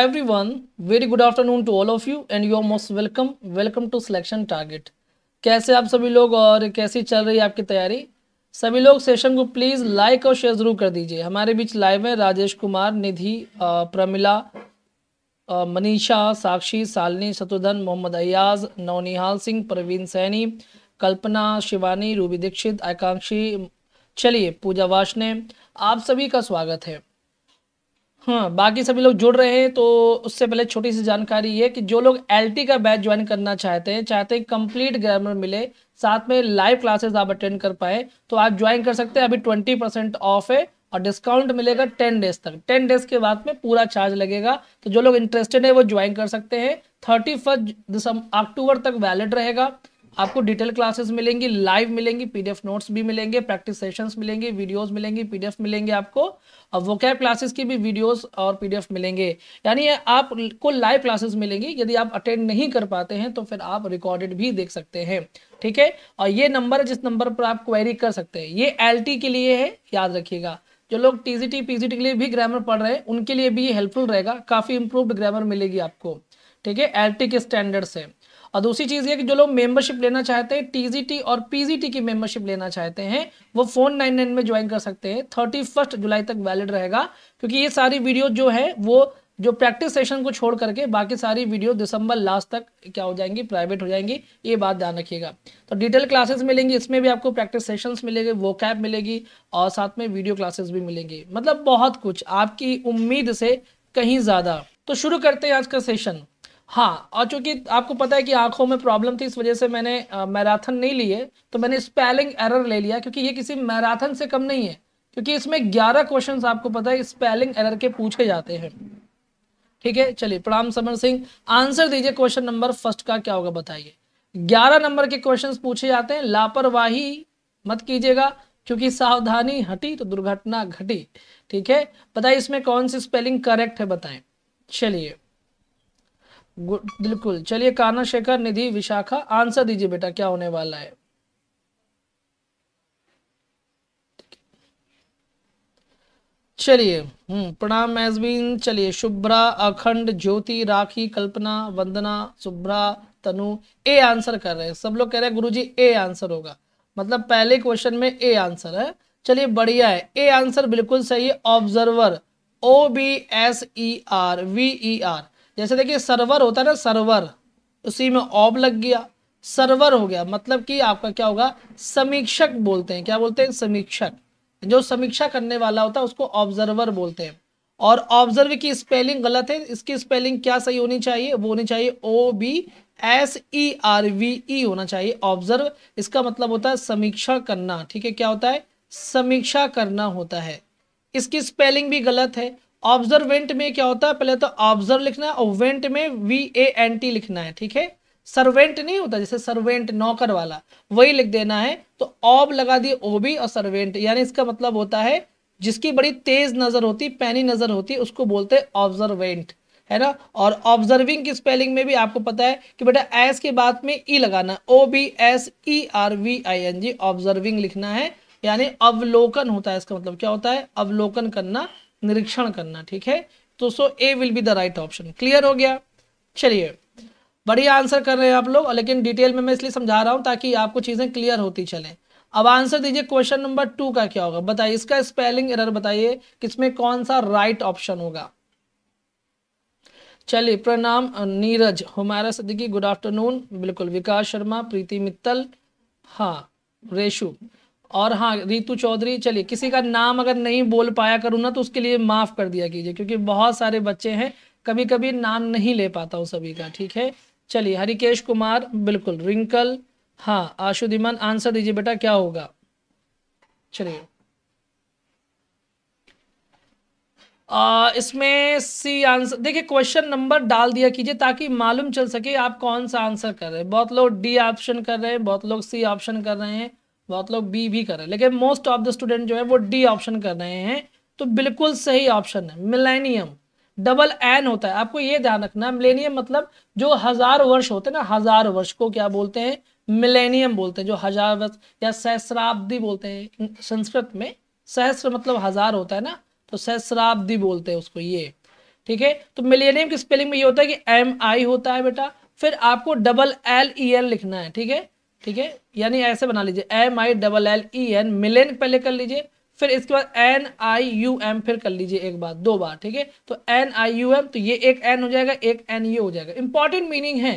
Every everyone very good afternoon to all of you and you are most welcome welcome to selection target कैसे आप सभी लोग और कैसी चल रही है आपकी तैयारी सभी लोग सेशन को प्लीज़ लाइक और शेयर ज़रूर कर दीजिए हमारे बीच लाइव है राजेश कुमार निधि प्रमिला मनीषा साक्षी सालनी शत्रुधन मोहम्मद अयाज नवनिहाल सिंह प्रवीण सैनी कल्पना शिवानी रूबी दीक्षित आकांक्षी चलिए पूजा वाशने आप सभी का स्वागत है हाँ बाकी सभी लोग जुड़ रहे हैं तो उससे पहले छोटी सी जानकारी ये कि जो लोग एल का बैच ज्वाइन करना चाहते हैं चाहते हैं कंप्लीट ग्रामर मिले साथ में लाइव क्लासेस आप अटेंड कर पाए तो आप ज्वाइन कर सकते हैं अभी ट्वेंटी परसेंट ऑफ है और डिस्काउंट मिलेगा टेन डेज तक टेन डेज के बाद में पूरा चार्ज लगेगा तो जो लोग इंटरेस्टेड है वो ज्वाइन कर सकते हैं थर्टी फर्स्ट अक्टूबर तक वैलिड रहेगा आपको डिटेल क्लासेस मिलेंगी लाइव मिलेंगी पीडीएफ नोट्स भी मिलेंगे प्रैक्टिस सेशंस मिलेंगे वीडियोस मिलेंगी पीडीएफ मिलेंगे आपको और वो कैब क्लासेस की भी वीडियोस और पीडीएफ मिलेंगे यानी आपको लाइव क्लासेस मिलेंगी यदि आप अटेंड नहीं कर पाते हैं तो फिर आप रिकॉर्डेड भी देख सकते हैं ठीक है और ये नंबर जिस नंबर पर आप क्वेरी कर सकते हैं ये एल के लिए है याद रखिएगा जो लोग टी जी के लिए भी ग्रामर पढ़ रहे हैं उनके लिए भी ये हेल्पफुल रहेगा काफ़ी इंप्रूव्ड ग्रामर मिलेगी आपको ठीक है एल के स्टैंडर्ड से और दूसरी चीज़ ये कि जो लोग मेंबरशिप लेना चाहते हैं टीजीटी और पीजीटी की मेंबरशिप लेना चाहते हैं वो फोन नाइन नाइन में ज्वाइन कर सकते हैं थर्टी फर्स्ट जुलाई तक वैलिड रहेगा क्योंकि ये सारी वीडियो जो है वो जो प्रैक्टिस सेशन को छोड़ करके बाकी सारी वीडियो दिसंबर लास्ट तक क्या हो जाएंगी प्राइवेट हो जाएंगी ये बात ध्यान रखिएगा तो डिटेल क्लासेस मिलेंगी इसमें भी आपको प्रैक्टिस सेशंस मिलेंगे वो कैप मिलेगी और साथ में वीडियो क्लासेस भी मिलेंगी मतलब बहुत कुछ आपकी उम्मीद से कहीं ज़्यादा तो शुरू करते हैं आज का सेशन हाँ और चूंकि आपको पता है कि आंखों में प्रॉब्लम थी इस वजह से मैंने मैराथन नहीं लिए तो मैंने स्पेलिंग एरर ले लिया क्योंकि ये किसी मैराथन से कम नहीं है क्योंकि इसमें ग्यारह क्वेश्चन आपको पता है स्पेलिंग एरर के पूछे जाते हैं ठीक है चलिए प्रणाम समर सिंह आंसर दीजिए क्वेश्चन नंबर फर्स्ट का क्या होगा बताइए ग्यारह नंबर के क्वेश्चन पूछे जाते हैं लापरवाही मत कीजिएगा क्योंकि सावधानी हटी तो दुर्घटना घटी ठीक है बताइए इसमें कौन सी स्पेलिंग करेक्ट है बताएं चलिए बिल्कुल चलिए काना शेखर निधि विशाखा आंसर दीजिए बेटा क्या होने वाला है चलिए हम्म प्रणाम मैजबीन चलिए शुभ्रा अखंड ज्योति राखी कल्पना वंदना शुभ्रा तनु ए आंसर कर रहे हैं सब लोग कह रहे हैं गुरुजी ए आंसर होगा मतलब पहले क्वेश्चन में ए आंसर है चलिए बढ़िया है ए आंसर बिल्कुल सही है observer O B S E R V E R जैसे देखिए सर्वर होता है ना सर्वर उसी में ऑब लग गया सर्वर हो गया मतलब कि आपका क्या होगा समीक्षक बोलते हैं क्या बोलते हैं समीक्षक जो समीक्षा करने वाला होता है उसको ऑब्जर्वर बोलते हैं और ऑब्जर्व की स्पेलिंग गलत है इसकी स्पेलिंग क्या सही होनी चाहिए वो होनी चाहिए O B S E R V E होना चाहिए ऑब्जर्व इसका मतलब होता है समीक्षा करना ठीक है क्या होता है समीक्षा करना होता है इसकी स्पेलिंग भी गलत है ऑब्जर्वेंट में क्या होता है पहले तो ऑब्जर्व लिखना है और में वी ए एन टी लिखना है ठीक है सर्वेंट नहीं होता जैसे सर्वेंट नौकर वाला वही लिख देना है तो ऑब लगा दिए ओबी और सर्वेंट यानी इसका मतलब होता है जिसकी बड़ी तेज नजर होती पैनी नजर होती उसको बोलते हैं ऑब्जर्वेंट है ना और ऑब्जर्विंग की स्पेलिंग में भी आपको पता है कि बेटा एस के बाद में ई e लगाना O B S E R V I N G observing लिखना है यानी अवलोकन होता है इसका मतलब क्या होता है अवलोकन करना निरीक्षण करना ठीक है तो so A will be the right option clear हो गया चलिए बढ़िया आंसर कर रहे हैं आप लोग लेकिन डिटेल में मैं इसलिए समझा रहा हूँ ताकि आपको चीज़ें क्लियर होती चलें अब आंसर दीजिए क्वेश्चन नंबर टू का क्या होगा बताइए इसका स्पेलिंग एरर बताइए किसमें कौन सा राइट ऑप्शन होगा चलिए प्रणाम नीरज हुमारा सदी गुड आफ्टरनून बिल्कुल विकास शर्मा प्रीति मित्तल हाँ रेशु और हाँ रितु चौधरी चलिए किसी का नाम अगर नहीं बोल पाया करूँ ना तो उसके लिए माफ़ कर दिया कीजिए क्योंकि बहुत सारे बच्चे हैं कभी कभी नाम नहीं ले पाता हूँ सभी का ठीक है चलिए हरिकेश कुमार बिल्कुल रिंकल हाँ आशुदिमन आंसर दीजिए बेटा क्या होगा चलिए आ, इसमें सी आंसर देखिए क्वेश्चन नंबर डाल दिया कीजिए ताकि मालूम चल सके आप कौन सा आंसर कर रहे हैं बहुत लोग डी ऑप्शन कर रहे हैं बहुत लोग सी ऑप्शन कर रहे हैं बहुत लोग बी भी कर रहे हैं लेकिन मोस्ट ऑफ द स्टूडेंट जो है वो डी ऑप्शन कर रहे हैं तो बिल्कुल सही ऑप्शन है मिलेनियम डबल एन होता है आपको ये ध्यान रखना है मिलेनियम मतलब जो हजार वर्ष होते हैं ना हजार वर्ष को क्या बोलते हैं मिलेनियम बोलते हैं जो हजार वर्ष या सहस्राब्दी बोलते हैं संस्कृत में सहस्र मतलब हजार होता है ना तो सहस्राब्दी बोलते हैं उसको ये ठीक है तो मिलेनियम की स्पेलिंग में ये होता है कि एम आई होता है बेटा फिर आपको डबल एल ई एल लिखना है ठीक है ठीक है यानी ऐसे बना लीजिए M I double L E N मिलेन पहले कर लीजिए फिर इसके बाद एन आई यू एम फिर कर लीजिए एक बार दो बार ठीक है तो एन आई यू एम तो ये एक एन हो जाएगा एक एन ये हो जाएगा इंपॉर्टेंट मीनिंग है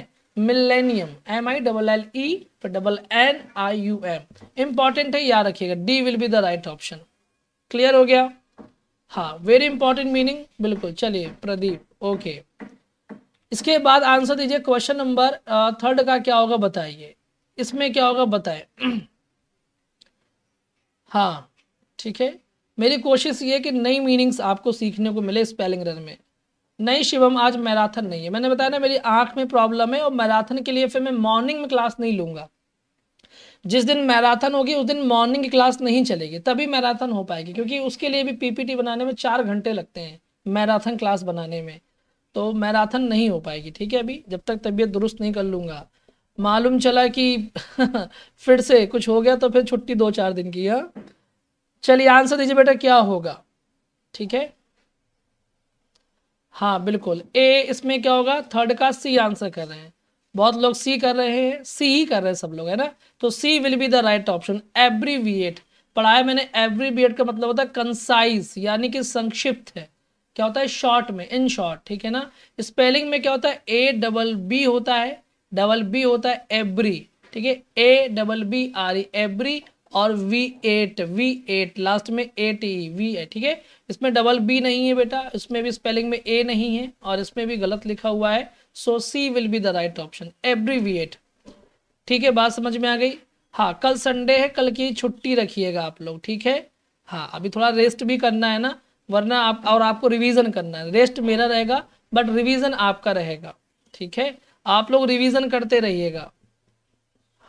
millennium M I double L E फिर double N I U M important है याद रखिएगा D will be the right option clear हो गया हाँ वेरी इंपॉर्टेंट मीनिंग बिल्कुल चलिए प्रदीप ओके इसके बाद आंसर दीजिए क्वेश्चन नंबर थर्ड का क्या होगा बताइए इसमें क्या होगा बताए हाँ ठीक है मेरी कोशिश ये कि नई मीनिंग्स आपको सीखने को मिले स्पेलिंग रन में नहीं शिवम आज मैराथन नहीं है मैंने बताया ना मेरी आँख में प्रॉब्लम है और मैराथन के लिए फिर मैं मॉर्निंग में क्लास नहीं लूँगा जिस दिन मैराथन होगी उस दिन मॉर्निंग की क्लास नहीं चलेगी तभी मैराथन हो पाएगी क्योंकि उसके लिए भी पीपीटी बनाने में चार घंटे लगते हैं मैराथन क्लास बनाने में तो मैराथन नहीं हो पाएगी ठीक है अभी जब तक तबीयत दुरुस्त नहीं कर लूंगा मालूम चला कि फिर से कुछ हो गया तो फिर छुट्टी दो चार दिन की है हाँ? चलिए आंसर दीजिए बेटा क्या होगा ठीक है हाँ बिल्कुल ए इसमें क्या होगा थर्ड का सी आंसर कर रहे हैं बहुत लोग सी कर रहे हैं सी ही कर रहे हैं सब लोग है ना तो C will be the right option abbreviate पढ़ाया मैंने एब्रीविएट का मतलब होता है कंसाइज यानी कि संक्षिप्त है क्या होता है शॉर्ट में इन शॉर्ट ठीक है ना स्पेलिंग में क्या होता है ए डबल बी होता है डबल बी होता है एवरी ठीक है A double B R E every और V ate V ate last में एट ई वी है ठीक है इसमें डबल बी नहीं है बेटा इसमें भी स्पेलिंग में ए नहीं है और इसमें भी गलत लिखा हुआ है so C will be the right option every V ate ठीक है बात समझ में आ गई हाँ कल संडे है कल की छुट्टी रखिएगा आप लोग ठीक है हाँ अभी थोड़ा रेस्ट भी करना है ना वरना आप और आपको रिवीजन करना है रेस्ट मेरा रहेगा बट रिवीजन आपका रहेगा ठीक है आप लोग रिवीजन करते रहिएगा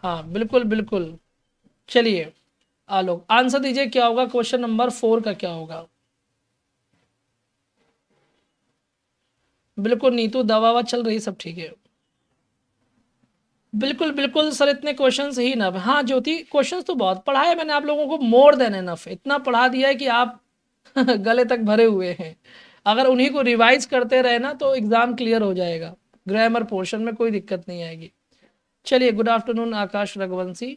हाँ बिल्कुल बिल्कुल चलिए आ लोग आंसर दीजिए क्या होगा क्वेश्चन नंबर फोर का क्या होगा बिल्कुल नीतू दवा वा चल रही सब ठीक है बिल्कुल बिल्कुल सर इतने क्वेश्चन ही ना हाँ ज्योति क्वेश्चन तो बहुत पढ़ाए मैंने आप लोगों को मोर देन नफ इतना पढ़ा दिया है कि आप गले तक भरे हुए हैं अगर उन्हीं को रिवाइज करते रहे ना तो एग्ज़ाम क्लियर हो जाएगा ग्रामर पोर्शन में कोई दिक्कत नहीं आएगी चलिए गुड आफ्टरनून आकाश रघुवंशी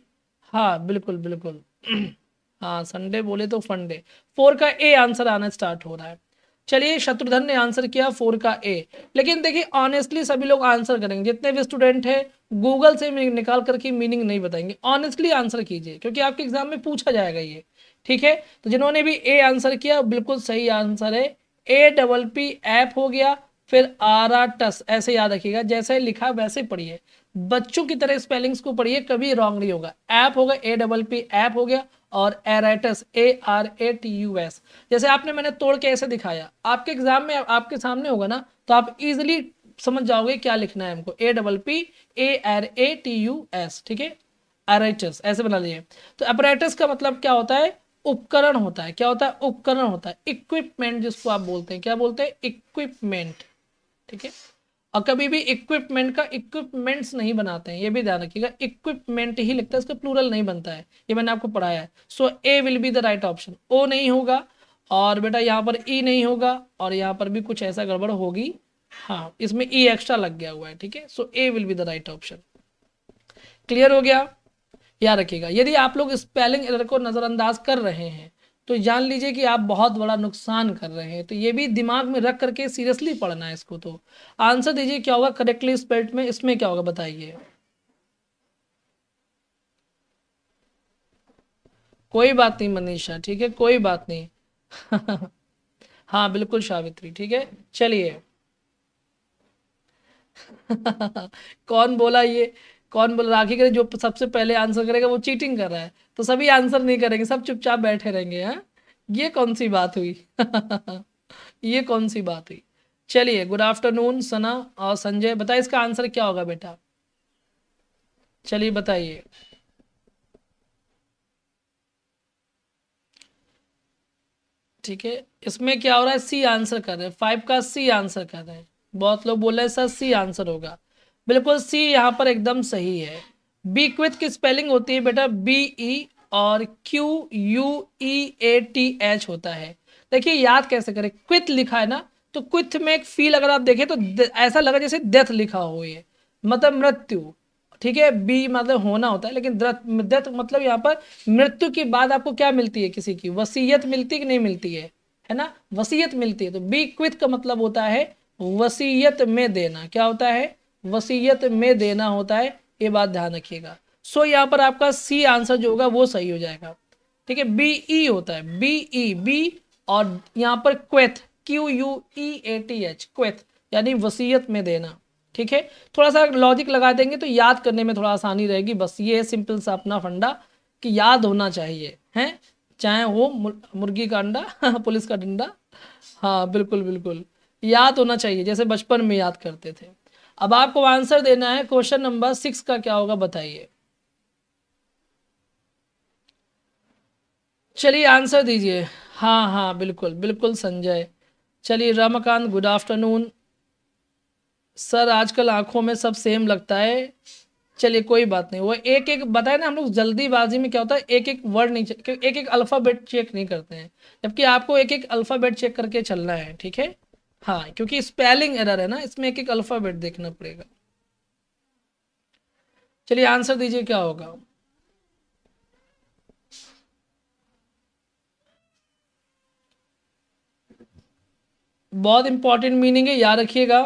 हाँ बिल्कुल बिल्कुल हाँ संडे बोले तो फंडे फोर का ए आंसर आना स्टार्ट हो रहा है चलिए शत्रुधन ने आंसर किया फोर का ए लेकिन देखिए ऑनेस्टली सभी लोग आंसर करेंगे जितने भी स्टूडेंट हैं गूगल से निकाल करके मीनिंग नहीं बताएंगे ऑनेस्टली आंसर कीजिए क्योंकि आपके एग्जाम में पूछा जाएगा ये ठीक है तो जिन्होंने भी ए आंसर किया बिल्कुल सही आंसर है ए डबल पी एप हो गया फिर आराटस ऐसे याद रखिएगा जैसे लिखा वैसे पढ़िए बच्चों की तरह स्पेलिंग्स को पढ़िए कभी रॉन्ग नहीं होगा ऐप होगा ए डबल पी ऐप हो गया और aratus A R A T U S जैसे आपने मैंने तोड़ के ऐसे दिखाया आपके एग्जाम में आपके सामने होगा ना तो आप इजिली समझ जाओगे क्या लिखना है हमको A double P A R A T U S ठीक है एराइटस ऐसे बना लीजिए तो अपरेटस का मतलब क्या होता है उपकरण होता है क्या होता है उपकरण होता है इक्विपमेंट जिसको आप बोलते हैं क्या बोलते हैं इक्विपमेंट ठीक है और कभी भी इक्विपमेंट का इक्विपमेंट्स नहीं बनाते हैं ये भी ध्यान रखिएगा इक्विपमेंट ही लिखता है इसका प्लूरल नहीं बनता है ये मैंने आपको पढ़ाया है so A will be the right option O नहीं होगा और बेटा यहाँ पर ई e नहीं होगा और यहाँ पर भी कुछ ऐसा गड़बड़ होगी हाँ इसमें ई e एक्स्ट्रा लग गया हुआ है ठीक है so A will be the right option clear हो गया याद रखिएगा यदि आप लोग स्पेलिंग एरर को नज़रअंदाज कर रहे हैं तो जान लीजिए कि आप बहुत बड़ा नुकसान कर रहे हैं तो ये भी दिमाग में रख करके सीरियसली पढ़ना है इसको तो आंसर दीजिए क्या होगा करेक्टली स्पेल्ट में इसमें क्या होगा बताइए कोई बात नहीं मनीषा ठीक है कोई बात नहीं हाँ बिल्कुल सावित्री ठीक है चलिए कौन बोला ये कौन बोल राखी करे जो सबसे पहले आंसर करेगा वो चीटिंग कर रहा है तो सभी आंसर नहीं करेंगे सब चुपचाप बैठे रहेंगे हैं हाँ? ये कौन सी बात हुई ये कौन सी बात हुई चलिए गुड आफ्टरनून सना और संजय बताइए इसका आंसर क्या होगा बेटा चलिए बताइए ठीक है इसमें क्या हो रहा है सी आंसर कर रहे हैं फाइव का सी आंसर कर रहे हैं बहुत लोग बोल रहे हैं सर सी आंसर होगा बिल्कुल सी यहाँ पर एकदम सही है बीक्विथ की स्पेलिंग होती है बेटा बी ई e और Q U E A T H होता है देखिए याद कैसे करें क्विथ लिखा है ना तो क्विथ में एक फील अगर आप देखें तो ऐसा लगा जैसे डेथ लिखा हो ये मतलब मृत्यु ठीक है बी मतलब होना होता है लेकिन डेथ मतलब यहाँ पर मृत्यु के बाद आपको क्या मिलती है किसी की वसीयत मिलती कि नहीं मिलती है है ना वसीयत मिलती है तो बी क्विथ का मतलब होता है वसीयत में देना क्या होता है वसीयत में देना होता है ये बात ध्यान रखिएगा सो यहाँ पर आपका सी आंसर जो होगा वो सही हो जाएगा ठीक है बी ई e होता है बी ई बी और यहाँ पर queath Q U E A T H queath यानी वसीयत में देना ठीक है थोड़ा सा लॉजिक लगा देंगे तो याद करने में थोड़ा आसानी रहेगी बस ये सिंपल सा अपना फंडा कि याद होना चाहिए हैं चाहे वो मुर्गी का अंडा पुलिस का डंडा हाँ बिल्कुल बिल्कुल याद होना चाहिए जैसे बचपन में याद करते थे अब आपको आंसर देना है क्वेश्चन नंबर सिक्स का क्या होगा बताइए चलिए आंसर दीजिए हाँ हाँ बिल्कुल बिल्कुल संजय चलिए रमाकांत गुड आफ्टरनून सर आजकल आंखों में सब सेम लगता है चलिए कोई बात नहीं वो एक एक बताए ना हम लोग जल्दीबाजी में क्या होता है एक एक वर्ड नहीं एक एक अल्फ़ाबेट चेक नहीं करते हैं जबकि आपको एक एक अल्फ़ाबेट चेक करके चलना है ठीक है हाँ क्योंकि स्पेलिंग एरर है ना इसमें एक एक अल्फ़ाबेट देखना पड़ेगा चलिए आंसर दीजिए क्या होगा बहुत इंपॉर्टेंट मीनिंग है याद रखिएगा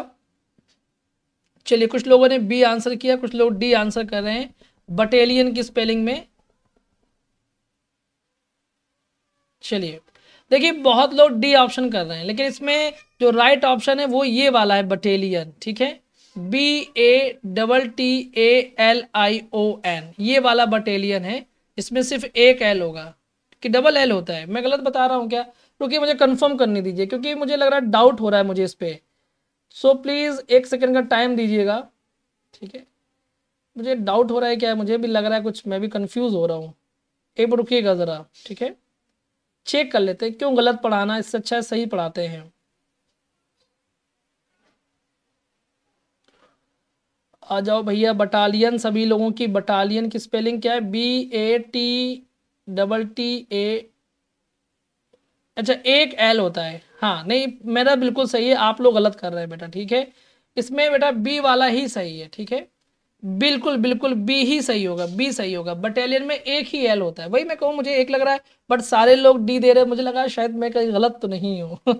चलिए कुछ लोगों ने बी आंसर किया कुछ लोग डी आंसर कर रहे हैं बटेलियन की स्पेलिंग में चलिए देखिए बहुत लोग डी ऑप्शन कर रहे हैं लेकिन इसमें जो राइट ऑप्शन है वो ये वाला है बटेलियन ठीक है B A double T A L I O N ये वाला बटेलियन है इसमें सिर्फ एक एल होगा कि डबल एल होता है मैं गलत बता रहा हूँ क्या रुकिए मुझे कंफर्म करने दीजिए क्योंकि मुझे लग रहा है डाउट हो रहा है मुझे इस पर सो प्लीज़ एक सेकेंड का टाइम दीजिएगा ठीक है मुझे डाउट हो रहा है क्या मुझे भी लग रहा है कुछ मैं भी कंफ्यूज हो रहा हूँ एक बार रुकिएगा ज़रा ठीक है चेक कर लेते हैं क्यों गलत पढ़ाना इससे अच्छा है सही पढ़ाते हैं आ जाओ भैया बटालियन सभी लोगों की बटालियन की स्पेलिंग क्या है B A T double T A अच्छा एक एल होता है हाँ नहीं मेरा बिल्कुल सही है आप लोग गलत कर रहे हैं बेटा ठीक है इसमें बेटा बी वाला ही सही है ठीक है बिल्कुल बिल्कुल बी ही सही होगा बी सही होगा बटालियन में एक ही एल होता है वही मैं कहूँ मुझे एक लग रहा है बट सारे लोग डी दे रहे हैं मुझे लगा शायद मैं कहीं गलत तो नहीं हूँ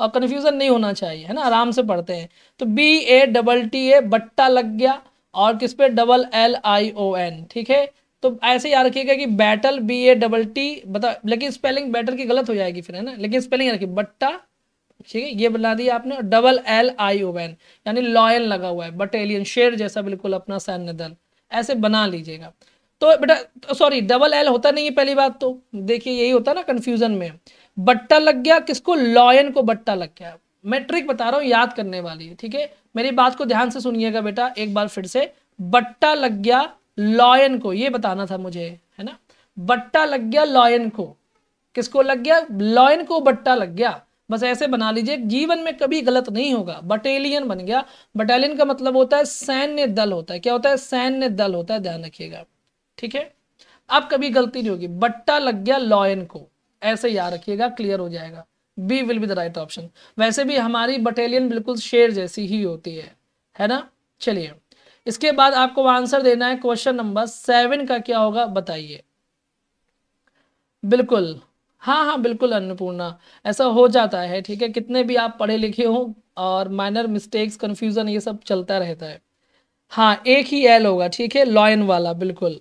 और कन्फ्यूज़न नहीं होना चाहिए है ना आराम से पढ़ते हैं तो B A double T A बट्टा लग गया और किस पे double L I O N ठीक है तो ऐसे याद रखिएगा कि battle B A double T बता लेकिन स्पेलिंग बैटल की गलत हो जाएगी फिर है ना लेकिन स्पेलिंग रखिए बट्टा ठीक है ये बना दिया आपने double L I O N यानी लॉयल लगा हुआ है बटेलियन शेर जैसा बिल्कुल अपना सैन्य दल ऐसे बना लीजिएगा तो बेटा सॉरी डबल एल होता नहीं है पहली बात तो देखिए यही होता ना कंफ्यूजन में बट्टा लग गया किसको लॉयन को बट्टा लग गया मैं ट्रिक बता रहा हूँ याद करने वाली है ठीक है मेरी बात को ध्यान से सुनिएगा बेटा एक बार फिर से बट्टा लग गया लॉयन को ये बताना था मुझे है ना बट्टा लग गया लॉयन को किसको लग गया लॉयन को बट्टा लग गया बस ऐसे बना लीजिए जीवन में कभी गलत नहीं होगा बटेलियन बन गया बटालियन का मतलब होता है सैन्य दल होता है क्या होता है सैन्य दल होता है ध्यान रखिएगा ठीक है अब कभी गलती नहीं होगी बट्टा लग गया लॉयन को ऐसे याद रखिएगा क्लियर हो जाएगा B will be the right option वैसे भी हमारी बटेलियन बिल्कुल शेर जैसी ही होती है है ना चलिए इसके बाद आपको आंसर देना है क्वेश्चन नंबर सेवन का क्या होगा बताइए बिल्कुल हाँ हाँ बिल्कुल अन्नपूर्णा ऐसा हो जाता है ठीक है कितने भी आप पढ़े लिखे हो और माइनर मिस्टेक्स कन्फ्यूज़न ये सब चलता रहता है हाँ एक ही एल होगा ठीक है लॉयन वाला बिल्कुल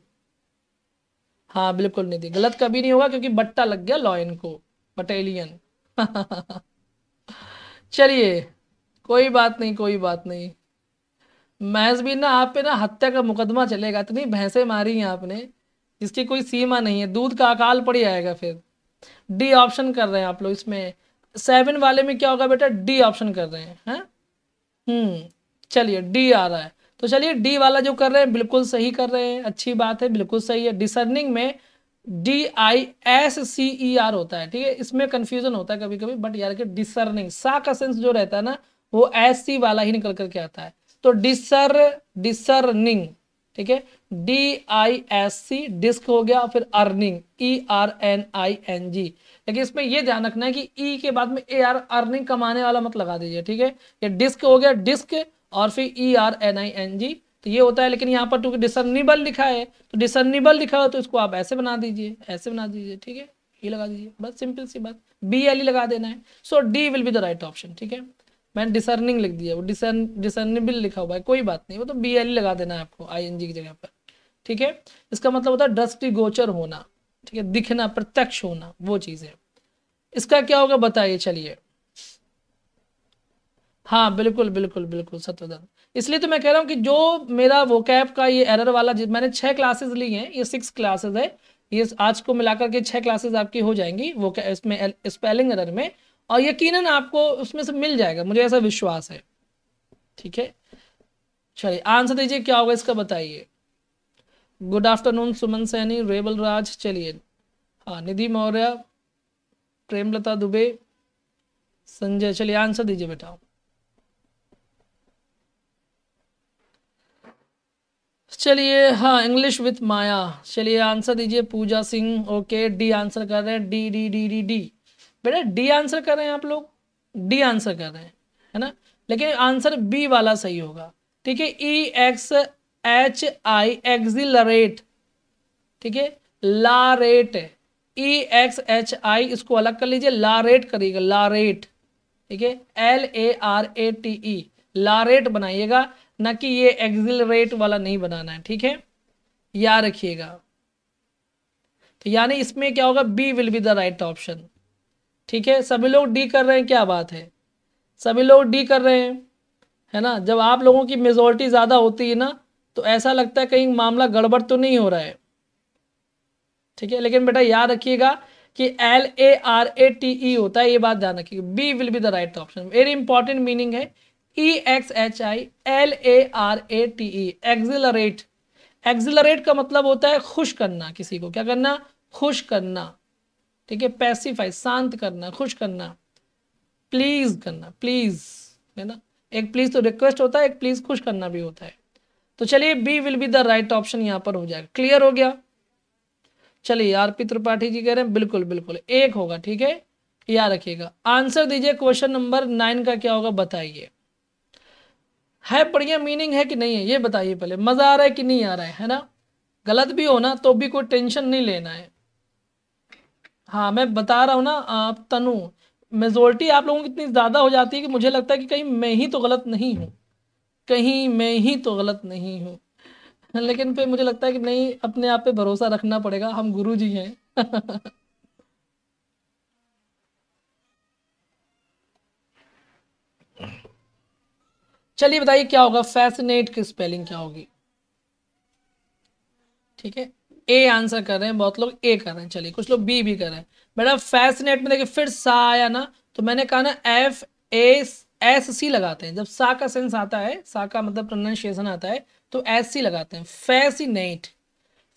हाँ बिल्कुल निधि गलत कभी नहीं होगा क्योंकि बट्टा लग गया लॉयन को बटेलियन चलिए कोई बात नहीं कोई बात नहीं महज भी ना आप पे ना हत्या का मुकदमा चलेगा इतनी भैंसे मारी हैं आपने इसकी कोई सीमा नहीं है दूध का अकाल पड़ी आएगा फिर डी ऑप्शन कर रहे हैं आप लोग इसमें सेवन वाले में क्या होगा बेटा डी ऑप्शन कर रहे हैं हैं हम्म चलिए डी आ रहा है तो चलिए डी वाला जो कर रहे हैं बिल्कुल सही कर रहे हैं अच्छी बात है बिल्कुल सही है डिसर्निंग में D I S C E R होता है ठीक है इसमें कन्फ्यूजन होता है कभी कभी बट यार के डिसर्निंग सा का सेंस जो रहता है ना वो एस सी वाला ही निकल करके आता है तो डिसर डिसर्निंग ठीक है D I S C disc हो गया फिर earning E R N I N G लेकिन इसमें यह ध्यान रखना है कि ई e के बाद में ए आर अर्निंग कमाने वाला मत लगा दीजिए ठीक है ये डिस्क हो गया डिस्क और फिर E R N I N G तो ये होता है लेकिन यहाँ पर चूंकि डिसर्निबल लिखा है तो डिसर्निबल लिखा हो तो इसको आप ऐसे बना दीजिए ऐसे बना दीजिए ठीक है ये e लगा दीजिए बस सिंपल सी बात बी एल ई लगा देना है so D will be the right option ठीक है मैंने डिसर्निंग लिख दिया वो डिसर्न डिसर्नेबल लिखा हुआ है कोई बात नहीं वो तो बी एल लगा देना है आपको आई एन जी की जगह पर ठीक है इसका मतलब होता है दृष्टि गोचर होना ठीक है दिखना प्रत्यक्ष होना वो चीज़ है इसका क्या होगा बताइए चलिए हाँ बिल्कुल बिल्कुल बिल्कुल सत्यधन इसलिए तो मैं कह रहा हूँ कि जो मेरा वो कैप का ये एरर वाला मैंने छः क्लासेस ली हैं ये सिक्स क्लासेस है ये आज को मिलाकर के छः क्लासेस आपकी हो जाएंगी वो इसमें स्पेलिंग एरर में और यकीनन आपको उसमें से मिल जाएगा मुझे ऐसा विश्वास है ठीक है चलिए आंसर दीजिए क्या होगा इसका बताइए गुड आफ्टरनून सुमन सैनी रेबल राज चलिए हाँ निधि मौर्य प्रेमलता दुबे संजय चलिए आंसर दीजिए बेटा चलिए हाँ इंग्लिश विथ माया चलिए आंसर दीजिए Pooja Singh okay D answer कर रहे हैं D D D D D बेटा डी आंसर कर रहे हैं आप लोग डी आंसर कर रहे हैं है ना लेकिन आंसर बी वाला सही होगा ठीक है E X H I exhilarate ठीक है la rate E X H I इसको अलग कर लीजिए ला रेट करिएगा ला रेट ठीक है L A R A T E la rate बनाइएगा ना कि ये एक्सिल रेट वाला नहीं बनाना है ठीक है या रखिएगा तो यानी इसमें क्या होगा B will be the right option ठीक है सभी लोग डी कर रहे हैं क्या बात है सभी लोग डी कर रहे हैं है ना जब आप लोगों की मेजोरिटी ज़्यादा होती है ना तो ऐसा लगता है कहीं मामला गड़बड़ तो नहीं हो रहा है ठीक है लेकिन बेटा याद रखिएगा कि L A R A T E होता है ये बात ध्यान रखिएगा B will be the right option very important meaning है E X H I L A R A T E exhilarate exhilarate का मतलब होता है खुश करना किसी को क्या करना खुश करना ठीक है पैसिफाई शांत करना खुश करना प्लीज करना प्लीज है ना एक प्लीज तो रिक्वेस्ट होता है एक प्लीज खुश करना भी होता है तो चलिए B will be the right option यहां पर हो जाएगा क्लियर हो गया चलिए पी त्रिपाठी जी कह रहे हैं बिल्कुल बिल्कुल एक होगा ठीक है याद रखिएगा आंसर दीजिए क्वेश्चन नंबर नाइन का क्या होगा बताइए है बढ़िया मीनिंग है कि नहीं है ये बताइए पहले मज़ा आ रहा है कि नहीं आ रहा है है ना गलत भी होना तो भी कोई टेंशन नहीं लेना है हाँ मैं बता रहा हूँ ना आप तनु मेजोरिटी आप लोगों की इतनी ज़्यादा हो जाती है कि मुझे लगता है कि कहीं मैं ही तो गलत नहीं हूँ कहीं मैं ही तो गलत नहीं हूँ लेकिन फिर मुझे लगता है कि नहीं अपने आप पे भरोसा रखना पड़ेगा हम गुरु जी हैं चलिए बताइए क्या होगा फैसिनेट की स्पेलिंग क्या होगी ठीक है ए आंसर कर रहे हैं बहुत लोग ए कर रहे हैं चलिए कुछ लोग बी भी कर रहे हैं बेटा फैसिनेट में देखिए फिर सा आया ना तो मैंने कहा ना एफ ए एस सी लगाते हैं जब सा का सेंस आता है सा का मतलब प्रोनाउंसिएशन आता है तो एस सी लगाते हैं फैसिनेट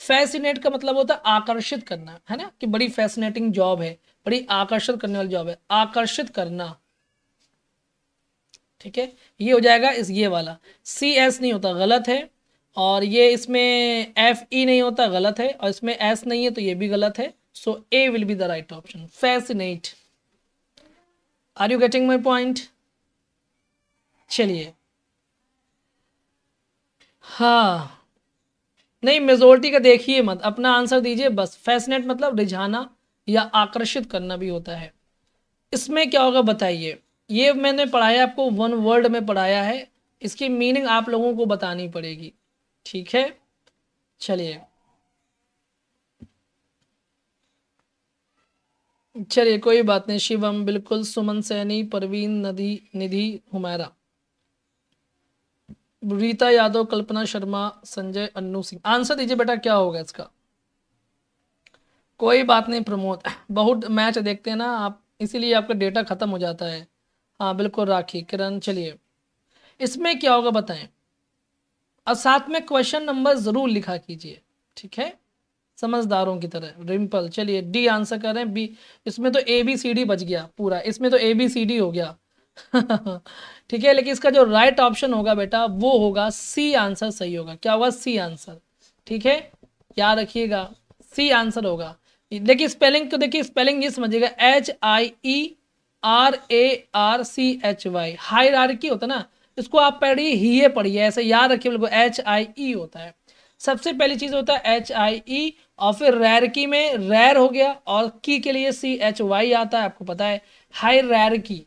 फैसिनेट का मतलब होता है आकर्षित करना है ना कि बड़ी फैसिनेटिंग जॉब है बड़ी आकर्षित करने वाली जॉब है आकर्षित करना ठीक है ये हो जाएगा इस ये वाला सी एस नहीं होता गलत है और ये इसमें एफ ई e नहीं होता गलत है और इसमें एस नहीं है तो ये भी गलत है so A will be the right option fascinate are you getting my point चलिए हाँ नहीं मेजोरिटी का देखिए मत अपना आंसर दीजिए बस फैसिनेट मतलब रिझाना या आकर्षित करना भी होता है इसमें क्या होगा बताइए ये मैंने पढ़ाया आपको वन वर्ल्ड में पढ़ाया है इसकी मीनिंग आप लोगों को बतानी पड़ेगी ठीक है चलिए चलिए कोई बात नहीं शिवम बिल्कुल सुमन सैनी परवीन नदी निधि हुमैरा रीता यादव कल्पना शर्मा संजय अन्नू सिंह आंसर दीजिए बेटा क्या होगा इसका कोई बात नहीं प्रमोद बहुत मैच देखते हैं ना आप इसीलिए आपका डेटा खत्म हो जाता है हाँ बिल्कुल राखी किरण चलिए इसमें क्या होगा बताएं और साथ में क्वेश्चन नंबर ज़रूर लिखा कीजिए ठीक है समझदारों की तरह रिम्पल चलिए डी आंसर करें बी इसमें तो ए बी सी डी बच गया पूरा इसमें तो ए बी सी डी हो गया ठीक है लेकिन इसका जो राइट ऑप्शन होगा बेटा वो होगा सी आंसर सही होगा क्या होगा सी आंसर ठीक है याद रखिएगा सी आंसर होगा देखिए स्पेलिंग को देखिए स्पेलिंग ये समझिएगा H I E R A R C H Y high होता ना इसको आप पढ़िए ही पढ़िए ऐसे याद रखिए बिल्कुल एच आई ई होता है सबसे पहली चीज़ होता है एच आई ई और फिर रैर की में रैर हो गया और की के लिए सी एच वाई आता है आपको पता है हाई रैर की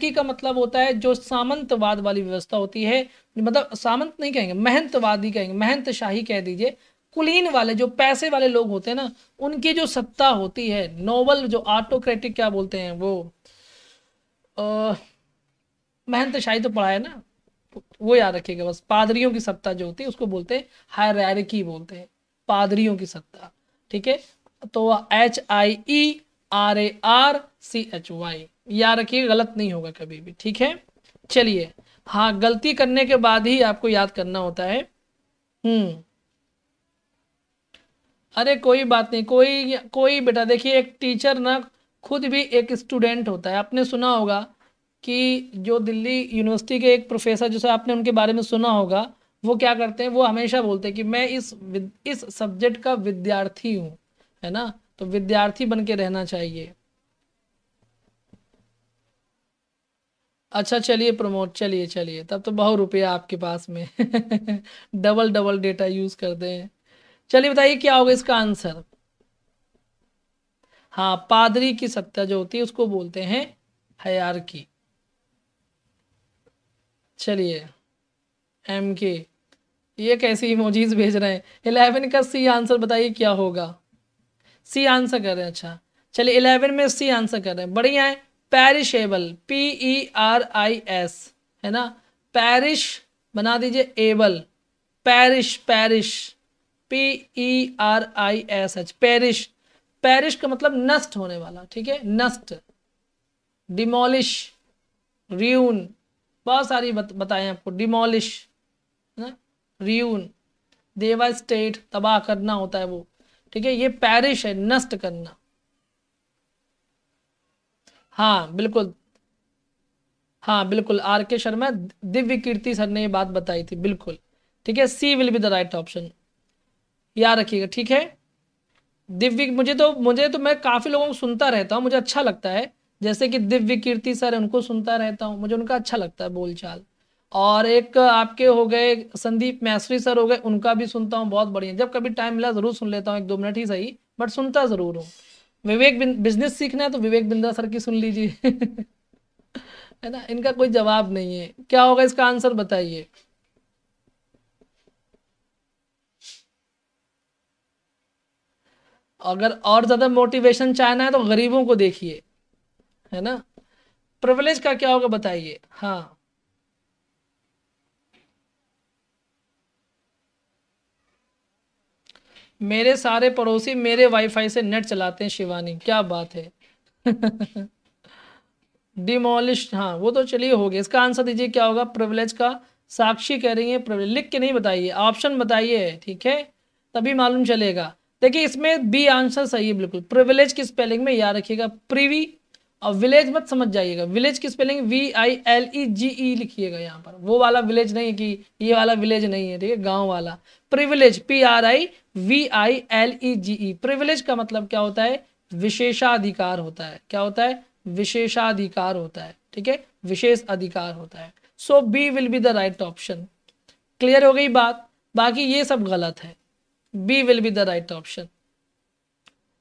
की का मतलब होता है जो सामंतवाद वाली व्यवस्था होती है मतलब सामंत नहीं कहेंगे महंतवादी कहेंगे महंत शाही कह दीजिए कुलीन वाले जो पैसे वाले लोग होते हैं ना उनकी जो सत्ता होती है नोवल जो ऑटोक्रेटिक क्या बोलते हैं वो आ, मैंने तो शायद तो पढ़ा है ना वो याद रखिएगा बस पादरियों की सत्ता जो होती है उसको बोलते हैं हायरकी बोलते हैं पादरियों की सत्ता ठीक है तो H I E R A R C H Y याद रखिए गलत नहीं होगा कभी भी ठीक है चलिए हाँ गलती करने के बाद ही आपको याद करना होता है हम्म अरे कोई बात नहीं कोई कोई बेटा देखिए एक टीचर ना खुद भी एक स्टूडेंट होता है आपने सुना होगा कि जो दिल्ली यूनिवर्सिटी के एक प्रोफेसर जैसे आपने उनके बारे में सुना होगा वो क्या करते हैं वो हमेशा बोलते हैं कि मैं इस इस सब्जेक्ट का विद्यार्थी हूँ है ना तो विद्यार्थी बन के रहना चाहिए अच्छा चलिए प्रमोद चलिए चलिए तब तो बहुत रुपया आपके पास में डबल डबल डेटा यूज करते हैं चलिए बताइए क्या होगा इसका आंसर हाँ पादरी की सत्ता जो होती है उसको बोलते हैं हयार की चलिए एम के ये कैसी इमोजीज भेज रहे हैं एलेवन का सी आंसर बताइए क्या होगा सी आंसर कर रहे हैं अच्छा चलिए एलेवन में सी आंसर कर रहे हैं बढ़िया है perishable P E R I S है ना पैरिश बना दीजिए able perish perish P E R I S H perish perish का मतलब नष्ट होने वाला ठीक है नष्ट डिमोलिश रियून बहुत सारी बत, बताएं आपको डिमोलिश ना रियून देवा स्टेट तबाह करना होता है वो ठीक है ये पैरिश है नष्ट करना हाँ बिल्कुल हाँ बिल्कुल आर के शर्मा दिव्य कीर्ति सर ने ये बात बताई थी बिल्कुल ठीक है C will be the right option याद रखिएगा ठीक है दिव्य मुझे तो मुझे तो मैं काफ़ी लोगों को सुनता रहता हूँ मुझे अच्छा लगता है जैसे कि दिव्य कीर्ति सर उनको सुनता रहता हूँ मुझे उनका अच्छा लगता है बोलचाल और एक आपके हो गए संदीप मैसरी सर हो गए उनका भी सुनता हूँ बहुत बढ़िया जब कभी टाइम मिला ज़रूर सुन लेता हूँ एक दो मिनट ही सही बट सुनता ज़रूर हूँ विवेक बिजनेस सीखना है तो विवेक बिंदा सर की सुन लीजिए है ना इनका कोई जवाब नहीं है क्या होगा इसका आंसर बताइए अगर और ज़्यादा मोटिवेशन चाहना है तो गरीबों को देखिए है ना प्रिवलेज का क्या होगा बताइए हाँ मेरे सारे पड़ोसी मेरे वाईफाई से नेट चलाते हैं शिवानी क्या बात है डिमोलिश हाँ वो तो चलिए हो गया इसका आंसर दीजिए क्या होगा प्रिवलेज का साक्षी कह रही है प्रिवलेज लिख के नहीं बताइए ऑप्शन बताइए ठीक है तभी मालूम चलेगा देखिए इसमें बी आंसर सही है बिल्कुल प्रिवलेज की स्पेलिंग में याद रखिएगा प्रीवी और विलेज मत समझ जाइएगा विलेज की स्पेलिंग V I L E G E लिखिएगा यहाँ पर वो वाला विलेज नहीं है कि ये वाला विलेज नहीं है ठीक है गांव वाला privilege P R I V I L E G E privilege का मतलब क्या होता है विशेषाधिकार होता है क्या होता है विशेषाधिकार होता है ठीक है विशेष अधिकार होता है so B will be the right option clear हो गई बात बाकी ये सब गलत है B will be the right option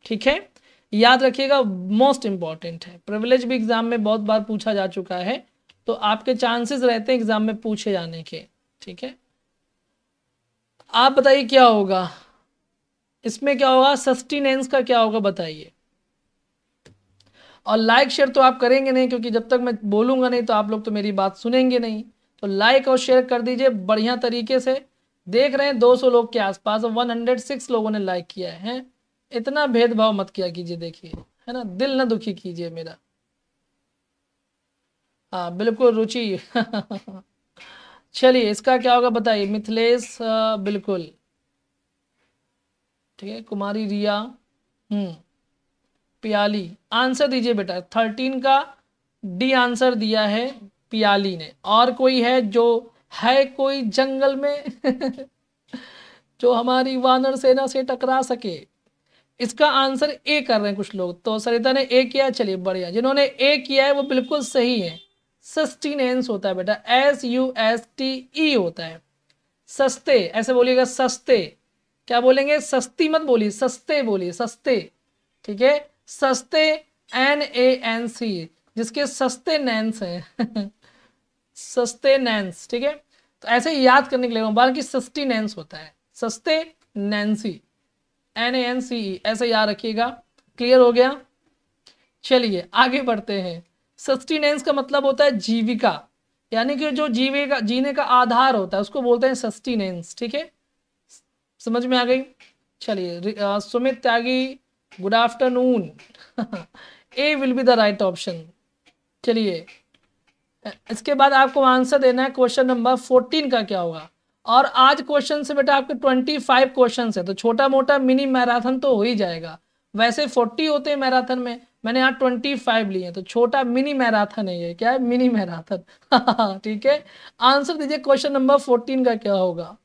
ठीक है याद रखिएगा मोस्ट इंपॉर्टेंट है प्रिविलेज भी एग्जाम में बहुत बार पूछा जा चुका है तो आपके चांसेस रहते हैं एग्जाम में पूछे जाने के ठीक है आप बताइए क्या होगा इसमें क्या होगा सस्टिनेंस का क्या होगा बताइए और लाइक शेयर तो आप करेंगे नहीं क्योंकि जब तक मैं बोलूंगा नहीं तो आप लोग तो मेरी बात सुनेंगे नहीं तो लाइक और शेयर कर दीजिए बढ़िया तरीके से देख रहे हैं 200 लोग के आसपास 106 लोगों ने लाइक किया है इतना भेदभाव मत किया कीजिए देखिए है ना दिल ना दुखी कीजिए मेरा हाँ बिल्कुल रुचि चलिए इसका क्या होगा बताइए मिथिलेश बिल्कुल ठीक है कुमारी रिया हम्म पियाली आंसर दीजिए बेटा थर्टीन का डी आंसर दिया है पियाली ने और कोई है जो है कोई जंगल में जो हमारी वानर सेना से टकरा सके इसका आंसर ए कर रहे हैं कुछ लोग तो सरिता ने ए किया चलिए बढ़िया जिन्होंने ए किया है वो बिल्कुल सही है सस्टिनेंस होता है बेटा S U S T E होता है सस्ते ऐसे बोलिएगा सस्ते क्या बोलेंगे सस्ती मत बोलिए सस्ते बोलिए सस्ते ठीक है सस्ते एन ए एन सी जिसके सस्ते नैन्स हैं सस्ते नैन्स ठीक है तो ऐसे याद करने के लिए बार की होता है सस्ते Nancy N A N C E ऐसे याद रखिएगा क्लियर हो गया चलिए आगे बढ़ते हैं सस्टिनेंस का मतलब होता है जीविका यानी कि जो जीवे का जीने का आधार होता है उसको बोलते हैं सस्टिनेंस ठीक है समझ में आ गई चलिए Sumit Tyagi good afternoon A will be the right option चलिए इसके बाद आपको आंसर देना है क्वेश्चन नंबर फोर्टीन का क्या होगा और आज क्वेश्चन से बेटा आपके ट्वेंटी फाइव क्वेश्चन है तो छोटा मोटा मिनी मैराथन तो हो ही जाएगा वैसे फोर्टी होते हैं मैराथन में मैंने यहाँ ट्वेंटी फाइव लिए तो छोटा मिनी मैराथन है ये क्या है मिनी मैराथन ठीक है आंसर दीजिए क्वेश्चन नंबर फोर्टीन का क्या होगा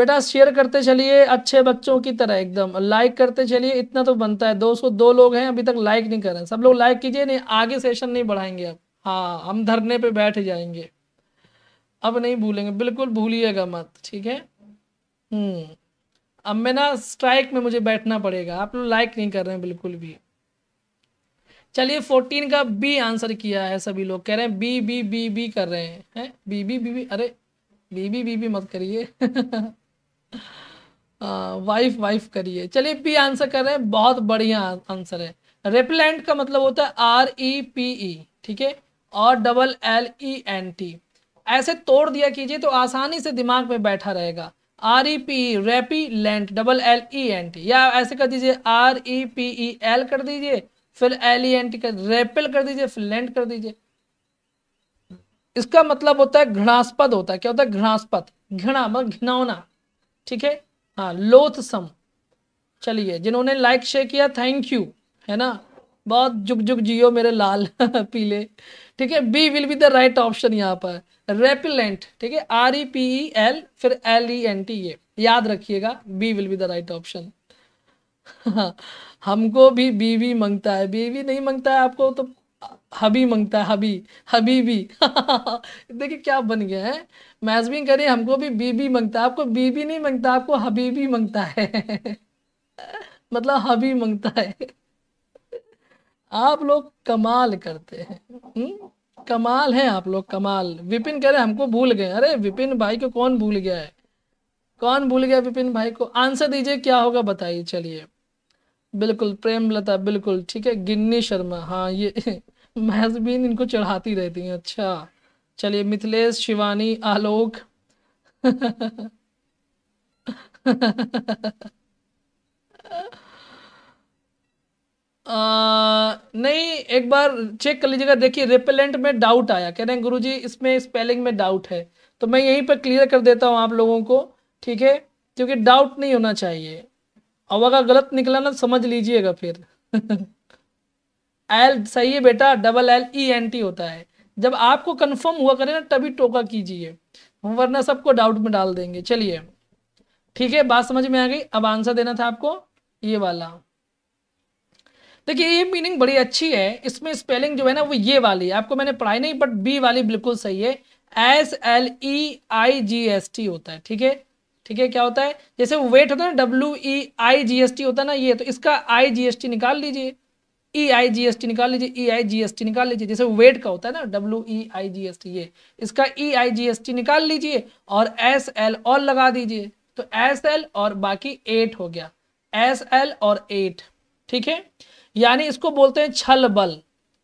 बेटा शेयर करते चलिए अच्छे बच्चों की तरह एकदम लाइक करते चलिए इतना तो बनता है दो सौ दो लोग हैं अभी तक लाइक नहीं कर रहे हैं सब लोग लाइक कीजिए नहीं आगे सेशन नहीं बढ़ाएंगे अब हाँ हम धरने पे बैठ जाएंगे अब नहीं भूलेंगे बिल्कुल भूलिएगा मत ठीक है हम्म अब मैं ना स्ट्राइक में मुझे बैठना पड़ेगा आप लोग लाइक नहीं कर रहे हैं बिल्कुल भी चलिए फोर्टीन का बी आंसर किया है सभी लोग कह रहे हैं बी बी बी बी कर रहे हैं है? बी बी बी बी अरे बी बी बी बी मत करिए वाइफ वाइफ करिए चलिए बी आंसर कर रहे हैं बहुत बढ़िया आंसर है रेपलेंट का मतलब होता है आर ई पी ई ठीक है और double L E N T ऐसे तोड़ दिया कीजिए तो आसानी से दिमाग में बैठा रहेगा R E e P repe lent double L E N T या ऐसे कर दीजिए R E P E L कर दीजिए फिर एल ई एन टी कर रेपिल कर दीजिए फिर लेंट कर दीजिए इसका मतलब होता है घृणास्पद होता है क्या होता है घृणास्पद घृणा मतलब घिनौना ठीक है हाँ लोथसम चलिए जिन्होंने लाइक शेयर किया थैंक यू है ना बहुत जुग जुग जियो मेरे लाल पीले ठीक है B will be the right option यहाँ पर रेपिलेंट ठीक है R E P E L फिर एल ई एन टी ये याद रखिएगा B will be the right option हमको भी बीवी मांगता है बीवी नहीं मंगता है आपको तो हबी मंगता है हबी हबीबी देखिए क्या बन गया है मैजबिंग करिए हमको भी बीबी मंगता है आपको बीबी नहीं मांगता आपको हबीबी मंगता है मतलब हबी मंगता है आप लोग कमाल करते हैं हम्म? कमाल है आप लोग कमाल विपिन कह रहे हमको भूल गए अरे विपिन भाई को कौन भूल गया है कौन भूल गया विपिन भाई को आंसर दीजिए क्या होगा बताइए चलिए बिल्कुल प्रेम लता बिल्कुल ठीक है गिन्नी शर्मा हाँ ये महजबीन इनको चढ़ाती रहती हैं अच्छा चलिए मिथिलेश शिवानी आलोक आ, नहीं एक बार चेक कर लीजिएगा देखिए रिपेलेंट में डाउट आया कह रहे हैं गुरुजी इसमें स्पेलिंग में डाउट है तो मैं यहीं पर क्लियर कर देता हूँ आप लोगों को ठीक है क्योंकि डाउट नहीं होना चाहिए अब अगर गलत निकला ना समझ लीजिएगा फिर एल सही है बेटा double L E N T होता है जब आपको कंफर्म हुआ करे ना तभी टोका कीजिए वरना सबको डाउट में डाल देंगे चलिए ठीक है बात समझ में आ गई अब आंसर देना था आपको ये वाला देखिए ये मीनिंग बड़ी अच्छी है इसमें स्पेलिंग जो है ना वो ये वाली है आपको मैंने पढ़ाई नहीं बट बी वाली बिल्कुल सही है S L E I G S T होता है ठीक है ठीक है क्या होता है जैसे वेट होता है ना W E I G S T होता है ना ये तो इसका आई जी एस टी निकाल लीजिए ई आई जी एस टी निकाल लीजिए ई आई जी एस टी निकाल लीजिए जैसे वेट का होता है ना W E I G S T ये इसका ई आई जी एस टी निकाल लीजिए और एस एल और लगा दीजिए तो एस एल और बाकी एट हो गया एस एल और एट ठीक है यानी इसको बोलते हैं छल बल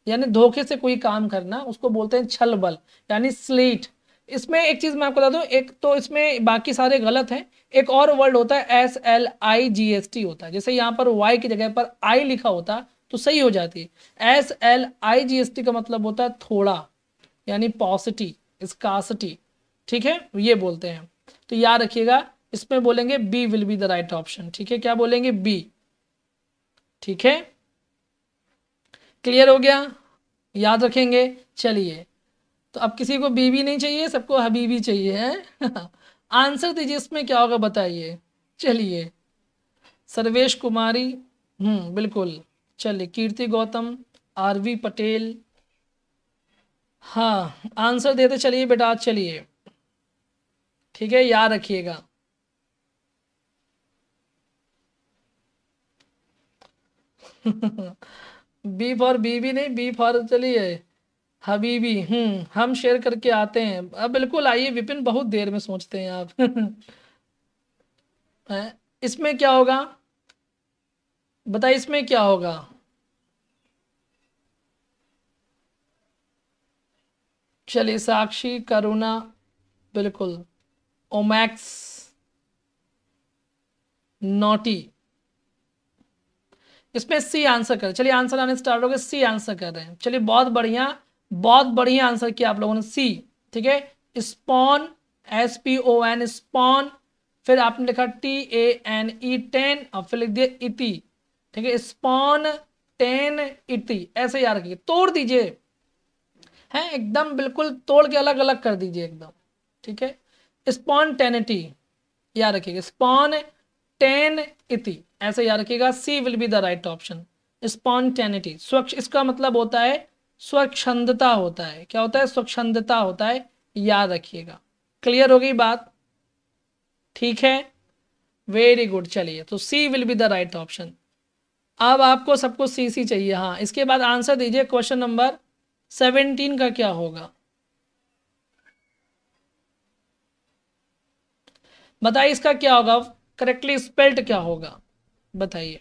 यानी धोखे से कोई काम करना उसको बोलते हैं छल बल यानी स्लेट इसमें एक चीज़ मैं आपको बता दूं एक तो इसमें बाकी सारे गलत हैं एक और वर्ड होता है S L I G S T होता है जैसे यहाँ पर वाई की जगह पर आई लिखा होता तो सही हो जाती है S L I G S T का मतलब होता है थोड़ा यानी पॉसिटी स्कासिटी ठीक है ये बोलते हैं तो याद रखिएगा इसमें बोलेंगे B will be the right option ठीक है क्या बोलेंगे बी ठीक है क्लियर हो गया याद रखेंगे चलिए तो अब किसी को बीबी नहीं चाहिए सबको हबीबी चाहिए है आंसर दीजिए इसमें क्या होगा बताइए चलिए सर्वेश कुमारी हम्म बिल्कुल चलिए कीर्ति गौतम आरवी पटेल हाँ आंसर देते चलिए बेटा चलिए ठीक है याद रखिएगा बी फॉर बी भी नहीं बी फॉर चलिए हबीबी हाँ, हम्म हम शेयर करके आते हैं अब बिल्कुल आइए विपिन बहुत देर में सोचते हैं आप इसमें क्या होगा बताइए इसमें क्या होगा चलिए साक्षी करुणा बिल्कुल ओमैक्स नोटी इसमें सी आंसर कर चलिए आंसर आने स्टार्ट हो गए सी आंसर कर रहे हैं चलिए बहुत बढ़िया बहुत बढ़िया आंसर किया आप लोगों ने सी ठीक है spawn S P O N spawn फिर आपने लिखा T A N E ten और फिर लिख दिया इति e ठीक है स्पॉन टेन इति ऐसे याद रखिए तोड़ दीजिए हैं एकदम बिल्कुल तोड़ के अलग अलग कर दीजिए एकदम ठीक है स्पॉन टेनिटी e याद रखिएगा स्पॉन टेन इति ऐसे याद रखिएगा C will be the right option spontaneity स्वच्छ इसका मतलब होता है स्वच्छंदता होता है क्या होता है स्वच्छंदता होता है याद रखिएगा क्लियर होगी बात ठीक है वेरी गुड चलिए तो C will be the right option अब आपको सबको सी सी चाहिए हाँ इसके बाद आंसर दीजिए क्वेश्चन नंबर सेवनटीन का क्या होगा बताइए इसका क्या होगा करेक्टली स्पेल्ड क्या होगा बताइए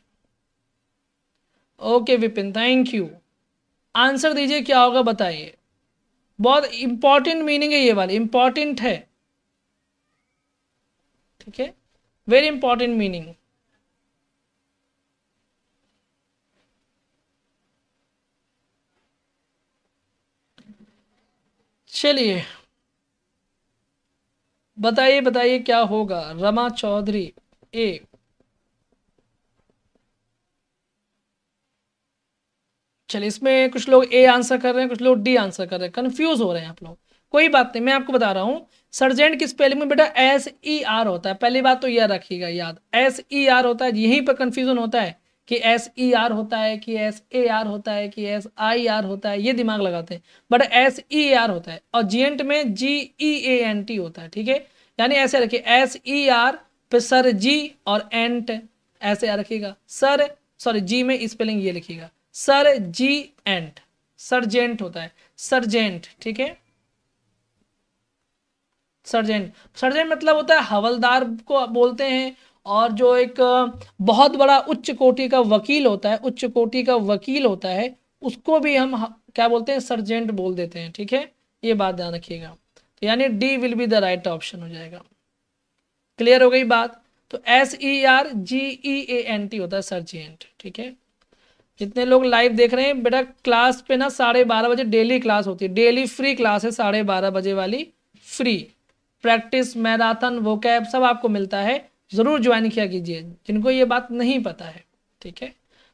okay Vipin thank you answer दीजिए क्या होगा बताइए बहुत इंपॉर्टेंट मीनिंग है ये वाली इंपॉर्टेंट है ठीक है वेरी इंपॉर्टेंट मीनिंग चलिए बताइए बताइए क्या होगा रमा चौधरी एक चलिए इसमें कुछ लोग ए आंसर कर रहे हैं कुछ लोग डी आंसर कर रहे हैं कंफ्यूज हो रहे हैं आप लोग कोई बात नहीं मैं आपको बता रहा हूं सर्जेंट की स्पेलिंग में बेटा एस ई आर होता है पहली बात तो यह रखिएगा याद एस ई आर होता है यहीं पर कंफ्यूजन होता है कि एस ई आर होता है कि एस ए आर होता है कि एस आई आर होता है ये दिमाग लगाते हैं बट एस ई आर होता है और जीएंट में जी ई ए एन टी होता है ठीक है यानी ऐसे रखिए एस ई आर फिर सर जी और एंट ऐसे याद रखिएगा सर सॉरी जी में स्पेलिंग ये लिखिएगा सर जी एंट सर्जेंट होता है सर्जेंट ठीक है सर्जेंट सर्जेंट मतलब होता है हवलदार को बोलते हैं और जो एक बहुत बड़ा उच्च कोटि का वकील होता है उच्च कोटि का वकील होता है उसको भी हम क्या बोलते हैं सर्जेंट बोल देते हैं ठीक है ये बात ध्यान रखिएगा तो यानी D will be the right option हो जाएगा क्लियर हो गई बात तो S E R G E A N T होता है सर्च एंट ठीक है जितने लोग लाइव देख रहे हैं बेटा क्लास पे ना साढ़े बारह बजे डेली क्लास होती है डेली फ्री क्लास है साढ़े बारह बजे वाली फ्री प्रैक्टिस मैराथन वो कैब सब आपको मिलता है ज़रूर ज्वाइन किया कीजिए जिनको ये बात नहीं पता है ठीक है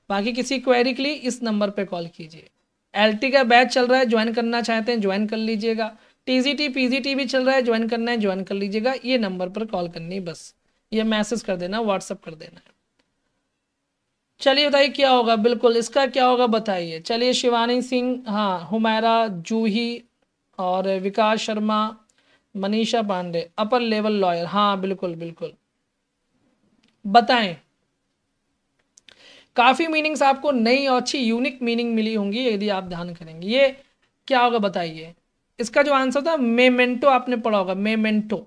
बाकी किसी क्वेरी के लिए इस नंबर पर कॉल कीजिए एल का बैच चल रहा है ज्वाइन करना चाहते हैं ज्वाइन कर लीजिएगा टीजीटी पीजीटी भी चल रहा है ज्वाइन करना है ज्वाइन कर लीजिएगा ये नंबर पर कॉल करनी बस ये मैसेज कर देना व्हाट्सअप कर देना है चलिए बताइए क्या होगा बिल्कुल इसका क्या होगा बताइए चलिए शिवानी सिंह हाँ हुमैरा जूही और Vikas Sharma Manisha Pandey upper level lawyer हाँ बिल्कुल बिल्कुल बताएं काफ़ी मीनिंग्स आपको नई और अच्छी यूनिक मीनिंग मिली होंगी यदि आप ध्यान करेंगे ये क्या होगा बताइए इसका जो आंसर था मेमेंटो आपने पढ़ा होगा मेमेंटो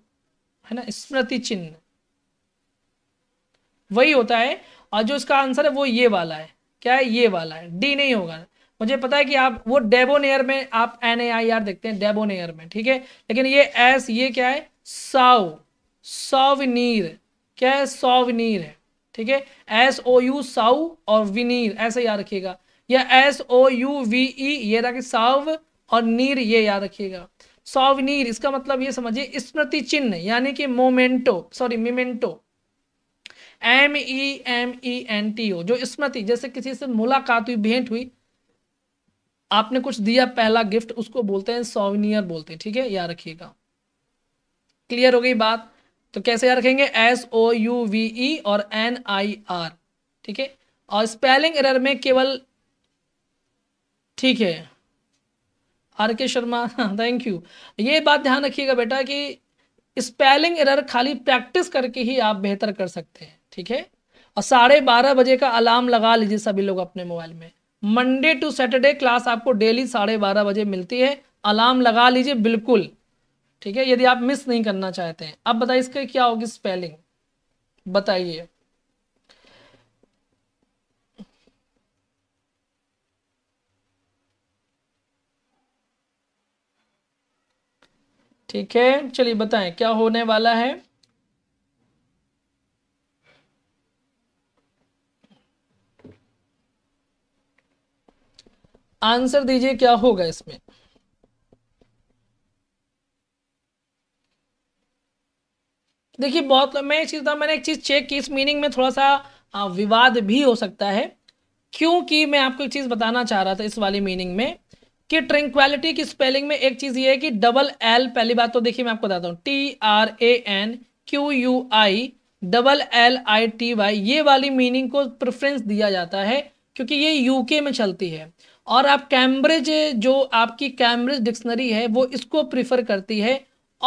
है ना स्मृति चिन्ह वही होता है और जो इसका आंसर है वो ये वाला है क्या है ये वाला है डी नहीं होगा मुझे पता है कि आप वो डेबोनेयर में आप एन ए आई आर देखते हैं डेबोनेयर में ठीक है लेकिन ये एस ये क्या है साव सौवनीर क्या है सौवनीर है ठीक है एस ओ यू साउ और विनीर ऐसे याद रखिएगा या S O U V E ये था कि साव और नीर ये याद रखिएगा सौवनीर इसका मतलब ये समझिए स्मृति चिन्ह यानी कि momento sorry memento M E M E N T O जो स्मृति जैसे किसी से मुलाकात हुई भेंट हुई आपने कुछ दिया पहला गिफ्ट उसको बोलते हैं सोवनियर बोलते हैं ठीक है याद रखिएगा क्लियर हो गई बात तो कैसे याद रखेंगे S O U V E और एन आई आर ठीक है और स्पेलिंग एरर में केवल ठीक है आर के शर्मा थैंक यू ये बात ध्यान रखिएगा बेटा कि स्पेलिंग एरर खाली प्रैक्टिस करके ही आप बेहतर कर सकते हैं ठीक है और साढ़े बारह बजे का अलार्म लगा लीजिए सभी लोग अपने मोबाइल में मंडे टू सैटरडे क्लास आपको डेली साढ़े बारह बजे मिलती है अलार्म लगा लीजिए बिल्कुल ठीक है यदि आप मिस नहीं करना चाहते हैं अब बताइए इसके क्या होगी स्पेलिंग बताइए ठीक है चलिए बताएं क्या होने वाला है आंसर दीजिए क्या होगा इसमें देखिए बहुत मैं एक चीज़ था मैंने एक चीज़ चेक की इस मीनिंग में थोड़ा सा विवाद भी हो सकता है क्योंकि मैं आपको एक चीज़ बताना चाह रहा था इस वाली मीनिंग में कि ट्रिंक्वेलिटी की स्पेलिंग में एक चीज ये है कि डबल एल पहली बात तो देखिए मैं आपको बताता हूँ T R A N Q U I double L I T Y ये वाली मीनिंग को प्रेफरेंस दिया जाता है क्योंकि ये यूके में चलती है और आप कैम्ब्रिज जो आपकी कैम्ब्रिज डिक्शनरी है वो इसको प्रीफर करती है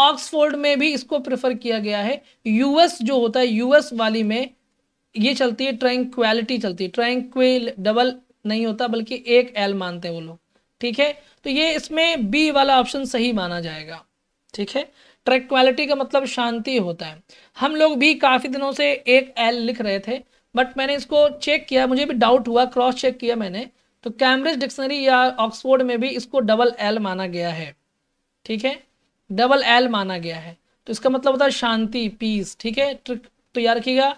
ऑक्सफोर्ड में भी इसको प्रिफर किया गया है यूएस जो होता है यूएस वाली में ये चलती है ट्रैंक्वेलिटी चलती है ट्रैंक्वेल डबल नहीं होता बल्कि एक एल मानते हैं वो लोग ठीक है तो ये इसमें बी वाला ऑप्शन सही माना जाएगा ठीक है क्वालिटी का मतलब शांति होता है हम लोग भी काफ़ी दिनों से एक एल लिख रहे थे बट मैंने इसको चेक किया मुझे भी डाउट हुआ क्रॉस चेक किया मैंने तो कैम्ब्रिज डिक्शनरी या ऑक्सफोर्ड में भी इसको डबल एल माना गया है ठीक है डबल एल माना गया है तो इसका मतलब होता है शांति पीस ठीक है ट्रिक तो याद रखिएगा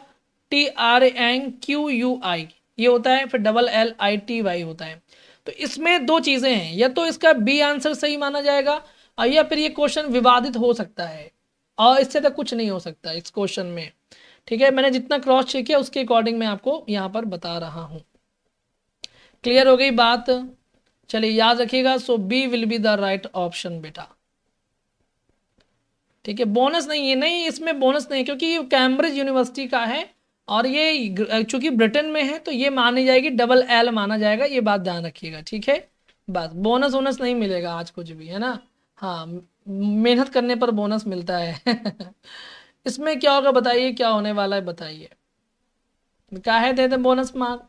T R N Q U I ये होता है फिर double L I T Y होता है तो इसमें दो चीज़ें हैं या तो इसका बी आंसर सही माना जाएगा या फिर ये क्वेश्चन विवादित हो सकता है और इससे तो कुछ नहीं हो सकता इस क्वेश्चन में ठीक है मैंने जितना क्रॉस चेक किया उसके अकॉर्डिंग मैं आपको यहाँ पर बता रहा हूँ क्लियर हो गई बात चलिए याद रखिएगा so B will be the right option बेटा ठीक है बोनस नहीं है नहीं इसमें बोनस नहीं है क्योंकि कैम्ब्रिज यूनिवर्सिटी का है और ये चूंकि ब्रिटेन में है तो ये मानी जाएगी डबल एल माना जाएगा ये बात ध्यान रखिएगा ठीक है बस बोनस वोनस नहीं मिलेगा आज कुछ भी है ना हाँ मेहनत करने पर बोनस मिलता है इसमें क्या होगा बताइए क्या होने वाला है बताइए काहे दे दे बोनस मार्क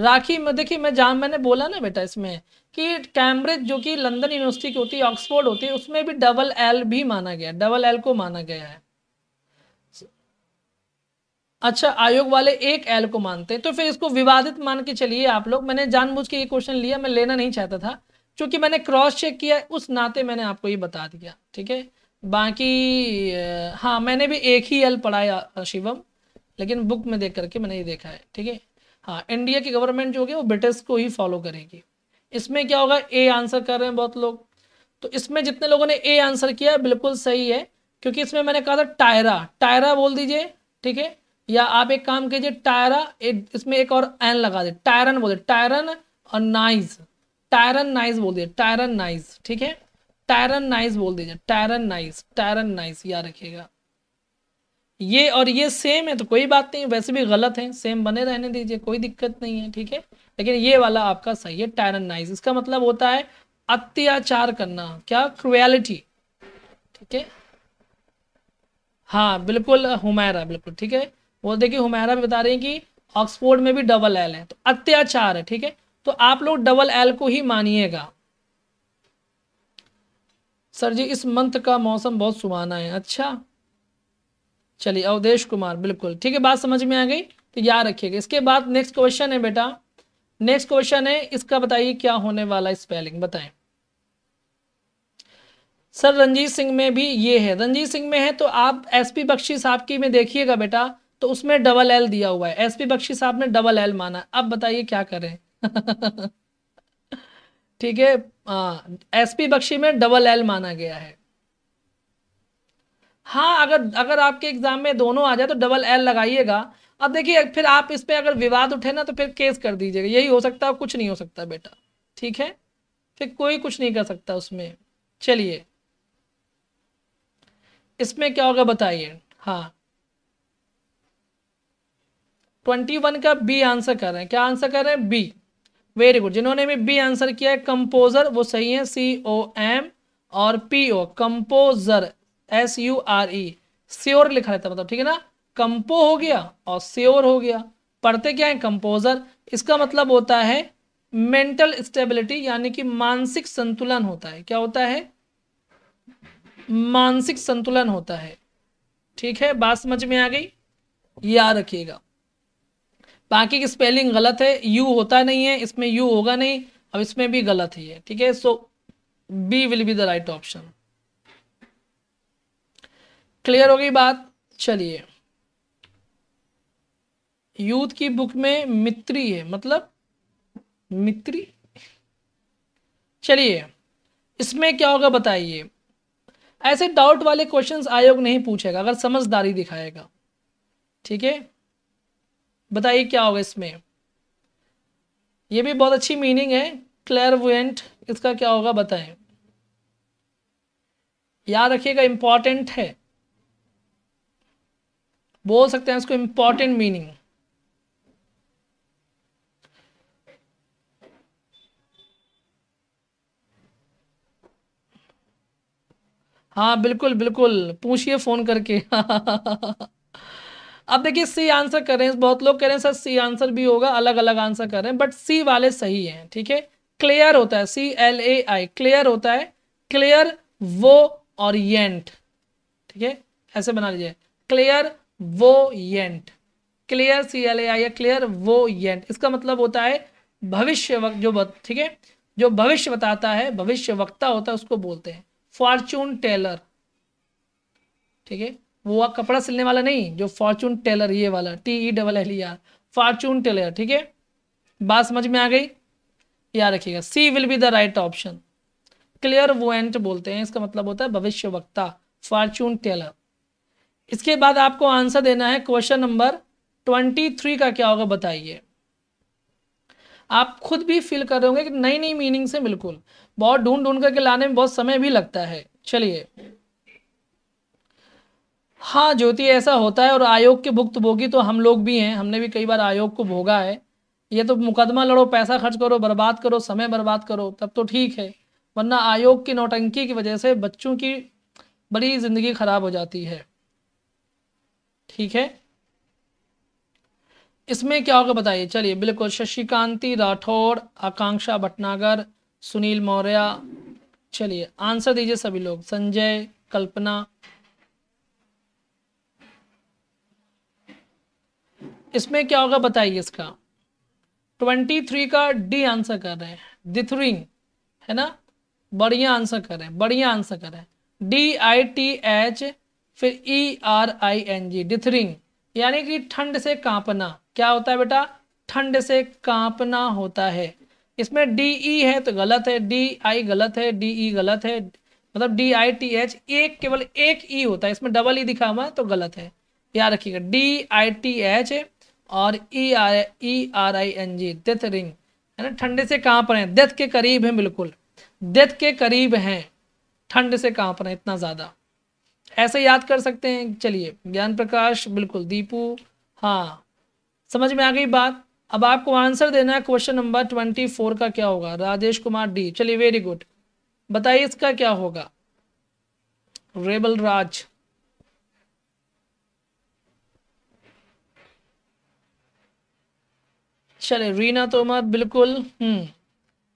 राखी में देखिए मैं जान मैंने बोला ना बेटा इसमें कि कैम्ब्रिज जो कि लंदन यूनिवर्सिटी की होती है ऑक्सफोर्ड होती है उसमें भी डबल एल भी माना गया डबल एल को माना गया है अच्छा आयोग वाले एक एल को मानते हैं तो फिर इसको विवादित मान के चलिए आप लोग मैंने जानबूझ के ये क्वेश्चन लिया मैं लेना नहीं चाहता था क्योंकि मैंने क्रॉस चेक किया उस नाते मैंने आपको ये बता दिया ठीक है बाकी हाँ मैंने भी एक ही एल पढ़ाया शिवम लेकिन बुक में देख करके मैंने ये देखा है ठीक है हाँ इंडिया की गवर्नमेंट जो होगी वो ब्रिटिश को ही फॉलो करेगी इसमें क्या होगा ए आंसर कर रहे हैं बहुत लोग तो इसमें जितने लोगों ने ए आंसर किया बिल्कुल सही है क्योंकि इसमें मैंने कहा था टायरा टायरा बोल दीजिए ठीक है या आप एक काम कीजिए टायरा इसमें एक और एन लगा दे टायरन बोल दे टायरन और नाइज टायरन नाइज बोल दिए टायरन नाइज ठीक है टायरन नाइज बोल दीजिए टायरन नाइज टायरन नाइज या रखिएगा ये और ये सेम है तो कोई बात नहीं वैसे भी गलत है सेम बने रहने दीजिए कोई दिक्कत नहीं है ठीक है लेकिन ये वाला आपका सही है टायरन नाइज इसका मतलब होता है अत्याचार करना क्या क्रुएलिटी ठीक है हाँ बिल्कुल हुमैरा बिल्कुल ठीक है वो देखिए हुमैरा भी बता रहे हैं कि ऑक्सफोर्ड में भी डबल एल है तो अत्याचार है ठीक है तो आप लोग डबल एल को ही मानिएगा सर जी इस मंथ का मौसम बहुत सुहाना है अच्छा चलिए अवधेश कुमार बिल्कुल ठीक है बात समझ में आ गई तो याद रखिएगा इसके बाद नेक्स्ट क्वेश्चन है बेटा नेक्स्ट क्वेश्चन है इसका बताइए क्या होने वाला स्पेलिंग बताएं सर रंजीत सिंह में भी ये है रंजीत सिंह में है तो आप एसपी बख्शी साहब की में देखिएगा बेटा तो उसमें डबल एल दिया हुआ है एसपी बख्शी साहब ने डबल एल माना अब बताइए क्या करें ठीक है एसपी हाँ, बख्शी में डबल एल माना गया है हाँ अगर अगर आपके एग्जाम में दोनों आ जाए तो डबल एल लगाइएगा अब देखिए फिर आप इस पर अगर विवाद उठे ना तो फिर केस कर दीजिएगा यही हो सकता है कुछ नहीं हो सकता बेटा ठीक है फिर कोई कुछ नहीं कर सकता उसमें चलिए इसमें क्या होगा बताइए हाँ ट्वेंटी वन का बी आंसर कर रहे हैं क्या आंसर कर रहे हैं बी वेरी गुड जिन्होंने भी बी आंसर किया है कंपोजर वो सही है सी ओ एम और P O composer S U R E sure लिखा रहता मतलब ठीक है ना कंपो हो गया और श्योर हो गया पढ़ते क्या है कंपोजर इसका मतलब होता है मेंटल स्टेबिलिटी यानी कि मानसिक संतुलन होता है क्या होता है मानसिक संतुलन होता है ठीक है बात समझ में आ गई याद रखिएगा बाकी की स्पेलिंग गलत है यू होता नहीं है इसमें यू होगा नहीं अब इसमें भी गलत ही है ठीक है so B will be the right option clear हो गई बात चलिए यूथ की बुक में मित्री है मतलब मित्री चलिए इसमें क्या होगा बताइए ऐसे डाउट वाले क्वेश्चंस आयोग नहीं पूछेगा अगर समझदारी दिखाएगा ठीक है बताइए क्या होगा इसमें ये भी बहुत अच्छी मीनिंग है क्लेयरवेंट इसका क्या होगा बताएं याद रखिएगा इंपॉर्टेंट है बोल सकते हैं इसको इंपॉर्टेंट मीनिंग हाँ बिल्कुल बिल्कुल पूछिए फ़ोन करके अब देखिए सी आंसर कर रहे हैं बहुत लोग कह रहे हैं सर सी आंसर भी होगा अलग अलग आंसर कर रहे हैं बट सी वाले सही हैं ठीक है क्लियर होता है C L A I clear होता है क्लियर वो ओरिएंट ठीक है ऐसे बना लीजिए क्लियर वो येंट क्लियर सी एल ए आई या क्लियर वो येंट इसका मतलब होता है भविष्य वक्त जो ठीक है जो भविष्य बताता है भविष्य वक्ता होता है उसको बोलते हैं फॉर्चून टेलर ठीक है वो हुआ कपड़ा सिलने वाला नहीं जो फॉर्चून टेलर ये वाला T E double L E R fortune teller ठीक है बात समझ में आ गई याद रखिएगा C will be the right option clairvoyant बोलते हैं इसका मतलब होता है भविष्य वक्ता फॉर्चून टेलर इसके बाद आपको आंसर देना है क्वेश्चन नंबर ट्वेंटी थ्री का क्या होगा बताइए आप खुद भी फील कर रहे होंगे कि नई नई मीनिंग से बिल्कुल बहुत ढूंढ ढूंढ करके लाने में बहुत समय भी लगता है चलिए हाँ ज्योति ऐसा होता है और आयोग के भुक्त भोगी तो हम लोग भी हैं हमने भी कई बार आयोग को भोगा है ये तो मुकदमा लड़ो पैसा खर्च करो बर्बाद करो समय बर्बाद करो तब तो ठीक है वरना आयोग की नौटंकी की वजह से बच्चों की बड़ी ज़िंदगी ख़राब हो जाती है ठीक है इसमें क्या होगा बताइए चलिए बिल्कुल शशिकांति राठौड़ आकांक्षा भटनागर सुनील मौर्या चलिए आंसर दीजिए सभी लोग संजय कल्पना इसमें क्या होगा बताइए इसका ट्वेंटी थ्री का डी आंसर कर रहे हैं डिथरिन है ना बढ़िया आंसर कर रहे हैं बढ़िया आंसर कर रहे हैं डी आई टी एच फिर E R I N G dithering यानी कि ठंड से कांपना क्या होता है बेटा ठंड से कांपना होता है इसमें डी ई e है तो गलत है डी आई गलत है डी ई e गलत है मतलब डी आई टी एच एक केवल एक ई e होता है इसमें डबल ई दिखा हुआ है तो गलत है याद रखिएगा डी आई टी एच और E R E R I N G dithering है ना ठंडे से कांप रहे हैं डेथ के करीब हैं बिल्कुल डेथ के करीब हैं ठंड से कांप रहे हैं इतना ज़्यादा ऐसे याद कर सकते हैं चलिए ज्ञान प्रकाश बिल्कुल दीपू हाँ समझ में आ गई बात अब आपको आंसर देना है क्वेश्चन नंबर ट्वेंटी फोर का क्या होगा राजेश कुमार डी चलिए वेरी गुड बताइए इसका क्या होगा रेबल राज चले रीना तोमर बिल्कुल हम्म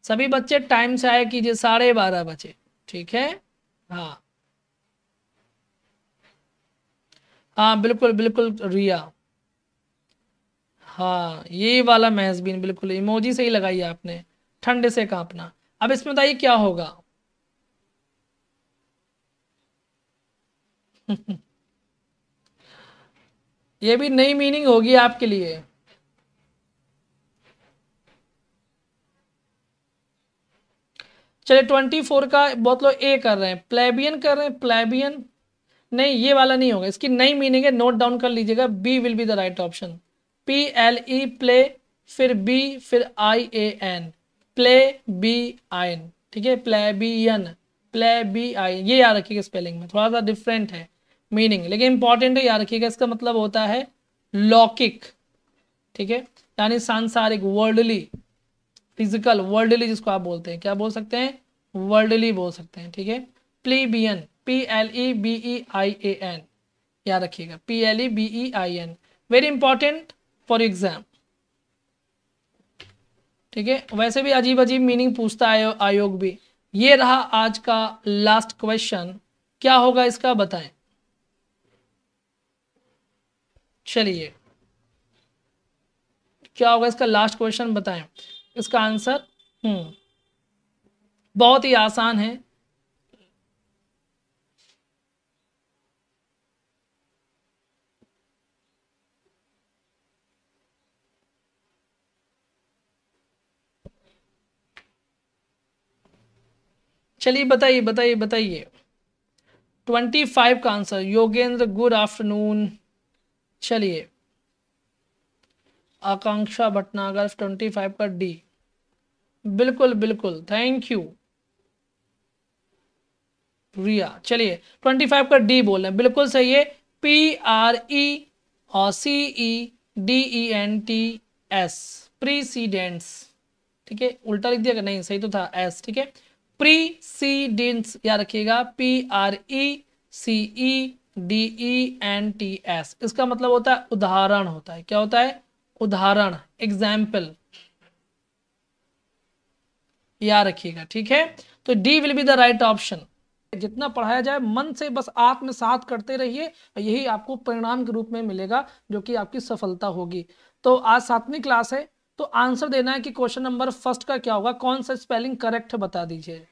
सभी बच्चे टाइम से आया कीजिए साढ़े बारह बजे ठीक है हाँ हाँ बिल्कुल बिल्कुल रिया हाँ ये वाला मेहजबीन बिल्कुल इमोजी से ही लगाई आपने ठंडे से कांपना अब इसमें बताइए क्या होगा ये भी नई मीनिंग होगी आपके लिए चले ट्वेंटी फोर का बहुत लोग ए कर रहे हैं प्लेबियन कर रहे हैं प्लेबियन नहीं ये वाला नहीं होगा इसकी नई मीनिंग है नोट डाउन कर लीजिएगा B will be the right option P L E ple फिर बी फिर I A N ple B N ठीक है प्लेबियन प्ले बी आई ये याद रखिएगा स्पेलिंग में थोड़ा सा डिफरेंट है मीनिंग लेकिन इंपॉर्टेंट है याद रखिएगा इसका मतलब होता है लौकिक ठीक है यानी सांसारिक वर्ल्डली फिजिकल वर्ल्डली जिसको आप बोलते हैं क्या बोल सकते हैं वर्ल्डली बोल सकते हैं ठीक है plebeian P L E B E I A N याद रखिएगा P L E B E I N very important for exam ठीक है वैसे भी अजीब अजीब मीनिंग पूछता है आयोग भी ये रहा आज का लास्ट क्वेश्चन क्या होगा इसका बताएं चलिए क्या होगा इसका लास्ट क्वेश्चन बताएं इसका आंसर हम्म बहुत ही आसान है चलिए बताइए बताइए बताइए ट्वेंटी फाइव का आंसर योगेंद्र गुड आफ्टरनून चलिए आकांक्षा भटनागर ट्वेंटी फाइव का डी बिल्कुल बिल्कुल थैंक यू रिया चलिए ट्वेंटी फाइव का डी बोल रहे हैं बिल्कुल सही है पी आर ई और C E D E N T S precedents ठीक है उल्टा लिख दिया नहीं सही तो था एस ठीक है प्रीसीडेंट्स याद रखिएगा P R E C E D E N T S इसका मतलब होता है उदाहरण होता है क्या होता है उदाहरण एग्जाम्पल या रखिएगा ठीक है तो D will be the right option जितना पढ़ाया जाए मन से बस आत्मसात करते रहिए यही आपको परिणाम के रूप में मिलेगा जो कि आपकी सफलता होगी तो आज सातवीं क्लास है तो आंसर देना है कि क्वेश्चन नंबर फर्स्ट का क्या होगा कौन सा स्पेलिंग करेक्ट बता दीजिए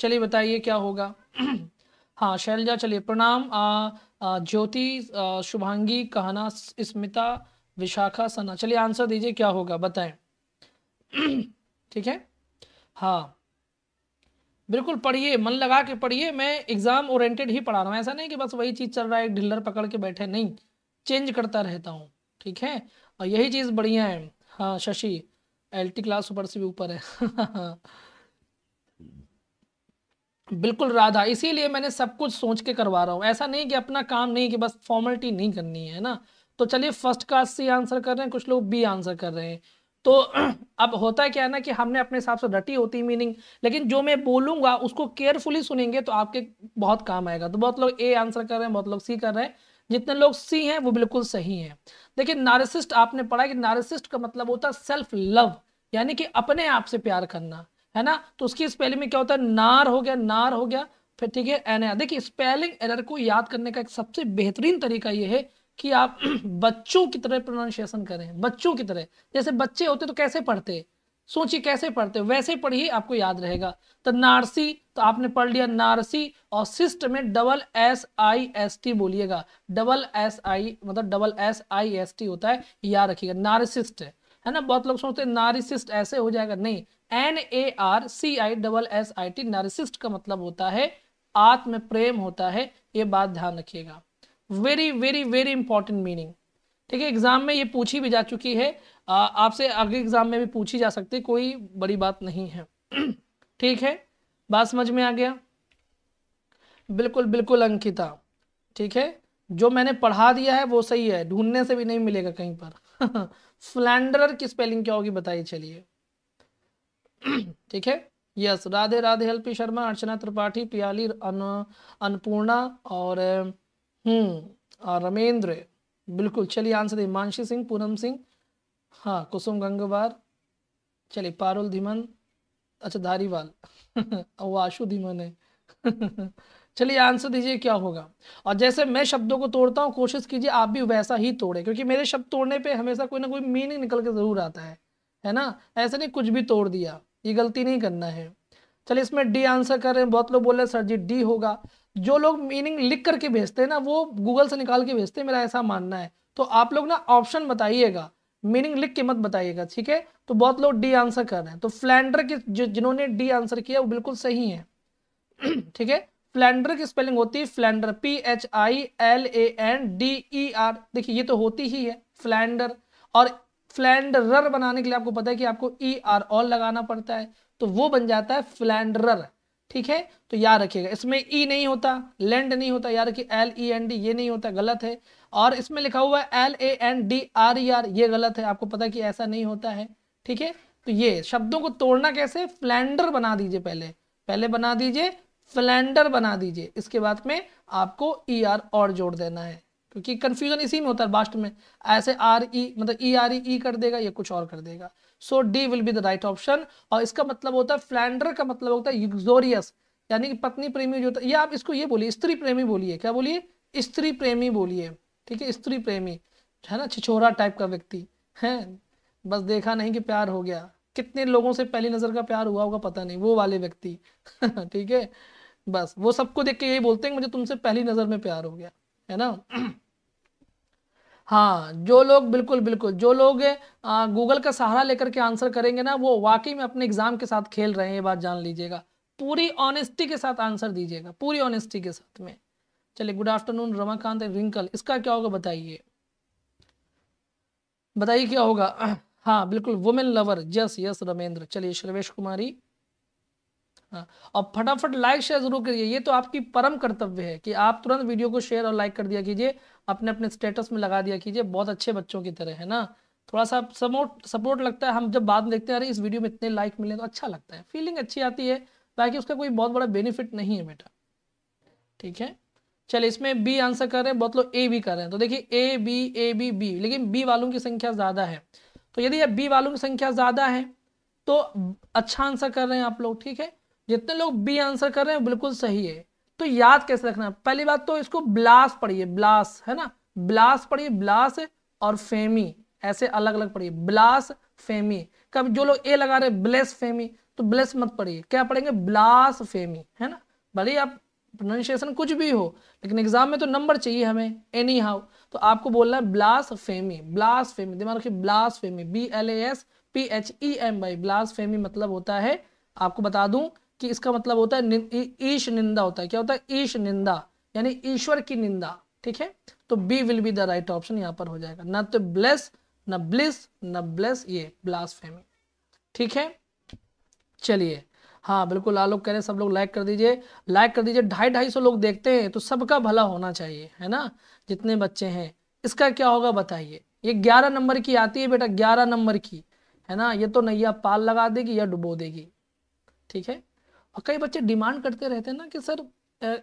चलिए बताइए क्या होगा हाँ शैलजा चलिए प्रणाम ज्योति शुभांगी कहना स्मिता विशाखा सना चलिए आंसर दीजिए क्या होगा बताएं ठीक है हाँ बिल्कुल पढ़िए मन लगा के पढ़िए मैं एग्ज़ाम ओरिएंटेड ही पढ़ा रहा हूँ ऐसा नहीं कि बस वही चीज़ चल रहा है एक ढिल्लर पकड़ के बैठे नहीं चेंज करता रहता हूँ ठीक है और यही चीज़ बढ़िया है हाँ शशि एल टी क्लास ऊपर से भी ऊपर है बिल्कुल राधा इसीलिए मैंने सब कुछ सोच के करवा रहा हूँ ऐसा नहीं कि अपना काम नहीं कि बस फॉर्मेलिटी नहीं करनी है ना तो चलिए फर्स्ट का सी आंसर कर रहे हैं कुछ लोग बी आंसर कर रहे हैं तो अब होता है क्या है ना कि हमने अपने हिसाब से रटी होती मीनिंग लेकिन जो मैं बोलूंगा उसको केयरफुली सुनेंगे तो आपके बहुत काम आएगा तो बहुत लोग ए आंसर कर रहे हैं बहुत लोग सी कर रहे हैं जितने लोग सी हैं वो बिल्कुल सही हैं देखिए नारसिस्ट आपने पढ़ा कि नारसिस्ट का मतलब होता है सेल्फ लव यानी कि अपने आप से प्यार करना है ना तो उसकी स्पेलिंग में क्या होता है नार हो गया नार हो गया फिर ठीक है एन देखिए स्पेलिंग एरर को याद करने का एक सबसे बेहतरीन तरीका ये है कि आप बच्चों की तरह प्रोनाउंसिएशन करें बच्चों की तरह जैसे बच्चे होते तो कैसे पढ़ते सोचिए कैसे पढ़ते वैसे पढ़िए आपको याद रहेगा तो नारसी तो आपने पढ़ लिया नारसी और सिस्ट में double S I S T बोलिएगा डबल एस आई मतलब double S I S T होता है याद रखिएगा नारसिस्ट है है ना बहुत लोग सोचते हैं नारिसिस्ट ऐसे हो जाएगा नहीं N A R C I double S I T narcissist का मतलब होता है आत्म प्रेम होता है ये बात ध्यान रखिएगा very very very important meaning ठीक है एग्जाम में ये पूछी भी जा चुकी है आपसे आगे एग्जाम में भी पूछी जा सकती कोई बड़ी बात नहीं है ठीक है बात समझ में आ गया बिल्कुल बिल्कुल अंकिता ठीक है जो मैंने पढ़ा दिया है वो सही है ढूंढने से भी नहीं मिलेगा कहीं पर फ्लैंडर की स्पेलिंग क्या होगी बताइए चलिए ठीक है यस राधे राधे एल शर्मा अर्चना त्रिपाठी पियाली अन, अन्नपूर्णा और हम्म रमेंद्र बिल्कुल चलिए आंसर हिमांशी सिंह पूनम सिंह हाँ कुसुम गंगवार चलिए पारुल धीमन अच्छा धारीवाल वो आशु धीमन है चलिए आंसर दीजिए क्या होगा और जैसे मैं शब्दों को तोड़ता हूँ कोशिश कीजिए आप भी वैसा ही तोड़े क्योंकि मेरे शब्द तोड़ने पे हमेशा कोई ना कोई मीनिंग निकल के ज़रूर आता है है ना ऐसे नहीं कुछ भी तोड़ दिया ये गलती नहीं करना है चलिए इसमें डी आंसर कर रहे हैं बहुत लोग बोल रहे हैं सर जी डी होगा जो लोग मीनिंग लिख करके भेजते हैं ना वो गूगल से निकाल के भेजते हैं मेरा ऐसा मानना है तो आप लोग ना ऑप्शन बताइएगा मीनिंग लिख के मत बताइएगा ठीक है तो बहुत लोग डी आंसर कर रहे हैं तो फ्लैंडर के जिन्होंने डी आंसर किया वो बिल्कुल सही है ठीक है फ्लैंडर की स्पेलिंग होती है philander P H I L A N D E R देखिए ये तो होती ही है फ्लैंडर और फ्लैंडर बनाने के लिए आपको पता है कि आपको ई आर ऑल लगाना पड़ता है तो वो बन जाता है फ्लैंडर ठीक है तो याद रखिएगा इसमें ई e नहीं होता लैंड नहीं होता याद रखिए एल ई एन डी ये नहीं होता गलत है और इसमें लिखा हुआ है L A N D R E R ये गलत है आपको पता कि ऐसा नहीं होता है ठीक है तो ये शब्दों को तोड़ना कैसे फ्लैंडर बना दीजिए पहले पहले बना दीजिए फ्लैंडर बना दीजिए इसके बाद में आपको ई e आर और जोड़ देना है क्योंकि कंफ्यूजन इसी में होता है बास्ट में ऐसे आर ई e, मतलब ई आर ई कर देगा या कुछ और कर देगा so D will be the right option और इसका मतलब होता है फ्लैंडर का मतलब होता है यूजोरियस यानी कि पत्नी प्रेमी जो होता है या आप इसको ये बोलिए स्त्री प्रेमी बोलिए क्या बोलिए स्त्री प्रेमी बोलिए ठीक है स्त्री प्रेमी है ना छिछोरा टाइप का व्यक्ति है बस देखा नहीं कि प्यार हो गया कितने लोगों से पहली नज़र का प्यार हुआ होगा पता नहीं वो वाले व्यक्ति ठीक है बस वो सबको देख के यही बोलते हैं मुझे तुमसे पहली नज़र में प्यार हो गया है ना हाँ जो लोग बिल्कुल बिल्कुल जो लोग गूगल का सहारा लेकर के आंसर करेंगे ना वो वाकई में अपने एग्जाम के साथ खेल रहे हैं ये बात जान लीजिएगा पूरी ऑनेस्टी के साथ आंसर दीजिएगा पूरी ऑनेस्टी के साथ में चलिए good afternoon Ramakant and Rinkal इसका क्या होगा बताइए बताइए क्या होगा हाँ बिल्कुल women lover yes yes Ramendra चलिए श्रवेश कुमारी हाँ। और फटाफट लाइक शेयर जरूर करिए ये तो आपकी परम कर्तव्य है कि आप तुरंत वीडियो को शेयर और लाइक कर दिया कीजिए अपने अपने स्टेटस में लगा दिया कीजिए बहुत अच्छे बच्चों की तरह है ना थोड़ा सा सपोर्ट सपोर्ट लगता है हम जब बाद में देखते हैं अरे इस वीडियो में इतने लाइक मिले तो अच्छा लगता है फीलिंग अच्छी आती है बाकी उसका कोई बहुत बड़ा बेनिफिट नहीं है बेटा ठीक है चलिए इसमें बी आंसर कर रहे हैं बहुत लोग ए भी कर रहे हैं तो देखिए A B A B B लेकिन बी वालों की संख्या ज़्यादा है तो यदि बी वालों की संख्या ज़्यादा है तो अच्छा आंसर कर रहे हैं आप लोग ठीक है जितने लोग बी आंसर कर रहे हैं बिल्कुल सही है तो याद कैसे रखना पहली बात तो इसको ब्लास पढ़िए ब्लास है ना ब्लास पढ़िए ब्लास और फेमी ऐसे अलग अलग पढ़िए ब्लास फेमी कब जो लोग ए लगा रहे ब्लेस फेमी तो ब्लेस मत पढ़िए क्या पढ़ेंगे ब्लास फेमी है ना भले आप प्रोनाशिएशन कुछ भी हो लेकिन एग्जाम में तो नंबर चाहिए हमें एनी हाउ तो आपको बोलना है ब्लास फेमी ब्लास फेमी दिमाग रखिए blasphemy B L A S P H E e M Y blasphemy मतलब होता है आपको बता दूं कि इसका मतलब होता है ईश निंदा होता है क्या होता है ईश निंदा यानी ईश्वर की निंदा ठीक है तो B will be the right option यहां पर हो जाएगा ना तो ब्लेस न ब्लिस न ब्लेस ये ब्लासफेमी ठीक है चलिए हाँ बिल्कुल आलोक कह रहे हैं सब लोग लाइक कर दीजिए लाइक कर दीजिए ढाई ढाई सौ लोग देखते हैं तो सबका भला होना चाहिए है ना जितने बच्चे हैं इसका क्या होगा बताइए ये ग्यारह नंबर की आती है बेटा ग्यारह नंबर की है ना ये तो नैया पाल लगा देगी या डुबो देगी ठीक है और कई बच्चे डिमांड करते रहते हैं ना कि सर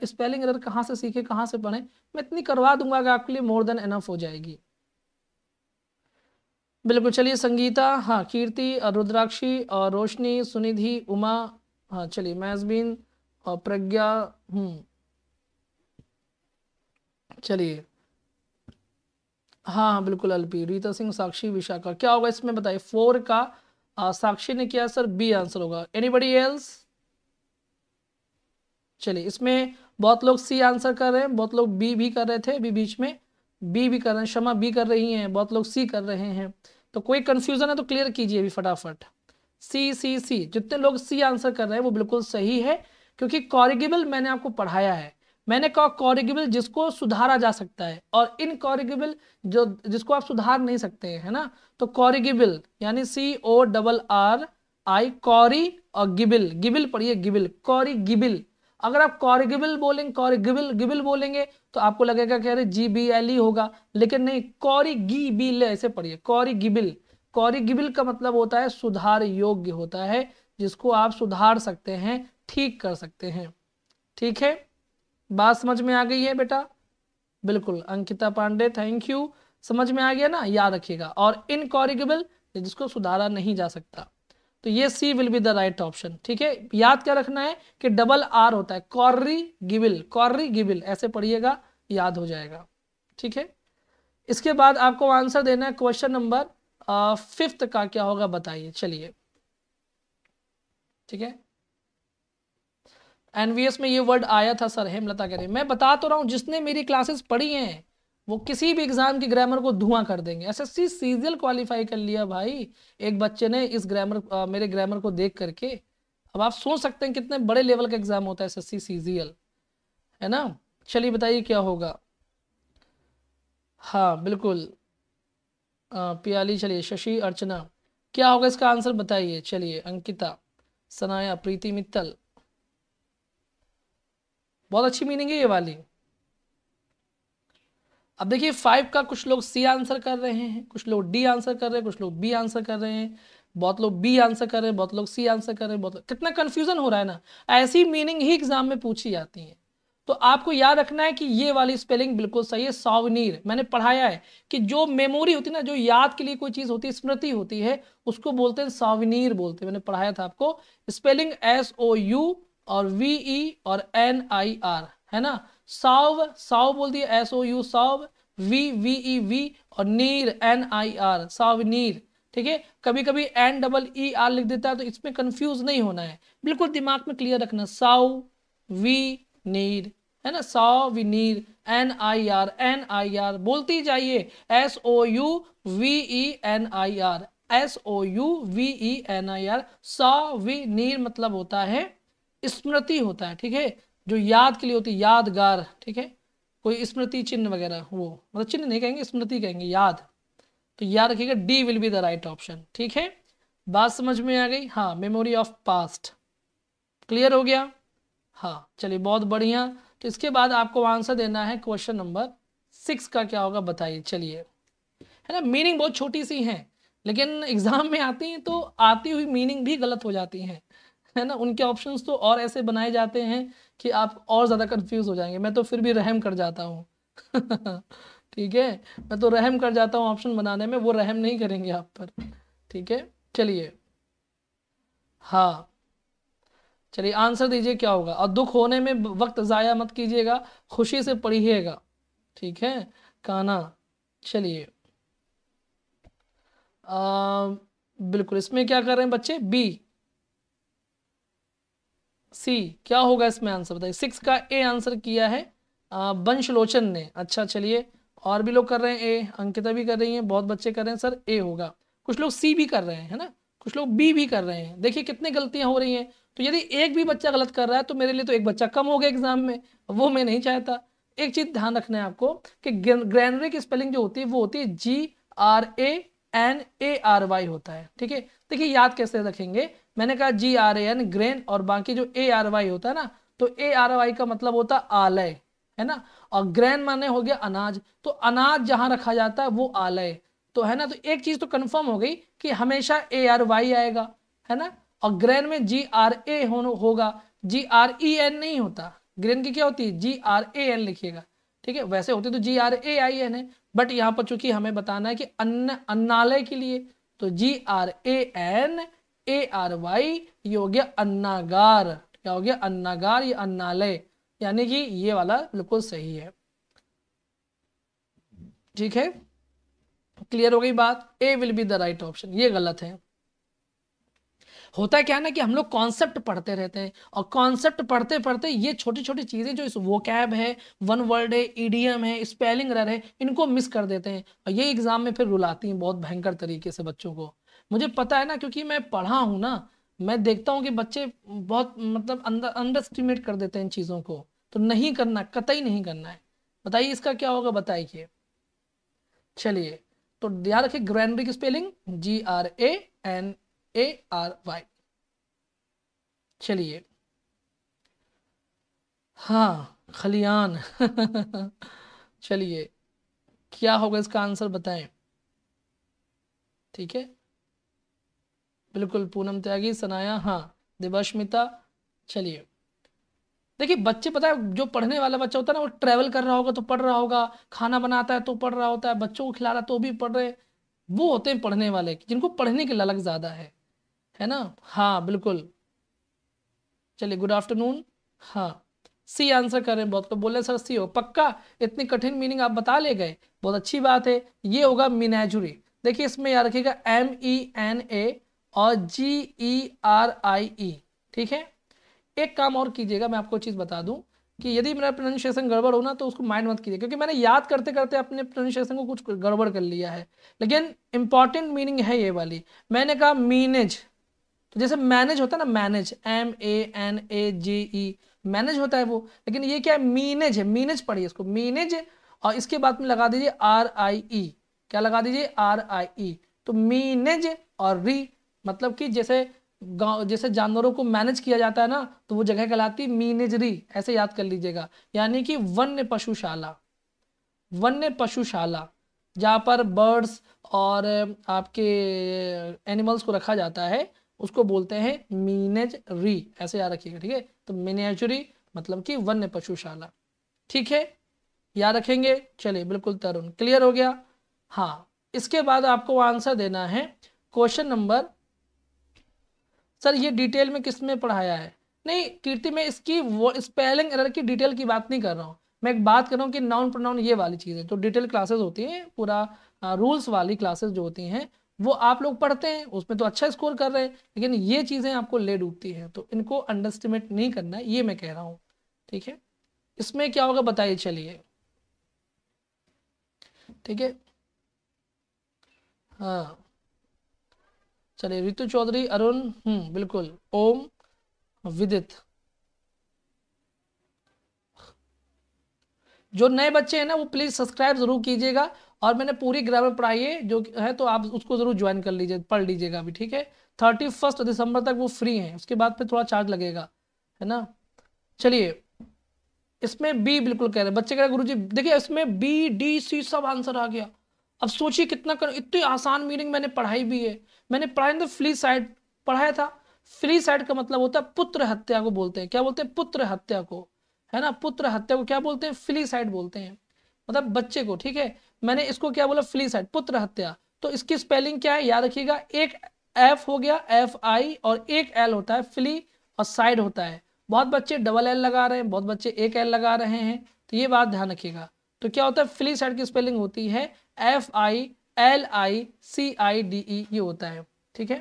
स्पेलिंग एरर कहाँ से सीखे कहाँ से पढ़े मैं इतनी करवा दूंगा कि आपके लिए मोर देन एनफ हो जाएगी बिल्कुल चलिए संगीता हाँ कीर्ति रुद्राक्षी और रोशनी सुनिधि उमा हाँ चलिए मैजबीन और प्रज्ञा हम्म चलिए हाँ, हाँ बिल्कुल अल्पी रीता सिंह साक्षी विशाखा क्या होगा इसमें बताइए फोर का आ, साक्षी ने किया सर बी आंसर होगा एनीबडी एल्स चलिए इसमें बहुत लोग सी आंसर कर रहे हैं बहुत लोग बी भी कर रहे थे अभी बीच में बी भी कर रहे हैं क्षमा बी कर रही हैं बहुत लोग सी कर रहे हैं तो कोई कन्फ्यूज़न है तो क्लियर कीजिए अभी फटाफट सी सी सी जितने लोग सी आंसर कर रहे हैं वो बिल्कुल सही है क्योंकि कॉरिगेबल मैंने आपको पढ़ाया है मैंने कहा कॉरिगेबल जिसको सुधारा जा सकता है और इन कॉरिगेबल जो जिसको आप सुधार नहीं सकते हैं है ना तो कॉरिगेबल यानी C O double R I कॉरी और गिबिल गिबिल पढ़िए गिबिल कॉरी गिबिल अगर आप कॉरिगिबिल बोलेंगे कॉरिगिबिल गिबिल बोलेंगे तो आपको लगेगा कि अरे जी बी एल ई होगा लेकिन नहीं बिल ऐसे पढ़िए कॉरिगिबिल कॉरिगिबिल का मतलब होता है सुधार योग्य होता है जिसको आप सुधार सकते हैं ठीक कर सकते हैं ठीक है बात समझ में आ गई है बेटा बिल्कुल अंकिता पांडे थैंक यू समझ में आ गया ना याद रखिएगा और इनकॉरिगिबल जिसको सुधारा नहीं जा सकता तो ये C will be the right option ठीक है याद क्या रखना है कि डबल आर होता है कॉर्री गिबिल कॉर्री गिबिल ऐसे पढ़िएगा याद हो जाएगा ठीक है इसके बाद आपको आंसर देना है क्वेश्चन नंबर फिफ्थ का क्या होगा बताइए चलिए ठीक है एनवीएस में ये वर्ड आया था सर हेमलता कह रही मैं बता तो रहा हूं जिसने मेरी क्लासेस पढ़ी हैं वो किसी भी एग्जाम की ग्रामर को धुआं कर देंगे एसएससी सीजीएल क्वालिफाई कर लिया भाई एक बच्चे ने इस ग्रामर आ, मेरे ग्रामर को देख करके अब आप सोच सकते हैं कितने बड़े लेवल का एग्जाम होता है एसएससी सीजीएल है ना चलिए बताइए क्या होगा हाँ बिल्कुल आ, पियाली चलिए शशि अर्चना क्या होगा इसका आंसर बताइए चलिए अंकिता सनाया प्रीति मित्तल बहुत अच्छी मीनिंग है ये वाली अब देखिए फाइव का कुछ लोग सी आंसर कर रहे हैं कुछ लोग डी आंसर कर रहे हैं कुछ लोग बी आंसर कर रहे हैं बहुत लोग बी आंसर कर रहे हैं बहुत लोग सी आंसर कर रहे हैं बहुत कितना कन्फ्यूजन हो रहा है ना ऐसी मीनिंग ही एग्जाम में पूछी जाती है तो आपको याद रखना है कि ये वाली स्पेलिंग बिल्कुल सही है सावनीर मैंने पढ़ाया है कि जो मेमोरी होती है ना जो याद के लिए कोई चीज़ होती है स्मृति होती है उसको बोलते हैं सावनीर बोलते हैं मैंने पढ़ाया था आपको स्पेलिंग एस ओ यू और वी ई e और एन आई आर है ना साव साव बोल दिया एस ओ यू साव वी वी ई वी और नीर एन आई आर साव नीर ठीक है कभी कभी एन डबल ई आर लिख देता है तो इसमें कंफ्यूज नहीं होना है बिल्कुल दिमाग में क्लियर रखना साव वी नीर है ना वी नीर N I R N I R बोलती जाइए S O U V E N I R S O U V E N I R V नीर मतलब होता है स्मृति होता है ठीक है जो याद के लिए होती यादगार ठीक है कोई स्मृति चिन्ह वगैरह वो मतलब चिन्ह नहीं कहेंगे स्मृति कहेंगे याद तो याद रखिएगा D will be the right option ठीक है बात समझ में आ गई हाँ मेमोरी ऑफ पास्ट क्लियर हो गया हाँ चलिए बहुत बढ़िया तो इसके बाद आपको आंसर देना है क्वेश्चन नंबर सिक्स का क्या होगा बताइए चलिए है ना मीनिंग बहुत छोटी सी है लेकिन एग्जाम में आती हैं तो आती हुई मीनिंग भी गलत हो जाती है है ना उनके ऑप्शंस तो और ऐसे बनाए जाते हैं कि आप और ज़्यादा कंफ्यूज हो जाएंगे मैं तो फिर भी रहम कर जाता हूँ ठीक है मैं तो रहम कर जाता हूँ ऑप्शन बनाने में वो रहम नहीं करेंगे आप पर ठीक है चलिए हाँ चलिए आंसर दीजिए क्या होगा और दुख होने में वक्त ज़ाया मत कीजिएगा खुशी से पढ़िएगा ठीक है काना चलिए बिल्कुल इसमें क्या कर रहे हैं बच्चे बी सी क्या होगा इसमें आंसर बताइए सिक्स का ए आंसर किया है वंशलोचन ने अच्छा चलिए और भी लोग कर रहे हैं ए अंकिता भी कर रही हैं बहुत बच्चे कर रहे हैं सर ए होगा कुछ लोग सी भी कर रहे हैं है ना कुछ लोग बी भी कर रहे हैं देखिए कितनी गलतियां हो रही हैं तो यदि एक भी बच्चा गलत कर रहा है तो मेरे लिए तो एक बच्चा कम हो गया एग्जाम में वो मैं नहीं चाहता एक चीज़ ध्यान रखना है आपको कि ग्रैनरी की स्पेलिंग जो होती है वो होती है G R A N A R Y होता है ठीक है देखिए याद कैसे रखेंगे मैंने कहा G R A N grain और बाकी जो ए आर वाई होता है ना तो ए आर वाई का मतलब होता आलय है ना और ग्रेन माने हो गया अनाज तो अनाज जहां रखा जाता है वो आलय तो है ना तो एक चीज तो कंफर्म हो गई कि हमेशा ए आर वाई आएगा है ना और ग्रेन में जी आर ए होगा जी आर ई एन नहीं होता ग्रेन की क्या होती है जी आर ए एन लिखिएगा ठीक है वैसे होती तो G R A I N है बट यहाँ पर चूंकि हमें बताना है कि अन्न अन्नालय के लिए तो G R A N A R Y ये हो गया अन्नागार क्या हो गया अन्नागार या अन्नालय यानी कि ये वाला बिल्कुल सही है ठीक है क्लियर हो गई बात A will be the right option ये गलत है होता है क्या ना कि हम लोग कॉन्सेप्ट पढ़ते रहते हैं और कॉन्सेप्ट पढ़ते पढ़ते ये छोटी छोटी चीज़ें जो इस वो कैब है वन वर्ड है ईडीएम है स्पेलिंग रर है इनको मिस कर देते हैं और ये एग्ज़ाम में फिर रुलाती हैं बहुत भयंकर तरीके से बच्चों को मुझे पता है ना क्योंकि मैं पढ़ा हूँ ना मैं देखता हूँ कि बच्चे बहुत मतलब अंदर अंडर एस्टिमेट कर देते हैं इन चीज़ों को तो नहीं करना कतई नहीं करना है बताइए इसका क्या होगा बताइए चलिए तो याद रखिए ग्रैंडरी की spelling G R A N A R Y चलिए हाँ खलियान चलिए क्या होगा इसका आंसर बताएं ठीक है बिल्कुल पूनम त्यागी सनाया हाँ दिवश्मिता चलिए देखिए बच्चे पता है जो पढ़ने वाला बच्चा होता है ना वो ट्रेवल कर रहा होगा तो पढ़ रहा होगा खाना बनाता है तो पढ़ रहा होता है बच्चों को खिला रहा तो भी पढ़ रहे वो होते हैं पढ़ने वाले जिनको पढ़ने की ललक ज़्यादा है है ना हाँ बिल्कुल चलिए गुड आफ्टरनून हाँ सी आंसर कर रहे हैं बहुत को बोले सर सी हो पक्का इतनी कठिन मीनिंग आप बता ले गए बहुत अच्छी बात है ये होगा मिनेजुरी देखिए इसमें याद रखिएगा एम ई एन ए और जी ई आर आई ई ठीक है एक काम और कीजिएगा मैं आपको चीज़ बता दूं कि यदि मेरा प्रोनाउंसिएशन गड़बड़ हो ना तो उसको माइंड मत कीजिए क्योंकि मैंने याद करते करते अपने प्रोनाउंसिएशन को कुछ गड़बड़ कर लिया है लेकिन इंपॉर्टेंट मीनिंग है ये वाली मैंने कहा मीनेज तो जैसे मैनेज होता है ना manage M A N A G E manage होता है वो लेकिन ये क्या है मीनेज है मीनेज पढ़िए इसको मीनेज और इसके बाद में लगा दीजिए आर आई ई क्या लगा दीजिए आर आई ई तो मीनेज और री मतलब कि जैसे गाँव जैसे जानवरों को मैनेज किया जाता है ना तो वो जगह कहलाती मीनेजरी ऐसे याद कर लीजिएगा यानी कि वन्य पशुशाला वन्य पशुशाला जहाँ पर बर्ड्स और आपके एनिमल्स को रखा जाता है उसको बोलते हैं मीनेजरी ऐसे याद रखिएगा ठीक है तो मीनेजरी मतलब कि वन्य पशुशाला ठीक है याद रखेंगे चलिए बिल्कुल तरुण क्लियर हो गया हाँ इसके बाद आपको आंसर देना है क्वेश्चन नंबर सर ये डिटेल में किस में पढ़ाया है नहीं कीर्ति में इसकी स्पेलिंग एरर की डिटेल की बात नहीं कर रहा हूँ मैं एक बात कर रहा हूँ कि नाउन प्रोनाउन ये वाली चीज़ है तो डिटेल क्लासेस होती हैं पूरा रूल्स वाली क्लासेस जो होती हैं वो आप लोग पढ़ते हैं उसमें तो अच्छा स्कोर कर रहे हैं लेकिन ये चीज़ें आपको ले डूबती हैं तो इनको अंडरस्टिमेट नहीं करना ये मैं कह रहा हूँ ठीक है इसमें क्या होगा बताइए चलिए ठीक है हाँ चलिए रितु चौधरी अरुण हम्म बिल्कुल ओम विदित जो नए बच्चे हैं ना वो प्लीज़ सब्सक्राइब ज़रूर कीजिएगा और मैंने पूरी ग्रामर पढ़ाई है जो है तो आप उसको ज़रूर ज्वाइन कर लीजिए पढ़ लीजिएगा अभी ठीक है थर्टी फर्स्ट दिसंबर तक वो फ्री है उसके बाद फिर थोड़ा चार्ज लगेगा है ना चलिए इसमें बी बिल्कुल कह रहे बच्चे कह रहे गुरु जी देखिए इसमें बी डी सी सब आंसर आ गया अब सोचिए कितना कर इतनी आसान मीनिंग मैंने पढ़ाई भी है मैंने फ्ली साइड पढ़ाया था साइड का मतलब होता है पुत्र हत्या को बोलते हैं क्या बोलते हैं पुत्र हत्या को है ना पुत्र हत्या को क्या बोलते हैं साइड बोलते हैं मतलब बच्चे को ठीक है मैंने इसको क्या बोला साइड पुत्र हत्या तो इसकी स्पेलिंग क्या है याद रखिएगा एक एफ हो गया एफ आई और एक एल होता है फ्ली और साइड होता है बहुत बच्चे डबल एल लगा रहे हैं बहुत बच्चे एक एल लगा रहे हैं तो ये बात ध्यान रखिएगा तो क्या होता है फ्ली साइड की स्पेलिंग होती है F I L I C I D E ये होता है ठीक है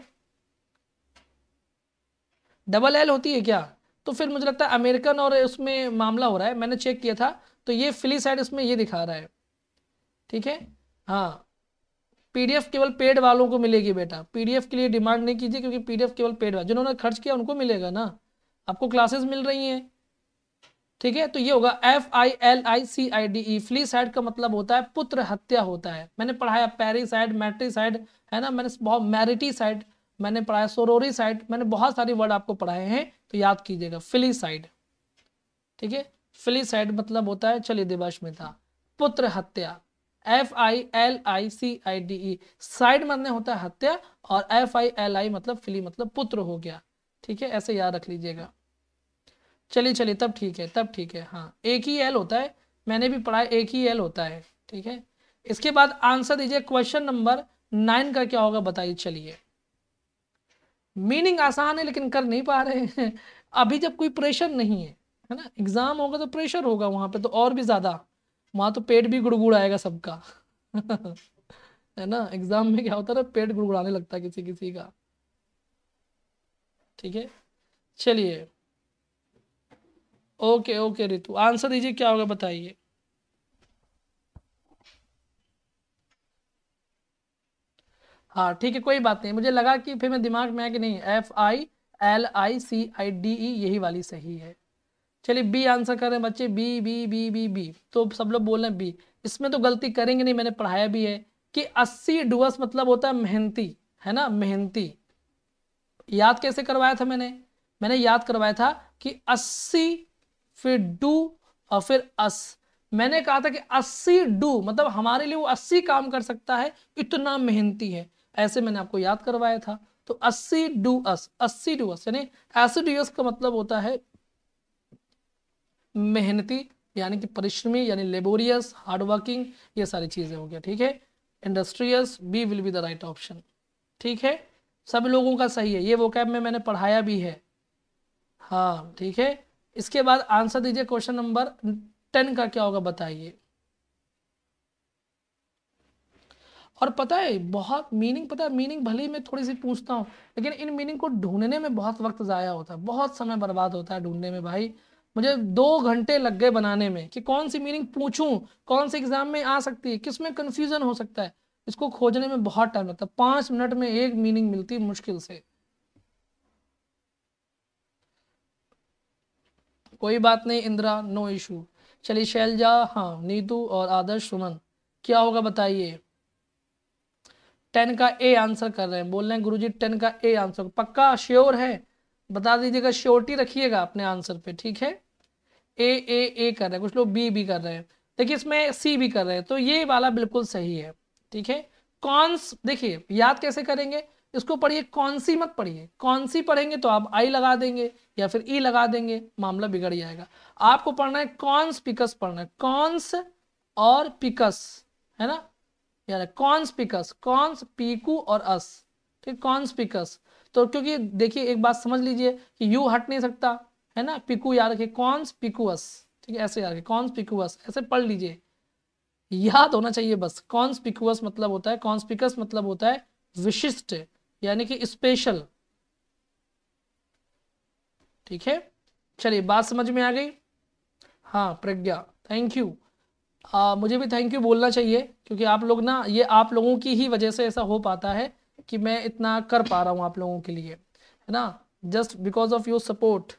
डबल एल होती है क्या तो फिर मुझे लगता है अमेरिकन और उसमें मामला हो रहा है मैंने चेक किया था तो ये फिली साइड इसमें ये दिखा रहा है ठीक है हाँ पीडीएफ केवल पेड वालों को मिलेगी बेटा पीडीएफ के लिए डिमांड नहीं कीजिए क्योंकि पीडीएफ केवल पेड वाले जिन्होंने खर्च किया उनको मिलेगा ना आपको क्लासेस मिल रही हैं ठीक है तो ये होगा F I L I C I D E साइड का मतलब होता है पुत्र हत्या होता है मैंने पढ़ाया साइड मैट्री साइड है ना मैंने बहुत साइड मैंने पढ़ाया साइड मैंने बहुत सारे वर्ड आपको पढ़ाए हैं तो याद कीजिएगा साइड ठीक है साइड मतलब होता है चलिए दिवश में था पुत्र हत्या F I L I C I D E साइड मतलब होता है हत्या और एफ आई एल आई मतलब फिली मतलब पुत्र हो गया ठीक है ऐसे याद रख लीजिएगा चलिए चलिए तब ठीक है तब ठीक है हाँ एक ही एल होता है मैंने भी पढ़ा एक ही एल होता है ठीक है इसके बाद आंसर दीजिए क्वेश्चन नंबर नाइन का क्या होगा बताइए चलिए मीनिंग आसान है लेकिन कर नहीं पा रहे हैं अभी जब कोई प्रेशर नहीं है है ना एग्जाम होगा तो प्रेशर होगा वहाँ पे तो और भी ज़्यादा वहाँ तो पेट भी गुड़गुड़ आएगा सबका है ना एग्जाम में क्या होता है पेट गुड़गुड़ाने लगता है किसी किसी का ठीक है चलिए ओके ओके रितु आंसर दीजिए क्या होगा बताइए हाँ ठीक है कोई बात नहीं मुझे लगा कि फिर मैं दिमाग में आया कि नहीं F I L I C I D E यही वाली सही है चलिए बी आंसर कर रहे हैं बच्चे B B B B B तो सब लोग बोल रहे हैं बी इसमें तो गलती करेंगे नहीं मैंने पढ़ाया भी है कि अस्सी डुअस मतलब होता है मेहनती है ना मेहनती याद कैसे करवाया था मैंने मैंने याद करवाया था कि अस्सी फिर डू और फिर अस मैंने कहा था कि अस्सी डू मतलब हमारे लिए वो अस्सी काम कर सकता है इतना मेहनती है ऐसे मैंने आपको याद करवाया था तो अस्सी डू अस अस्सी डू अस यानी एस का मतलब होता है मेहनती यानी कि परिश्रमी यानी लेबोरियस हार्डवर्किंग ये सारी चीज़ें हो गया ठीक है industrious B will be the right option ठीक है सब लोगों का सही है ये वो कैब में मैंने पढ़ाया भी है हाँ ठीक है इसके बाद आंसर दीजिए क्वेश्चन नंबर टेन का क्या होगा बताइए और पता है बहुत मीनिंग पता है मीनिंग भले ही मैं थोड़ी सी पूछता हूँ लेकिन इन मीनिंग को ढूंढने में बहुत वक्त ज़ाया होता है बहुत समय बर्बाद होता है ढूंढने में भाई मुझे दो घंटे लग गए बनाने में कि कौन सी मीनिंग पूछूं कौन से एग्जाम में आ सकती है किस में कन्फ्यूजन हो सकता है इसको खोजने में बहुत टाइम लगता है पाँच मिनट में एक मीनिंग मिलती मुश्किल से कोई बात नहीं इंदिरा नो इशू चलिए शैलजा हाँ नीतू और आदर्श सुमन क्या होगा बताइए टेन का ए आंसर कर रहे हैं बोल रहे हैं गुरुजी टेन का ए आंसर पक्का श्योर है बता दीजिएगा श्योरिटी रखिएगा अपने आंसर पे ठीक है ए ए ए कर रहे हैं कुछ लोग बी भी कर रहे हैं देखिए इसमें सी भी कर रहे हैं तो ये वाला बिल्कुल सही है ठीक है कौन देखिए याद कैसे करेंगे इसको पढ़िए कौन सी मत पढ़िए कौन सी पढ़ेंगे तो आप आई लगा देंगे या फिर ई लगा देंगे मामला बिगड़ जाएगा आपको पढ़ना है कॉन्स पिकस पढ़ना है कॉन्स और पिकस है ना यार कॉन्स पिकस कॉन्स पीकू और अस ठीक कॉन्स पिकस तो क्योंकि देखिए एक बात समझ लीजिए कि यू हट नहीं सकता है ना पिकू याद रखिए कॉन्स पिकुअस ठीक है ऐसे याद रखिए कॉन्स पिकुअस ऐसे पढ़ लीजिए याद होना चाहिए बस कॉन्स पिकुअस मतलब होता है पिकस मतलब होता है विशिष्ट यानी कि स्पेशल ठीक है चलिए बात समझ में आ गई हाँ प्रज्ञा थैंक यू आ, मुझे भी थैंक यू बोलना चाहिए क्योंकि आप लोग ना ये आप लोगों की ही वजह से ऐसा हो पाता है कि मैं इतना कर पा रहा हूँ आप लोगों के लिए है ना just because of your support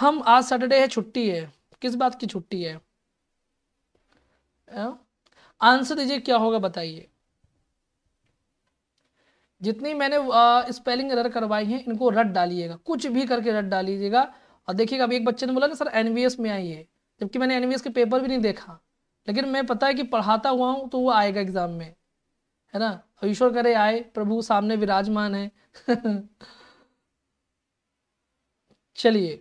हम आज सैटरडे है छुट्टी है किस बात की छुट्टी है आंसर हाँ? दीजिए क्या होगा बताइए जितनी मैंने स्पेलिंग एरर करवाई है इनको रट डालिएगा कुछ भी करके रट डालीजिएगा और देखिएगा अभी एक बच्चे ने बोला ना सर एन में आई है जबकि मैंने एन के पेपर भी नहीं देखा लेकिन मैं पता है कि पढ़ाता हुआ हूँ तो वो आएगा एग्ज़ाम में है ना ईश्वर करे आए प्रभु सामने विराजमान है चलिए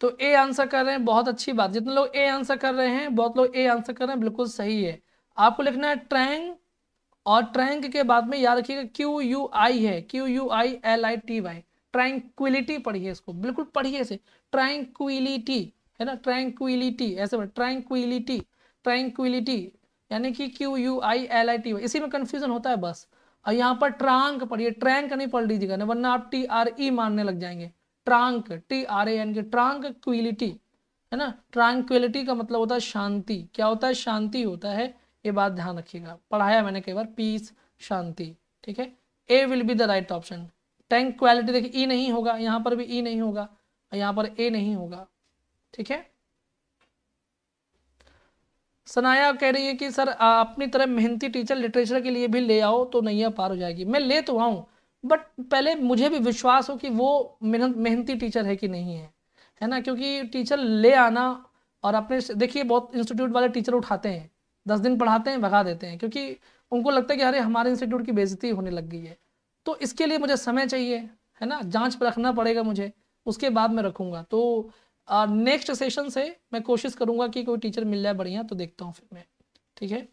तो ए आंसर कर रहे हैं बहुत अच्छी बात जितने लोग ए आंसर कर रहे हैं बहुत लोग ए आंसर कर रहे हैं बिल्कुल सही है आपको लिखना है ट्रैंग और ट्रैंक के बाद में याद रखिएगा क्यू यू आई है Q U I L I T Y tranquillity पढ़िए इसको बिल्कुल पढ़िए इसे ट्रैंक्विलिटी है ना ट्रैंक्विलिटी ऐसे ट्रैंक्विलिटी ट्रैंक्विलिटी यानी कि Q U I L I T इसी में कन्फ्यूजन होता है बस और यहाँ पर ट्रांक पढ़िए ट्रैंक नहीं पढ़ लीजिएगा ना वरना आप टी आर ई e मानने लग जाएंगे ट्रांक T R A N K tranquillity है ना ट्रांक्विलिटी का मतलब होता है शांति क्या होता है शांति होता है ये बात ध्यान रखिएगा पढ़ाया मैंने कई बार पीस शांति ठीक है A will be the right option tranquillity देखिए ई e नहीं होगा यहाँ पर भी ई e नहीं होगा यहाँ पर ए नहीं होगा ठीक है सनाया कह रही है कि सर अपनी तरह मेहनती टीचर लिटरेचर के लिए भी ले आओ तो नैया पार हो जाएगी मैं ले तो आऊं बट पहले मुझे भी विश्वास हो कि वो मेहनत मेहनती टीचर है कि नहीं है है ना क्योंकि टीचर ले आना और अपने देखिए बहुत इंस्टीट्यूट वाले टीचर उठाते हैं दस दिन पढ़ाते हैं भगा देते हैं क्योंकि उनको लगता है कि अरे हमारे इंस्टीट्यूट की बेजती होने लग गई है तो इसके लिए मुझे समय चाहिए है ना जाँच पर रखना पड़ेगा मुझे उसके बाद मैं रखूँगा तो नेक्स्ट सेशन से मैं कोशिश करूँगा कि कोई टीचर मिल जाए बढ़िया तो देखता हूँ फिर मैं ठीक है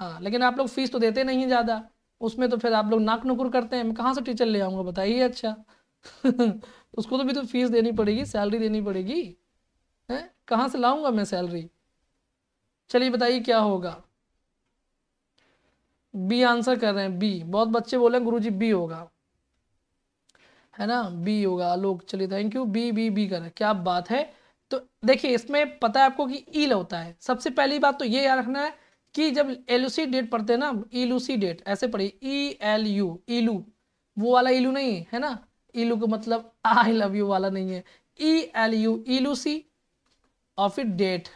हाँ लेकिन आप लोग फीस तो देते नहीं ज़्यादा उसमें तो फिर आप लोग नाक नुकुर करते हैं मैं कहाँ से टीचर ले आऊँगा बताइए अच्छा उसको तो भी तो फीस देनी पड़ेगी सैलरी देनी पड़ेगी है कहाँ से लाऊंगा मैं सैलरी चलिए बताइए क्या होगा बी आंसर कर रहे हैं बी बहुत बच्चे बोले गुरु जी बी होगा है ना बी होगा आलोक चलिए thank you B B B कर क्या बात है तो देखिए इसमें पता है आपको कि ईल e होता है सबसे पहली बात तो ये याद रखना है कि जब डेट पढ़ते हैं ना डेट ऐसे पढ़े ई एल यू इलू वो वाला इलू e नहीं है है ना इलू e का मतलब आई लव यू वाला नहीं है ई एल यू इलूसी और फिर डेट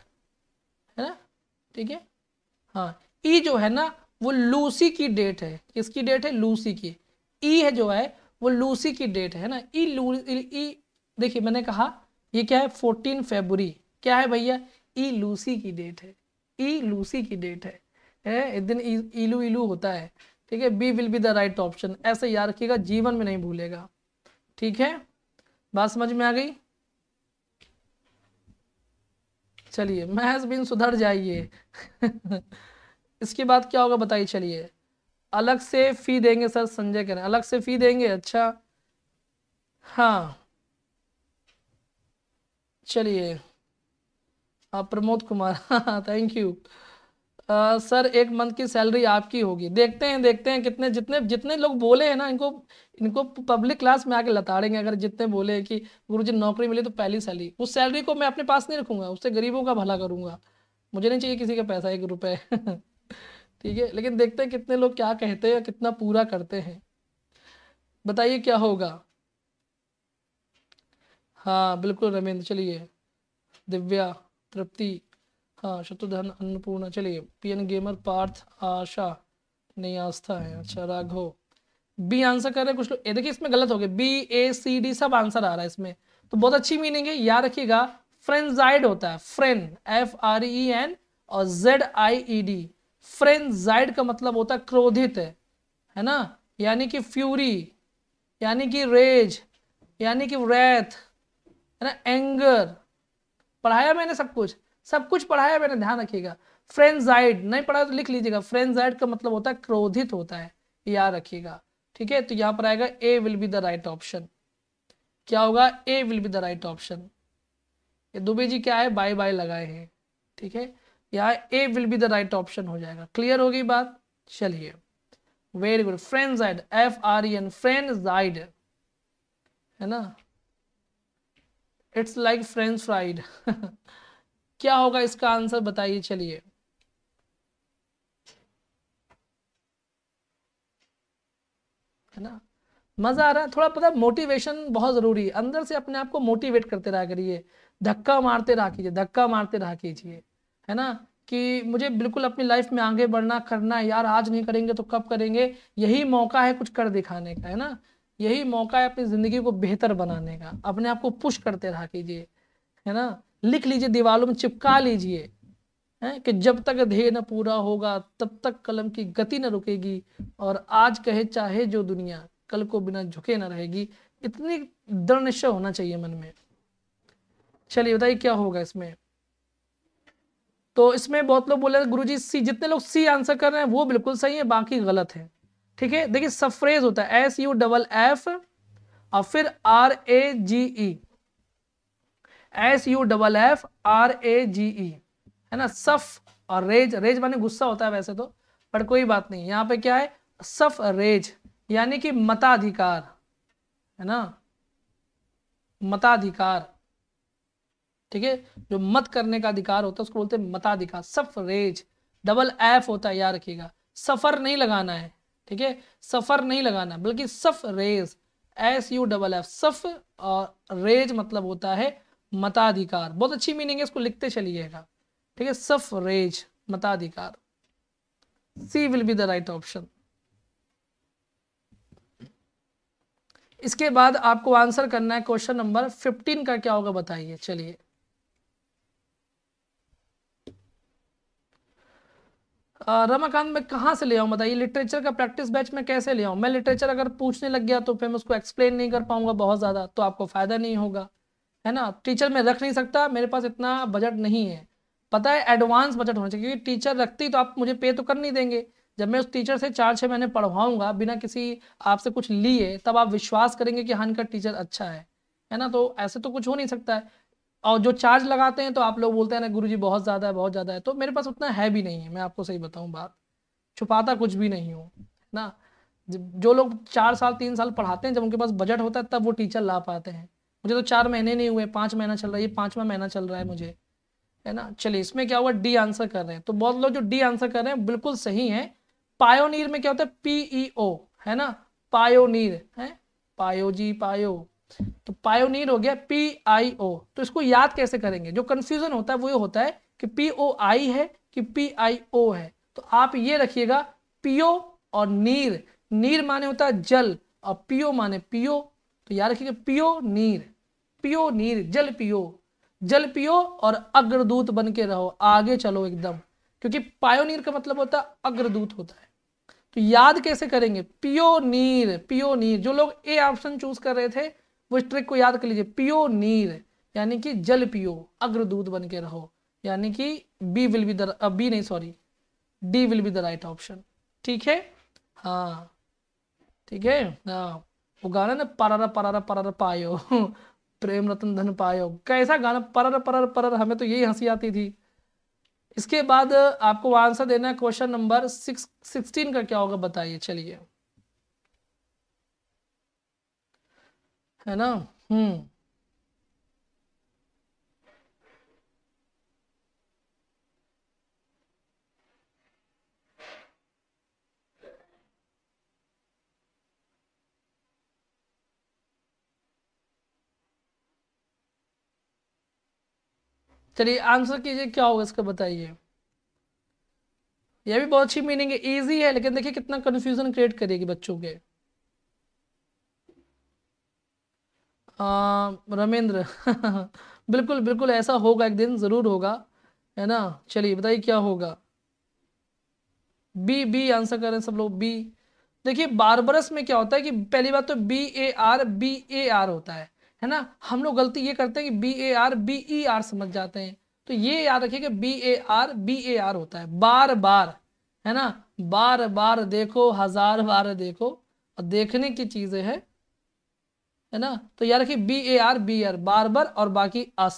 है ना ठीक है हाँ ई e जो है ना वो लूसी की डेट है किसकी डेट है लूसी की ई है जो है वो लूसी की डेट है ना ई लू ई देखिए मैंने कहा ये क्या है फोर्टीन फेबरी क्या है भैया ई लूसी की डेट है ई e लूसी की डेट है है इस दिन ईलू e, ईलू होता है ठीक है B will be the right option ऐसे याद रखिएगा जीवन में नहीं भूलेगा ठीक है बात समझ में आ गई चलिए महज बिन सुधर जाइए इसके बाद क्या होगा बताइए चलिए अलग से फी देंगे सर संजय कह रहे अलग से फी देंगे अच्छा हाँ चलिए हाँ प्रमोद कुमार थैंक यू हाँ, सर एक मंथ की सैलरी आपकी होगी देखते हैं देखते हैं कितने जितने जितने लोग बोले हैं ना इनको इनको पब्लिक क्लास में आके लताड़ेंगे अगर जितने बोले हैं कि गुरु जी नौकरी मिली तो पहली सैलरी उस सैलरी को मैं अपने पास नहीं रखूंगा उससे गरीबों का भला करूंगा मुझे नहीं चाहिए किसी का पैसा एक रुपये ठीक है लेकिन देखते हैं कितने लोग क्या कहते हैं कितना पूरा करते हैं बताइए क्या होगा हाँ बिल्कुल रमेंद्र चलिए दिव्या तृप्ति हाँ शत्रुधन अन्नपूर्ण चलिए पीएन गेमर पार्थ आशा नहीं आस्था है अच्छा राघो बी आंसर कर रहे कुछ लोग देखिए इसमें गलत हो गया बी ए सी डी सब आंसर आ रहा है इसमें तो बहुत अच्छी मीनिंग है याद रखिएगा फ्रेंजाइड होता है friend F R E N e e और Z I E D frenzied का मतलब होता है क्रोधित है है ना यानी कि फ्यूरी यानी कि रेज यानी कि रैथ है ना एंगर पढ़ाया मैंने सब कुछ सब कुछ पढ़ाया मैंने ध्यान रखिएगा फ्रेंजाइड नहीं पढ़ा तो लिख लीजिएगा फ्रेंजाइड का मतलब होता है क्रोधित होता है याद रखिएगा ठीक है तो यहाँ पर आएगा A will be the right option क्या होगा A will be the right option ये दुबे जी क्या है बाय बाय लगाए हैं ठीक है यहाँ A will be the right option हो जाएगा क्लियर होगी बात चलिए very good friend F R N friend है ना इट्स लाइक फ्रेंच फ्राइड क्या होगा इसका आंसर बताइए चलिए है ना मज़ा आ रहा है थोड़ा पता मोटिवेशन बहुत ज़रूरी है अंदर से अपने आप को मोटिवेट करते रहा करिए धक्का मारते रहा कीजिए धक्का मारते रहा कीजिए है ना कि मुझे बिल्कुल अपनी लाइफ में आगे बढ़ना करना है यार आज नहीं करेंगे तो कब करेंगे यही मौका है कुछ कर दिखाने का है ना यही मौका है अपनी ज़िंदगी को बेहतर बनाने का अपने आप को पुश करते रहा कीजिए है ना लिख लीजिए दीवारों में चिपका लीजिए है कि जब तक ध्येय न पूरा होगा तब तक कलम की गति न रुकेगी और आज कहे चाहे जो दुनिया कल को बिना झुके न रहेगी इतनी दृढ़ निश्चय होना चाहिए मन में चलिए बताइए क्या होगा इसमें तो इसमें बहुत लोग बोले गुरु जी सी जितने लोग सी आंसर कर रहे हैं वो बिल्कुल सही है बाकी गलत है ठीक है देखिए सफ्रेज होता है एस यू डबल एफ और फिर R A G E S U double F R A G E है ना सफ और रेज रेज माने गुस्सा होता है वैसे तो पर कोई बात नहीं यहां पे क्या है सफ रेज यानी कि मताधिकार है ना मताधिकार ठीक है जो मत करने का अधिकार होता है उसको बोलते हैं मताधिकार सफ रेज डबल एफ होता है याद रखिएगा सफर नहीं लगाना है ठीक है सफ़र नहीं लगाना बल्कि suffrage S U double F सफ़ और रेज मतलब होता है मताधिकार बहुत अच्छी मीनिंग है इसको लिखते चलिएगा ठीक है सफ़ रेज मताधिकार C will be the right option इसके बाद आपको आंसर करना है क्वेश्चन नंबर फिफ्टीन का क्या होगा बताइए चलिए रमाकांत मैं कहाँ से ले आऊँ बताइए लिटरेचर का प्रैक्टिस बैच में कैसे ले आऊँ मैं लिटरेचर अगर पूछने लग गया तो फिर मैं उसको एक्सप्लेन नहीं कर पाऊंगा बहुत ज़्यादा तो आपको फ़ायदा नहीं होगा है ना टीचर मैं रख नहीं सकता मेरे पास इतना बजट नहीं है पता है एडवांस बजट होना चाहिए क्योंकि टीचर रखती तो आप मुझे पे तो कर नहीं देंगे जब मैं उस टीचर से चार छः महीने पढ़वाऊंगा बिना किसी आपसे कुछ लिए तब आप विश्वास करेंगे कि हाँ इनका टीचर अच्छा है है ना तो ऐसे तो कुछ हो नहीं सकता है और जो चार्ज लगाते हैं तो आप लोग बोलते हैं ना गुरु जी बहुत ज़्यादा है बहुत ज़्यादा है तो मेरे पास उतना है भी नहीं है मैं आपको सही बताऊँ बात छुपाता कुछ भी नहीं हूँ ना जो लोग चार साल तीन साल पढ़ाते हैं जब उनके पास बजट होता है तब वो टीचर ला पाते हैं मुझे तो चार महीने नहीं हुए पाँच महीना चल रहा है ये पाँचवा महीना चल रहा है मुझे है ना चलिए इसमें क्या हुआ डी आंसर कर रहे हैं तो बहुत लोग जो डी आंसर कर रहे हैं बिल्कुल सही है पायोनीर में क्या होता है पीईओ e है ना पायोनीर है पायो जी पायो तो पायोनियर हो गया पी आई ओ तो इसको याद कैसे करेंगे जो कंफ्यूजन होता है वो ये होता है कि पी ओ आई है कि पी आई ओ है तो आप ये रखिएगा पीओ और नीर नीर माने होता है जल और पीओ माने पीओ तो याद रखिएगा पीओ नीर पीओ नीर जल पीओ जल पियो और अग्रदूत बन के रहो आगे चलो एकदम क्योंकि पायोनीर का मतलब होता है अग्रदूत होता है तो याद कैसे करेंगे पियो नीर पियो नीर जो लोग ए ऑप्शन चूज कर रहे थे वो इस ट्रिक को याद कर लीजिए पियो नीर यानी कि जल पियो अग्रदूत बन के रहो यानी कि B will be the B नहीं sorry D will be the right option ठीक है हाँ ठीक है हाँ वो गाना ना परारा परारा परारा पायो प्रेम रतन धन पायो कैसा गाना परर परर परर हमें तो यही हंसी आती थी इसके बाद आपको आंसर देना है क्वेश्चन नंबर सिक्स सिक्सटीन का क्या होगा बताइए चलिए है ना हम्म चलिए आंसर कीजिए क्या होगा इसका बताइए यह भी बहुत अच्छी मीनिंग है इजी है लेकिन देखिए कितना कन्फ्यूजन क्रिएट करेगी बच्चों के रमेंद्र बिल्कुल बिल्कुल ऐसा होगा एक दिन ज़रूर होगा है ना चलिए बताइए क्या होगा बी बी आंसर कर रहे हैं सब लोग बी देखिए बारबरस में क्या होता है कि पहली बात तो B A R B A R होता है है ना हम लोग गलती ये करते हैं कि B A R B E R समझ जाते हैं तो ये याद रखिए कि B A R B A R होता है बार बार है ना बार बार देखो हजार बार देखो और देखने की चीज़ें हैं है ना तो याद रखिए B A R B R बार बार और बाकी अस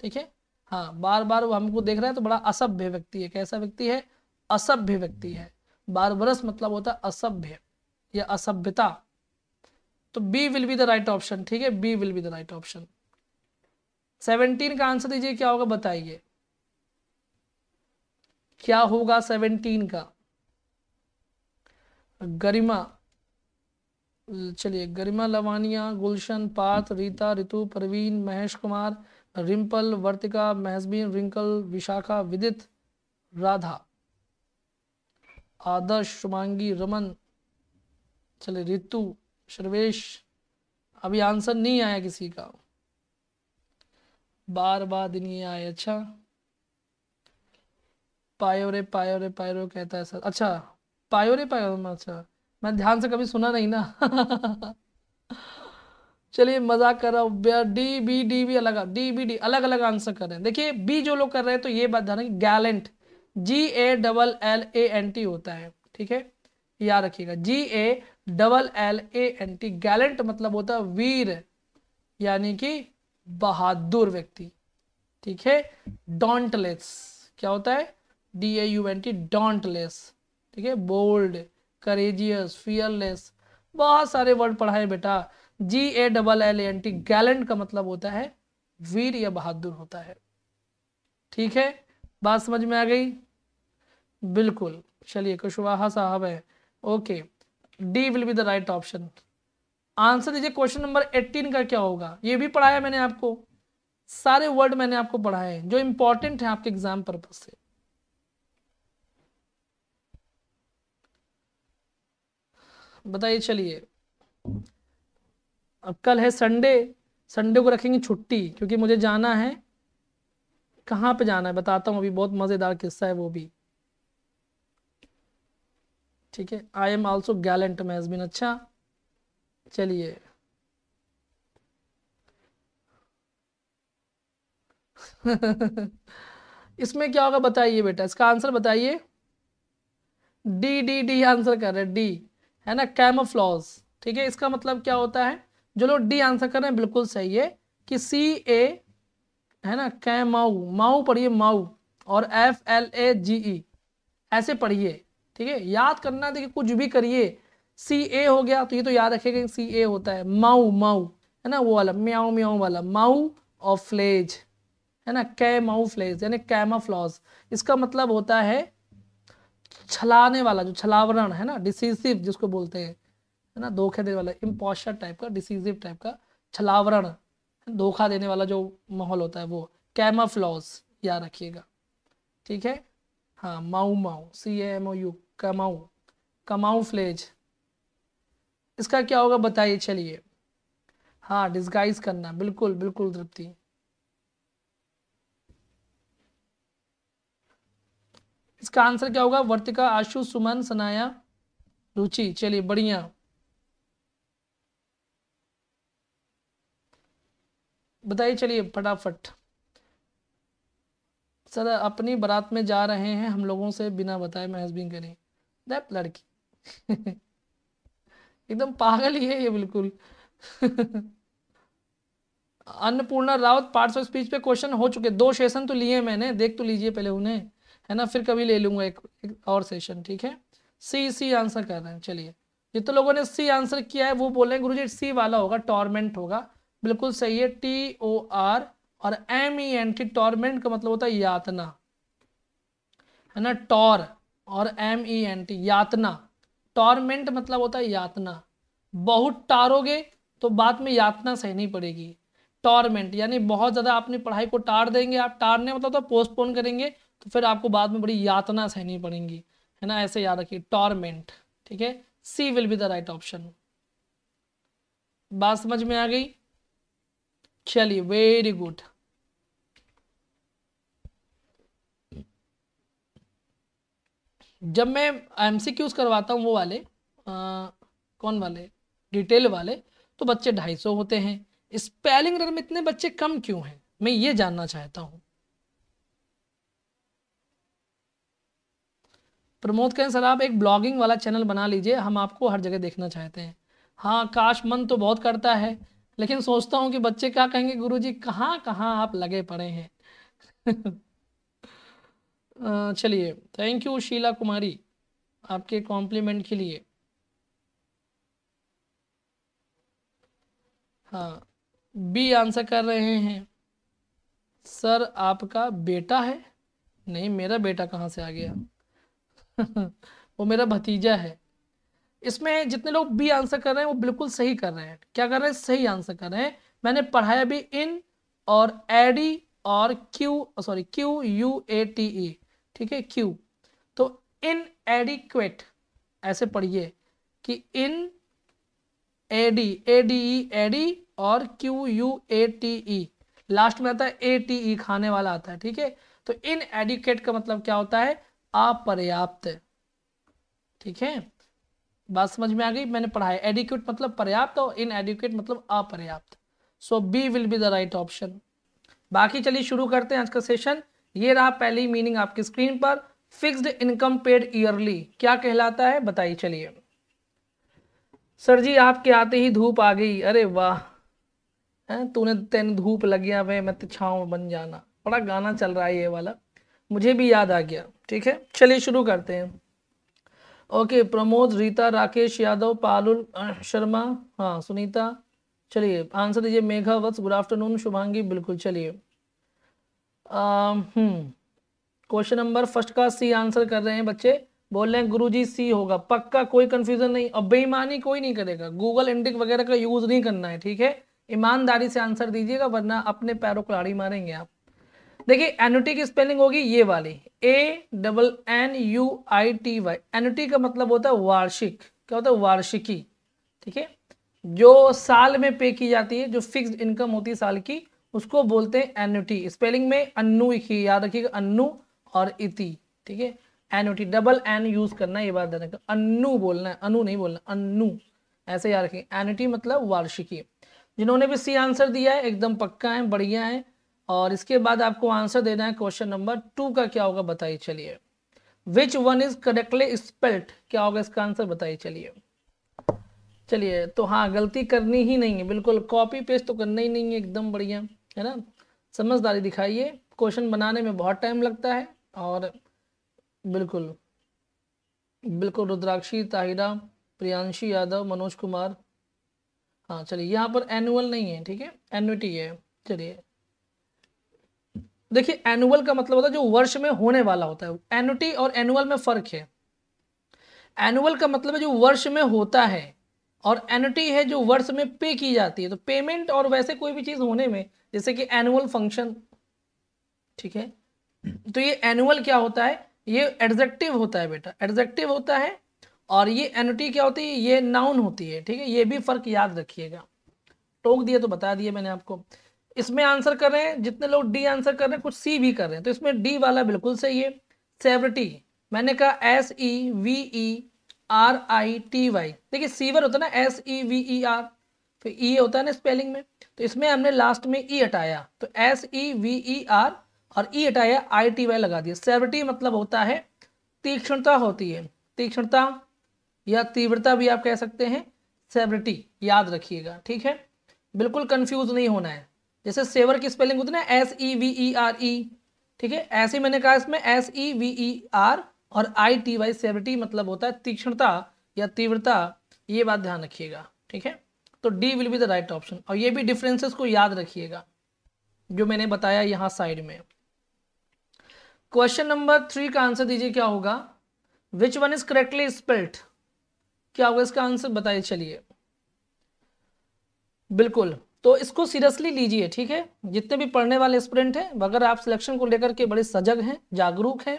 ठीक है हाँ बार बार वो हमको देख रहे हैं तो बड़ा असभ्य व्यक्ति है कैसा व्यक्ति है असभ्य व्यक्ति है बरस मतलब होता है असभ्य या असभ्यता तो B will be the right option ठीक है B will be the right option seventeen का आंसर दीजिए क्या होगा बताइए क्या होगा सेवनटीन का गरिमा चलिए गरिमा लवानिया गुलशन पाथ रीता ऋतु परवीन महेश कुमार रिम्पल वर्तिका महजबीन रिंकल विशाखा विदित राधा आदर्श शुमांगी रमन चले ऋतु सर्वेश अभी आंसर नहीं आया किसी का बार बार दिन ये आए अच्छा पायोरे पायोरे पायो पायरो कहता है सर अच्छा पायोरे पायोरे पायो अच्छा मैं ध्यान से कभी सुना नहीं ना चलिए मजाक कर रहा हूँ डी बी डी बी अलग डी बी डी अलग अलग आंसर कर रहे हैं देखिए बी जो लोग कर रहे हैं तो ये बात ध्यान gallant G A double L A N T होता है ठीक है याद रखिएगा G A double L A N T gallant मतलब होता है वीर यानी कि बहादुर व्यक्ति ठीक है डॉन्टलेस क्या होता है D A U N T dauntless ठीक है बोल्ड करेजियस फियरलेस बहुत सारे वर्ड पढ़ाए बेटा G A double L N T gallant का मतलब होता है वीर या बहादुर होता है ठीक है बात समझ में आ गई बिल्कुल चलिए कुशवाहा साहब है okay D will be the right option answer दीजिए क्वेश्चन नंबर एट्टीन का क्या होगा ये भी पढ़ाया मैंने आपको सारे वर्ड मैंने आपको पढ़ाए हैं जो इंपॉर्टेंट हैं आपके एग्जाम पर्पज से बताइए चलिए अब कल है संडे संडे को रखेंगे छुट्टी क्योंकि मुझे जाना है कहाँ पे जाना है बताता हूँ अभी बहुत मज़ेदार किस्सा है वो भी ठीक है I am also gallant Mahjabeen अच्छा चलिए इसमें क्या होगा बताइए बेटा इसका आंसर बताइए डी डी डी आंसर कर रहे डी है ना कैमोफ्लॉज ठीक है इसका मतलब क्या होता है जो लोग डी आंसर कर रहे हैं बिल्कुल सही है कि सी ए है ना कैमाऊ माऊ पढ़िए माऊ और एफ एल ए जी ई ऐसे पढ़िए ठीक है याद करना देखिए कुछ भी करिए सी ए हो गया तो ये तो याद रखेगा सी ए होता है माऊ माऊ है ना वो वाला म्याऊ म्याऊ वाला माऊ और फ्लेज है ना कै माऊ फ्लेज यानी कैमा फ्लॉज इसका मतलब होता है छलाने वाला जो छलावरण है ना डिसीसिव जिसको बोलते हैं है ना धोखे देने वाला इम्पोस्टर टाइप का डिसीजिव टाइप का छलावरण धोखा देने वाला जो माहौल होता है वो कैमाफ्लॉज याद रखिएगा ठीक है हाँ माऊ माऊ सी एम ओ यू कमाऊ कमाऊ फ्लेज इसका क्या होगा बताइए चलिए हाँ डिस्गाइज करना बिल्कुल बिल्कुल तृप्ति इसका आंसर क्या होगा वर्तिका आशु सुमन सनाया रुचि चलिए बढ़िया बताइए चलिए फटाफट सर अपनी बारात में जा रहे हैं हम लोगों से बिना बताए महजबिन करें दैप लड़की एकदम पागल ही है ये बिल्कुल Annapurna Rawat parts of speech पे क्वेश्चन हो चुके दो सेशन तो लिए मैंने देख तो लीजिए पहले उन्हें है ना फिर कभी ले लूंगा एक, एक और सेशन ठीक है सी सी आंसर कर रहे हैं चलिए जितने तो लोगों ने सी आंसर किया है वो बोल रहे हैं गुरु जी सी वाला होगा टॉर्मेंट होगा बिल्कुल सही है टी ओ आर और M E N T torment का मतलब होता है यातना है ना टॉर और एम ई एन टी यातना टॉर्मेंट मतलब होता है यातना बहुत टारोगे तो बाद में यातना सहनी पड़ेगी टॉर्मेंट यानी बहुत ज़्यादा आपने पढ़ाई को टार देंगे आप टारने मतलब तो पोस्टपोन करेंगे तो फिर आपको बाद में बड़ी यातना सहनी पड़ेंगी है ना ऐसे याद रखिए टॉर्मेंट ठीक है C will be the right option बात समझ में आ गई चलिए वेरी गुड जब मैं एम सी क्यूज करवाता हूँ वो वाले आ, कौन वाले डिटेल वाले तो बच्चे ढाई सौ होते हैं स्पेलिंग रन में इतने बच्चे कम क्यों हैं मैं ये जानना चाहता हूँ प्रमोद कहें सर आप एक ब्लॉगिंग वाला चैनल बना लीजिए हम आपको हर जगह देखना चाहते हैं हाँ काश मन तो बहुत करता है लेकिन सोचता हूँ कि बच्चे क्या कहेंगे गुरु जी कहाँ कहाँ आप लगे पड़े हैं चलिए थैंक यू शीला कुमारी आपके कॉम्प्लीमेंट के लिए हाँ बी आंसर कर रहे हैं सर आपका बेटा है नहीं मेरा बेटा कहाँ से आ गया वो मेरा भतीजा है इसमें जितने लोग बी आंसर कर रहे हैं वो बिल्कुल सही कर रहे हैं क्या कर रहे हैं सही आंसर कर रहे हैं मैंने पढ़ाया भी इन और एडी और Q sorry Q U A T E ठीक है क्यू तो इन एडिक्वेट ऐसे पढ़िए कि in A D A D E AD और Q U A T E last में आता है ए टी ई खाने वाला आता है ठीक है तो इन एडिकेट का मतलब क्या होता है अपर्याप्त ठीक है बात समझ में आ गई मैंने पढ़ाया एडिक्यूट मतलब पर्याप्त और इन एडिक्यूट मतलब अपर्याप्त so B will be the right option बाकी चलिए शुरू करते हैं आज का सेशन ये रहा पहली मीनिंग आपकी स्क्रीन पर फिक्स्ड इनकम पेड ईयरली क्या कहलाता है बताइए चलिए सर जी आपके आते ही धूप आ गई अरे वाह तूने तेन धूप लगिया वे मैं तो छाँव बन जाना बड़ा गाना चल रहा है ये वाला मुझे भी याद आ गया ठीक है चलिए शुरू करते हैं ओके प्रमोद रीता राकेश यादव पालुल शर्मा हाँ सुनीता चलिए आंसर दीजिए मेघा वत्स गुड आफ्टरनून शुभांगी बिल्कुल चलिए हम्म, क्वेश्चन नंबर फर्स्ट का सी आंसर कर रहे हैं बच्चे बोल रहे हैं गुरुजी सी होगा पक्का कोई कंफ्यूजन नहीं और बेईमानी कोई नहीं करेगा गूगल इंडिक वगैरह का यूज़ नहीं करना है ठीक है ईमानदारी से आंसर दीजिएगा वरना अपने पैरों को लाड़ी मारेंगे आप देखिए एनुटी की स्पेलिंग होगी ये वाली A double N U I T Y annuity का मतलब होता है वार्षिक क्या होता है वार्षिकी ठीक है जो साल में पे की जाती है जो फिक्स्ड इनकम होती है साल की उसको बोलते हैं एनुटी स्पेलिंग में अन्नू ही याद रखिएगा अन्नू और इति ठीक है एनुटी डबल एन यूज करना ये बात ध्यान अन्नू बोलना है अनु नहीं बोलना अन्नू ऐसे याद रखिए एनुटी मतलब वार्षिकी जिन्होंने भी सी आंसर दिया है एकदम पक्का है बढ़िया है और इसके बाद आपको आंसर देना है क्वेश्चन नंबर टू का क्या होगा बताइए चलिए which one is correctly spelt क्या होगा इसका आंसर बताइए चलिए चलिए तो हाँ गलती करनी ही नहीं है बिल्कुल कॉपी पेस्ट तो करना ही नहीं है एकदम बढ़िया है ना समझदारी दिखाइए क्वेश्चन बनाने में बहुत टाइम लगता है और बिल्कुल बिल्कुल रुद्राक्षी ताहिरा प्रियांशी यादव मनोज कुमार हाँ चलिए यहाँ पर एनुअल नहीं है ठीक है एनुटी है चलिए देखिए एनुअल का मतलब होता है जो वर्ष में होने वाला होता है एनुटी और एनुअल में फ़र्क है एनुअल का मतलब है जो वर्ष में होता है और एनुटी है जो वर्ष में पे की जाती है तो पेमेंट और वैसे कोई भी चीज़ होने में जैसे कि एनुअल फंक्शन ठीक है तो ये एनुअल क्या होता है ये एडजेक्टिव होता है बेटा एडजेक्टिव होता है और ये एनुटी क्या होती है ये नाउन होती है ठीक है ये भी फ़र्क याद रखिएगा टोक दिया तो बता दिया मैंने आपको इसमें आंसर कर रहे हैं जितने लोग डी आंसर कर रहे हैं कुछ सी भी कर रहे हैं तो इसमें डी वाला बिल्कुल सही है सेवरिटी मैंने कहा S E V E R I T Y देखिए सीवर होता है ना S E V E R फिर ई e होता है ना स्पेलिंग में तो इसमें हमने लास्ट में ई e हटाया तो S E V E R और ई e हटाया आई टी वाई लगा दिया सेवरिटी मतलब होता है तीक्ष्णता होती है तीक्ष्णता या तीव्रता भी आप कह सकते हैं सेवरिटी याद रखिएगा ठीक है बिल्कुल कन्फ्यूज़ नहीं होना है जैसे सेवर की स्पेलिंग होती है ना S E V E R E ठीक है ऐसे मैंने कहा इसमें S E V E R और आई टी वाई सेवरिटी मतलब होता है तीक्ष्णता या तीव्रता ये बात ध्यान रखिएगा ठीक है तो D will be the right option और ये भी डिफरेंसेस को याद रखिएगा जो मैंने बताया यहाँ साइड में क्वेश्चन नंबर थ्री का आंसर दीजिए क्या होगा which one is correctly spelt क्या होगा इसका आंसर बताइए चलिए बिल्कुल तो इसको सीरियसली लीजिए ठीक है जितने भी पढ़ने वाले स्टूडेंट हैं अगर आप सिलेक्शन को लेकर के बड़े सजग हैं जागरूक हैं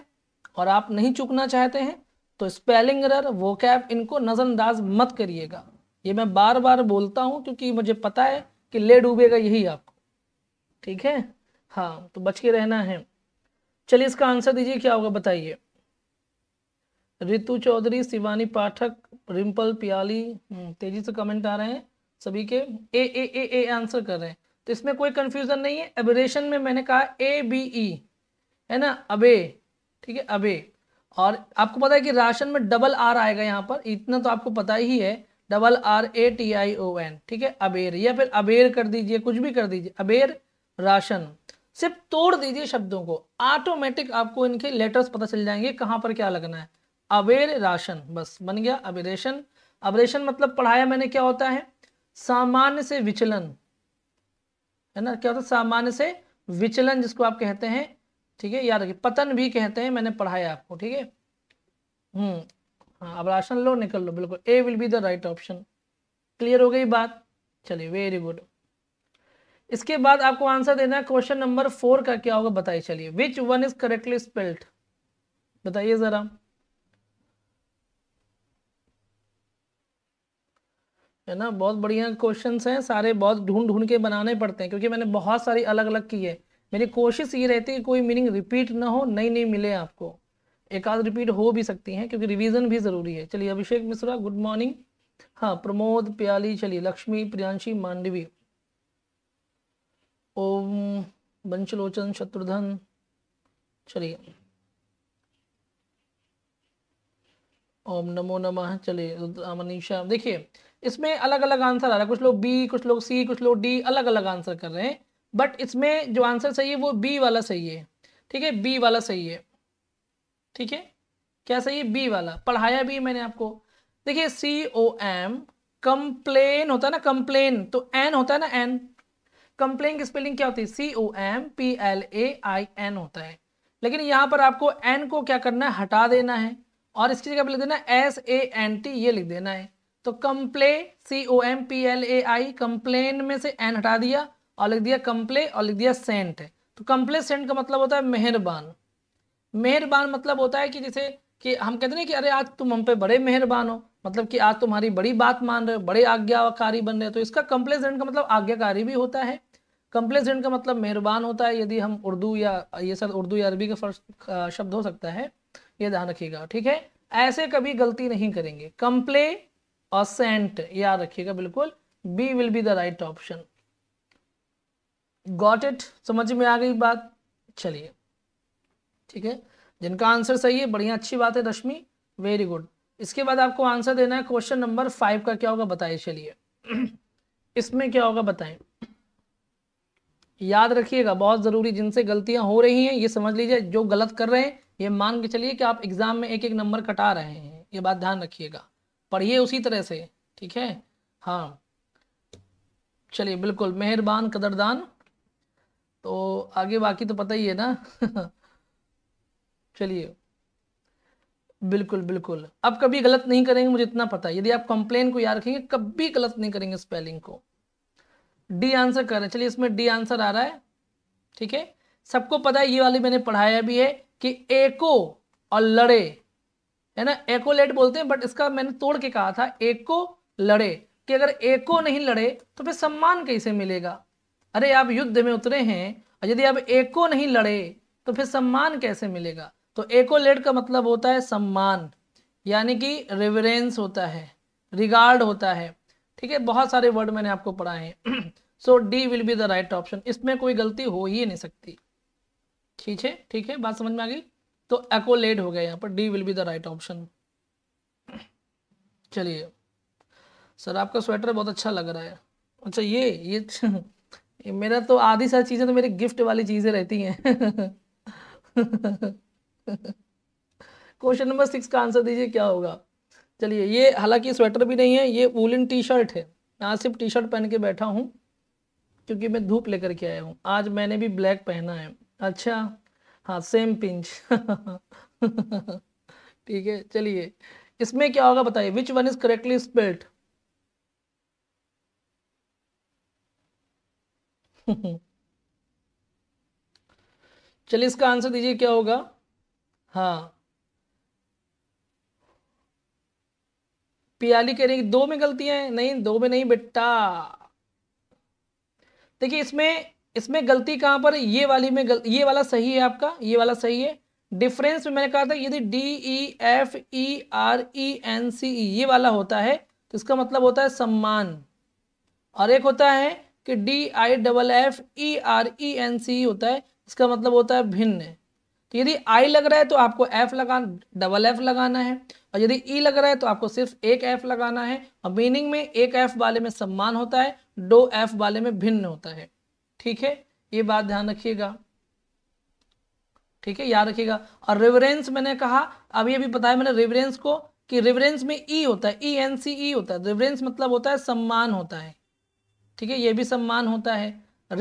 और आप नहीं चूकना चाहते हैं तो स्पेलिंग रर वो कैप इनको नज़रअंदाज मत करिएगा ये मैं बार बार बोलता हूँ क्योंकि मुझे पता है कि ले डूबेगा यही आपको ठीक है हाँ तो बच के रहना है चलिए इसका आंसर दीजिए क्या होगा बताइए रितु चौधरी शिवानी पाठक रिम्पल प्याली हम्म, तेजी से कमेंट आ रहे हैं सभी के ए ए ए ए आंसर कर रहे हैं तो इसमें कोई कंफ्यूजन नहीं है एबरेशन में मैंने कहा ए बी ई है ना अबे ठीक है अबे और आपको पता है कि राशन में डबल आर आएगा यहाँ पर इतना तो आपको पता ही है double R A T I O N ठीक है अबेर या फिर अबेर कर दीजिए कुछ भी कर दीजिए अबेर राशन सिर्फ तोड़ दीजिए शब्दों को ऑटोमेटिक आपको इनके लेटर्स पता चल जाएंगे कहाँ पर क्या लगना है अबेर राशन बस बन गया अबेरेशन अबरेशन मतलब पढ़ाया मैंने क्या होता है सामान्य से विचलन है ना क्या होता है सामान्य से विचलन जिसको आप कहते हैं ठीक है याद रखिए पतन भी कहते हैं मैंने पढ़ाया आपको ठीक है हम्म हाँ अब राशन लो निकल लो बिल्कुल A will be the right option clear हो गई बात चलिए वेरी गुड इसके बाद आपको आंसर देना है क्वेश्चन नंबर फोर का क्या होगा बताइए चलिए which one is correctly spelt बताइए जरा है ना बहुत बढ़िया क्वेश्चन हैं सारे बहुत ढूंढ ढूंढ के बनाने पड़ते हैं क्योंकि मैंने बहुत सारी अलग अलग की है मेरी कोशिश ये रहती है कि कोई मीनिंग रिपीट ना हो नई नई मिले आपको एक आध रिपीट हो भी सकती हैं क्योंकि रिवीजन भी ज़रूरी है चलिए अभिषेक मिश्रा गुड मॉर्निंग हाँ प्रमोद प्याली चलिए लक्ष्मी प्रियांशी मांडवी ओम बंशलोचन शत्रुधन चलिए ओम नमो नमः चलिए मनीषा देखिए इसमें अलग अलग आंसर आ रहा है कुछ लोग बी कुछ लोग सी कुछ लोग डी अलग अलग आंसर कर रहे हैं बट इसमें जो आंसर सही है वो बी वाला सही है ठीक है बी वाला सही है ठीक है क्या सही है बी वाला पढ़ाया भी मैंने आपको देखिए सी ओ एम कंप्लेन होता है ना कंप्लेन तो एन होता है ना एन कंप्लेन की स्पेलिंग क्या होती है C O M P L A I N होता है लेकिन यहाँ पर आपको एन को क्या करना है हटा देना है और इसकी जगह पर लिख देना एस ए एन टी ये लिख देना है तो कम्प्ले C O M P L A I complain में से एन हटा दिया और लिख दिया कम्प्ले और लिख दिया सेंट तो कम्प्ले सेंट का मतलब होता है मेहरबान मेहरबान मतलब होता है कि जैसे कि हम कहते ना कि अरे आज तुम हम पे बड़े मेहरबान हो मतलब कि आज तुम्हारी बड़ी बात मान रहे हो बड़े आज्ञाकारी बन रहे हो तो इसका कंप्लेसेंट का मतलब आज्ञाकारी भी होता है कंप्लेसेंट का मतलब मेहरबान होता है यदि हम उर्दू या ये सर उर्दू या अरबी का फर्स्ट शब्द हो सकता है ये ध्यान रखिएगा ठीक है ऐसे कभी गलती नहीं करेंगे कम्प्ले असेंट याद रखिएगा बिल्कुल B will be the right option got it समझ में आ गई बात चलिए ठीक है जिनका आंसर सही है बढ़िया अच्छी बात है रश्मि वेरी गुड इसके बाद आपको आंसर देना है क्वेश्चन नंबर फाइव का क्या होगा बताइए चलिए इसमें क्या होगा बताएं याद रखिएगा बहुत ज़रूरी जिनसे गलतियां हो रही हैं ये समझ लीजिए जो गलत कर रहे हैं ये मान के चलिए कि आप एग्ज़ाम में एक एक नंबर कटा रहे हैं ये बात ध्यान रखिएगा पढ़िए उसी तरह से ठीक है हाँ चलिए बिल्कुल मेहरबान कदरदान तो आगे बाकी तो पता ही है ना चलिए बिल्कुल बिल्कुल आप कभी गलत नहीं करेंगे मुझे इतना पता है यदि आप कंप्लेन को याद रखेंगे कभी गलत नहीं करेंगे स्पेलिंग को डी आंसर कर रहे हैं चलिए इसमें डी आंसर आ रहा है ठीक है सबको पता है ये वाली मैंने पढ़ाया भी है कि एको और लड़े है ना एकोलेट बोलते हैं बट इसका मैंने तोड़ के कहा था एको लड़े कि अगर एको नहीं लड़े तो फिर सम्मान कैसे मिलेगा अरे आप युद्ध में उतरे हैं और यदि आप एको नहीं लड़े तो फिर सम्मान कैसे मिलेगा तो एकोलेट का मतलब होता है सम्मान यानी कि रेवरेंस होता है रिगार्ड होता है ठीक है बहुत सारे वर्ड मैंने आपको पढ़ाए हैं so D will be the right option इसमें कोई गलती हो ही नहीं सकती ठीक है ठीक है बात समझ में आ गई तो एकोलेड हो गया यहाँ पर D will be the right option चलिए सर आपका स्वेटर बहुत अच्छा लग रहा है अच्छा ये ये, मेरा तो आधी सारी चीज़ें तो मेरी गिफ्ट वाली चीज़ें रहती हैं क्वेश्चन नंबर सिक्स का आंसर दीजिए क्या होगा चलिए ये हालांकि स्वेटर भी नहीं है ये वुलन टी शर्ट है आज सिर्फ टी शर्ट पहन के बैठा हूँ क्योंकि मैं धूप लेकर के आया हूँ आज मैंने भी ब्लैक पहना है अच्छा हाँ सेम पिंच ठीक है चलिए इसमें क्या होगा बताइए which one is correctly spelt चलिए इसका आंसर दीजिए क्या होगा हाँ पियाली कह रही दो में गलतियां हैं नहीं दो में नहीं बेटा देखिए इसमें इसमें गलती कहाँ पर है ये वाली में गल ये वाला सही है आपका ये वाला सही है डिफरेंस में मैंने कहा था यदि D E F E R E N C E ये वाला होता है तो इसका मतलब होता है सम्मान और एक होता है कि D I double F E R E N C E होता है इसका मतलब होता है भिन्न तो यदि आई लग रहा है तो आपको एफ लगा डबल एफ लगाना है और यदि ई e लग रहा है तो आपको सिर्फ एक एफ लगाना है और मीनिंग में एक एफ वाले में सम्मान होता है दो एफ वाले में भिन्न होता है ठीक है ये बात ध्यान रखिएगा ठीक है याद रखिएगा और रेवरेंस मैंने कहा अभी अभी बताया मैंने रेवरेंस को कि रेवरेंस में ई e होता है ई एन सी ई होता है रेवरेंस मतलब होता है सम्मान होता है ठीक है ये भी सम्मान होता है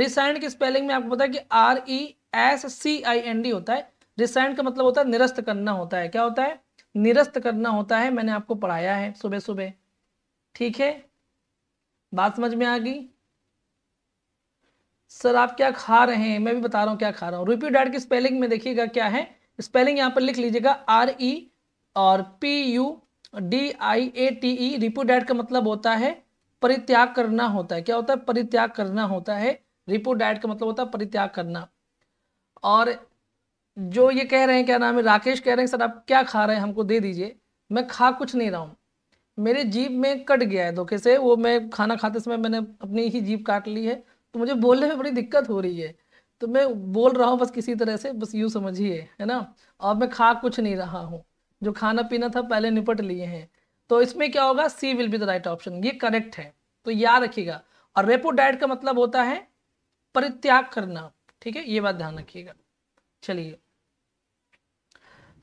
रिसाइंड की स्पेलिंग में आपको पता है कि R E S C I N D होता है रिसाइंड का मतलब होता है निरस्त करना होता है क्या होता है निरस्त करना होता है मैंने आपको पढ़ाया है सुबह सुबह ठीक है बात समझ में आ गई सर आप क्या खा रहे हैं मैं भी बता रहा हूँ क्या खा रहा हूँ रूपी डाट की स्पेलिंग में देखिएगा क्या है स्पेलिंग यहाँ पर लिख लीजिएगा आर ई और P U D I A T E repudiate का मतलब होता है परित्याग करना होता है क्या होता है परित्याग करना होता है रिपू डैड का मतलब होता है परित्याग करना और जो ये कह रहे हैं क्या नाम है राकेश कह रहे हैं सर आप क्या खा रहे हैं हमको दे दीजिए मैं खा कुछ नहीं रहा हूँ मेरे जीप में कट गया है धोखे से वो मैं खाना खाते समय मैंने अपनी ही जीप काट ली है तो मुझे बोलने में बड़ी दिक्कत हो रही है तो मैं बोल रहा हूँ बस किसी तरह से बस यूँ समझिए है ना और मैं खा कुछ नहीं रहा हूँ जो खाना पीना था पहले निपट लिए हैं तो इसमें क्या होगा C will be the right option ये करेक्ट है तो याद रखिएगा और रेपो डाइट का मतलब होता है परित्याग करना ठीक है ये बात ध्यान रखिएगा चलिए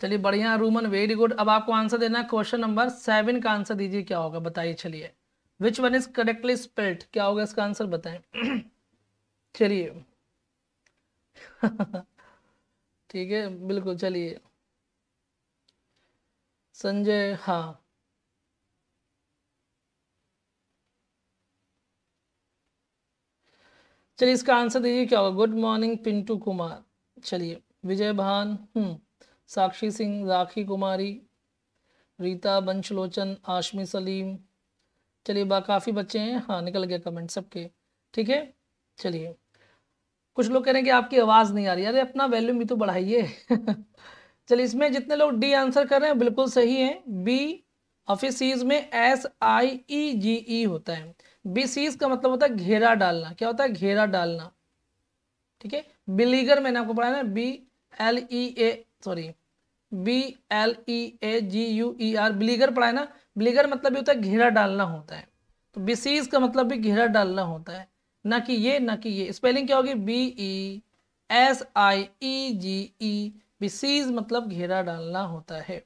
चलिए बढ़िया रूमन वेरी गुड अब आपको आंसर देना है क्वेश्चन नंबर सेवन का आंसर दीजिए क्या होगा बताइए चलिए which one is correctly spelt क्या होगा इसका आंसर बताएं चलिए ठीक है बिल्कुल चलिए संजय हाँ चलिए इसका आंसर दीजिए क्या होगा गुड मॉर्निंग पिंटू कुमार चलिए विजय भान हम्म साक्षी सिंह राखी कुमारी रीता बंशलोचन आशमी सलीम चलिए बा काफ़ी बच्चे हैं हाँ निकल गया कमेंट सबके ठीक है चलिए कुछ लोग कह रहे हैं कि आपकी आवाज़ नहीं आ रही अरे अपना वैल्यूम भी तो बढ़ाइए चलिए इसमें जितने लोग डी आंसर कर रहे हैं बिल्कुल सही है बी ऑफिस में S I E G E होता है बी सीज का मतलब होता है घेरा डालना क्या होता है घेरा डालना ठीक है बिलीगर मैंने आपको पढ़ाया ना B L E A sorry B L E A G U E R beleaguer पढ़ाया ना बिलीगर मतलब भी होता है घेरा डालना होता है तो सीज का मतलब भी घेरा डालना होता है ना कि ये ना कि ये स्पेलिंग क्या होगी B E S I E G ई बीसीज मतलब घेरा डालना होता है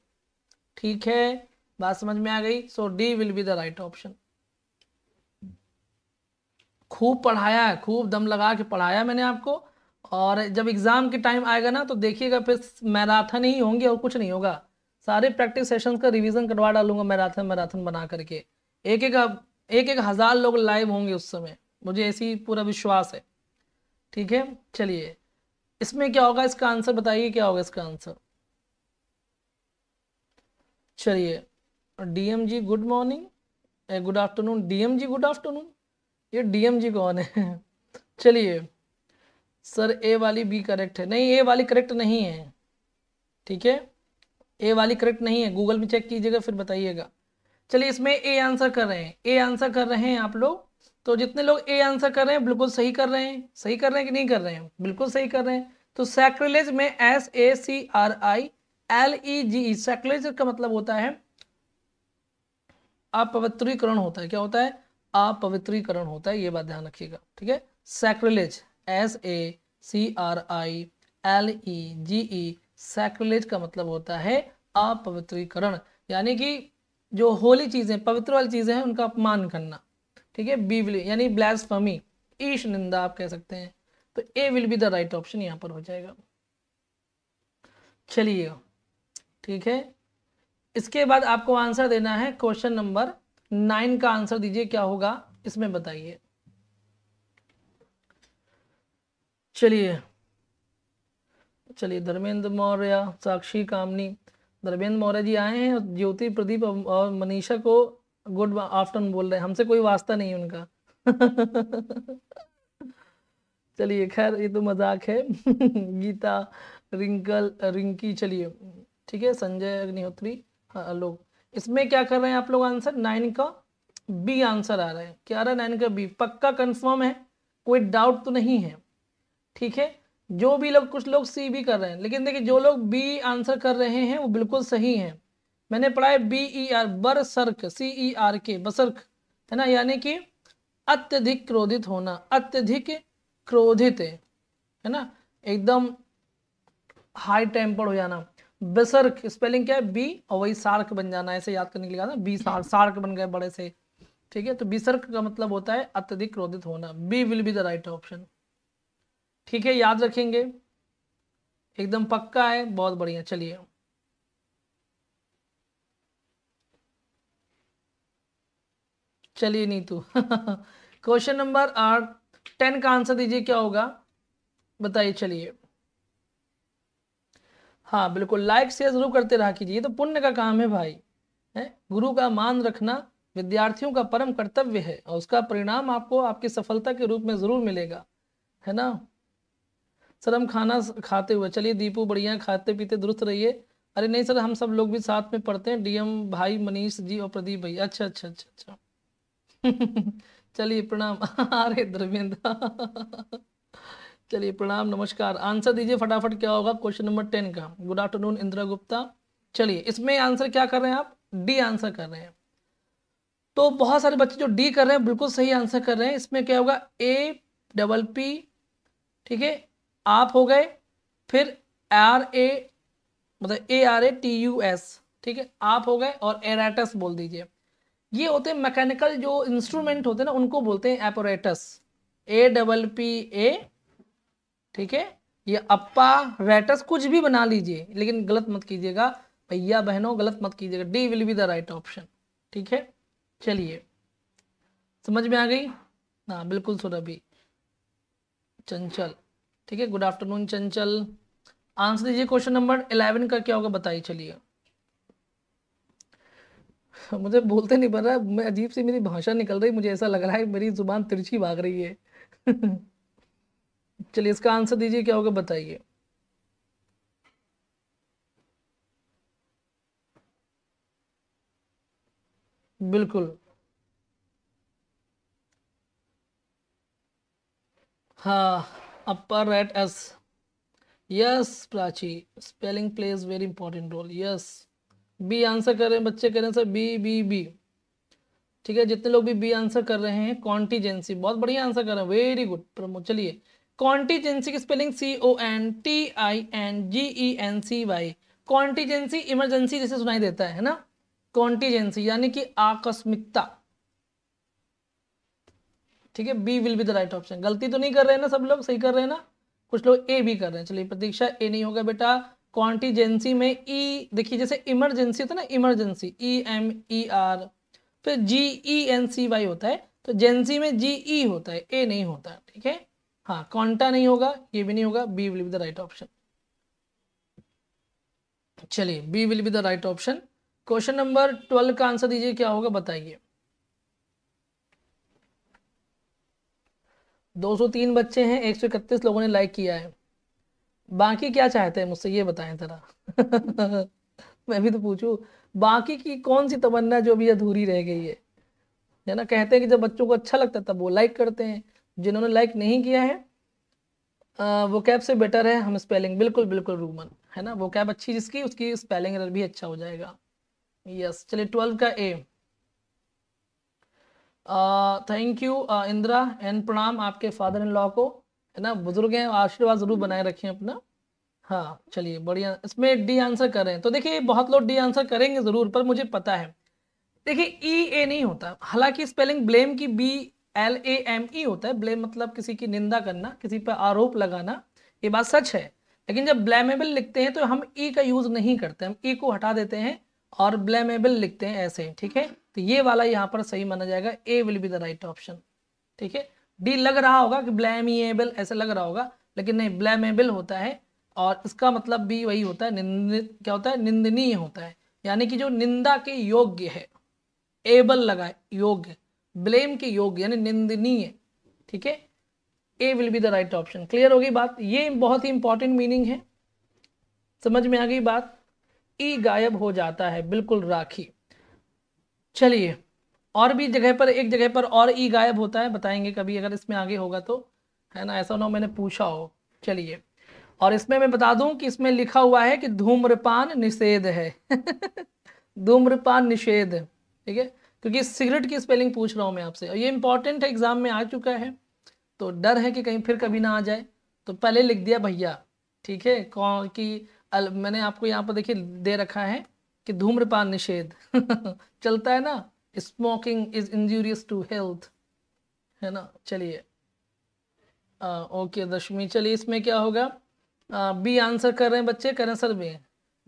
ठीक है बात समझ में आ गई so D will be the right option खूब पढ़ाया है खूब दम लगा के पढ़ाया मैंने आपको और जब एग्ज़ाम के टाइम आएगा ना तो देखिएगा फिर मैराथन ही होंगे और कुछ नहीं होगा सारे प्रैक्टिस सेशंस का रिवीजन करवा डालूंगा मैराथन मैराथन बना करके एक एक एक एक हज़ार लोग लाइव होंगे उस समय मुझे ऐसी पूरा विश्वास है ठीक है चलिए इसमें क्या होगा इसका आंसर बताइए क्या होगा इसका आंसर चलिए DM ji good morning good afternoon DM ji good afternoon ये डीएम जी कौन है चलिए सर ए वाली बी करेक्ट है नहीं ए वाली करेक्ट नहीं है ठीक है ए वाली करेक्ट नहीं है गूगल में चेक कीजिएगा फिर बताइएगा चलिए इसमें ए आंसर कर रहे हैं ए आंसर कर रहे हैं आप लोग तो जितने लोग ए आंसर कर रहे हैं बिल्कुल सही कर रहे हैं सही कर रहे हैं कि नहीं कर रहे हैं बिल्कुल सही कर रहे हैं तो सैक्रिलेज में S A C R I L E G E sacrilege का मतलब होता है अपवित्रीकरण होता है क्या होता है अपवित्रीकरण होता है ये बात ध्यान रखिएगा ठीक है sacrilege S A C R I L E G E sacrilege का मतलब होता है अपवित्रीकरण यानी कि जो होली चीज़ें पवित्र वाली चीज़ें हैं उनका अपमान करना ठीक है बी विल यानी फमी ईश निंदा आप कह सकते हैं तो A will be the right option यहाँ पर हो जाएगा चलिए ठीक है इसके बाद आपको आंसर देना है क्वेश्चन नंबर नाइन का आंसर दीजिए क्या होगा इसमें बताइए चलिए चलिए धर्मेंद्र मौर्य साक्षी कामनी धर्मेंद्र मौर्य जी आए हैं ज्योति प्रदीप और मनीषा को गुड आफ्टरनून बोल रहे हैं हमसे कोई वास्ता नहीं उनका चलिए खैर ये तो मजाक है गीता रिंकल रिंकी चलिए ठीक है संजय अग्निहोत्री हेलो हाँ, लोग इसमें क्या कर रहे हैं आप लोग आंसर नाइन का बी आंसर आ रहा है क्या आ रहा है नाइन का बी पक्का कंफर्म है कोई डाउट तो नहीं है ठीक है जो भी लोग कुछ लोग सी भी कर रहे हैं लेकिन देखिए जो लोग बी आंसर कर रहे हैं वो बिल्कुल सही हैं मैंने पढ़ा है B E e R berserk C E e R K berserk है ना यानी कि अत्यधिक क्रोधित होना अत्यधिक क्रोधित है ना एकदम हाई टेम्पर हो जाना बेसर्क स्पेलिंग क्या है बी और वही सार्क बन जाना ऐसे याद करने के लिए कहा बी सार्क सार्क बन गए बड़े से ठीक है तो बिसर्क का मतलब होता है अत्यधिक क्रोधित होना B will be the right option ठीक है याद रखेंगे एकदम पक्का है बहुत बढ़िया चलिए चलिए नीतू क्वेश्चन नंबर आठ टेन का आंसर दीजिए क्या होगा बताइए चलिए हाँ बिल्कुल लाइक शेयर जरूर करते रहा कीजिए तो पुण्य का काम है भाई है गुरु का मान रखना विद्यार्थियों का परम कर्तव्य है और उसका परिणाम आपको आपकी सफलता के रूप में जरूर मिलेगा है ना सर हम खाना खाते हुए चलिए दीपू बढ़िया खाते पीते दुरुस्त रहिए अरे नहीं सर हम सब लोग भी साथ में पढ़ते हैं डीएम भाई मनीष जी और प्रदीप भाई अच्छा अच्छा अच्छा अच्छा चलिए प्रणाम अरे धर्मेंद्र चलिए प्रणाम नमस्कार आंसर दीजिए फटाफट क्या होगा क्वेश्चन नंबर टेन का गुड आफ्टरनून इंदिरा गुप्ता चलिए इसमें आंसर क्या कर रहे हैं आप डी आंसर कर रहे हैं तो बहुत सारे बच्चे जो डी कर रहे हैं बिल्कुल सही आंसर कर रहे हैं इसमें क्या होगा ए डबल पी ठीक है आप हो गए फिर आर ए मतलब A R A T U S ठीक है आप हो गए और एराटस बोल दीजिए ये होते हैं मैकेनिकल जो इंस्ट्रूमेंट होते हैं ना उनको बोलते हैं एपोरेटस ए डबल पी ए ठीक है ये अपा रेटस कुछ भी बना लीजिए लेकिन गलत मत कीजिएगा भैया बहनों गलत मत कीजिएगा D will be the right option ठीक है चलिए समझ में आ गई हाँ बिल्कुल अभी चंचल ठीक है गुड आफ्टरनून चंचल आंसर दीजिए क्वेश्चन नंबर इलेवन का क्या होगा बताइए चलिए मुझे बोलते नहीं पड़ रहा मैं अजीब सी मेरी भाषा निकल रही मुझे ऐसा लग रहा है मेरी ज़ुबान तिरछी भाग रही है चलिए इसका आंसर दीजिए क्या होगा बताइए बिल्कुल हाँ upper right S yes Prachi spelling plays very important role yes B answer कर रहे हैं बच्चे कह रहे हैं सर बी बी बी ठीक है जितने लोग भी बी आंसर कर रहे हैं कॉन्टीजेंसी बहुत बढ़िया आंसर कर रहे हैं वेरी गुड प्रमोद चलिए कॉन्टीजेंसी की spelling C O N T I N G E N C Y contingency emergency जैसे सुनाई देता है ना कॉन्टीजेंसी यानी कि आकस्मिकता ठीक है B will be the right option गलती तो नहीं कर रहे हैं ना सब लोग सही कर रहे हैं ना कुछ लोग ए भी कर रहे हैं चलिए प्रतीक्षा ए नहीं होगा बेटा क्वांटीजेंसी में ई e, देखिए जैसे इमरजेंसी होता है ना emergency E M E R फिर G E N C Y होता है तो जेंसी में जी ई e होता है ए नहीं होता ठीक है हाँ कॉन्टा नहीं होगा ये भी नहीं होगा B will be the right option चलिए B will be the right option question number twelve का आंसर दीजिए क्या होगा बताइए 203 बच्चे हैं 131 लोगों ने लाइक किया है बाकी क्या चाहते हैं मुझसे ये बताएं जरा मैं भी तो पूछूं बाकी की कौन सी तमन्ना जो अभी अधूरी रह गई है है ना कहते हैं कि जब बच्चों को अच्छा लगता है तब वो लाइक करते हैं जिन्होंने लाइक नहीं किया है वो कैब से बेटर है हम स्पेलिंग बिल्कुल बिल्कुल रूमन है ना वो कैब अच्छी जिसकी उसकी स्पेलिंग एरर भी अच्छा हो जाएगा यस चलिए ट्वेल्व का A thank you Indira and प्रणाम आपके फादर इन लॉ को है ना बुजुर्ग हैं आशीर्वाद जरूर बनाए रखें अपना हाँ चलिए बढ़िया इसमें डी आंसर करें तो देखिए बहुत लोग डी आंसर करेंगे ज़रूर पर मुझे पता है देखिए ई ए नहीं होता हालांकि स्पेलिंग ब्लेम की B L A M E होता है ब्लेम मतलब किसी की निंदा करना किसी पर आरोप लगाना ये बात सच है लेकिन जब ब्लेमेबल लिखते हैं तो हम ई का यूज़ नहीं करते हम ई को हटा देते हैं और ब्लेमेबल लिखते हैं ऐसे ठीक है तो ये वाला यहाँ पर सही माना जाएगा A will be the right option ठीक है डी लग रहा होगा कि ब्लैमिएबल ऐसा लग रहा होगा लेकिन नहीं ब्लैमेबल होता है और इसका मतलब भी वही होता है निंदित क्या होता है निंदनीय होता है यानी कि जो निंदा के योग्य है एबल लगा योग्य ब्लेम के योग्य यानी निंदनीय ठीक है A will be the right option clear होगी बात ये बहुत ही इंपॉर्टेंट मीनिंग है समझ में आ गई बात ई e गायब हो जाता है बिल्कुल राखी चलिए और भी जगह पर एक जगह पर और ई गायब होता है बताएंगे कभी अगर इसमें आगे होगा तो है ना ऐसा ना मैंने पूछा हो चलिए और इसमें मैं बता दूं कि इसमें लिखा हुआ है कि धूम्रपान निषेध है धूम्रपान निषेध ठीक है क्योंकि सिगरेट की स्पेलिंग पूछ रहा हूँ मैं आपसे और ये इंपॉर्टेंट है एग्जाम में आ चुका है तो डर है कि कहीं फिर कभी ना आ जाए तो पहले लिख दिया भैया ठीक है कौन की मैंने आपको यहाँ पर देखिए दे रखा है कि धूम्रपान निषेध चलता है ना smoking is injurious to health है ना चलिए ओके दशमी चलिए इसमें क्या होगा बी आंसर कर रहे हैं बच्चे करें सर बी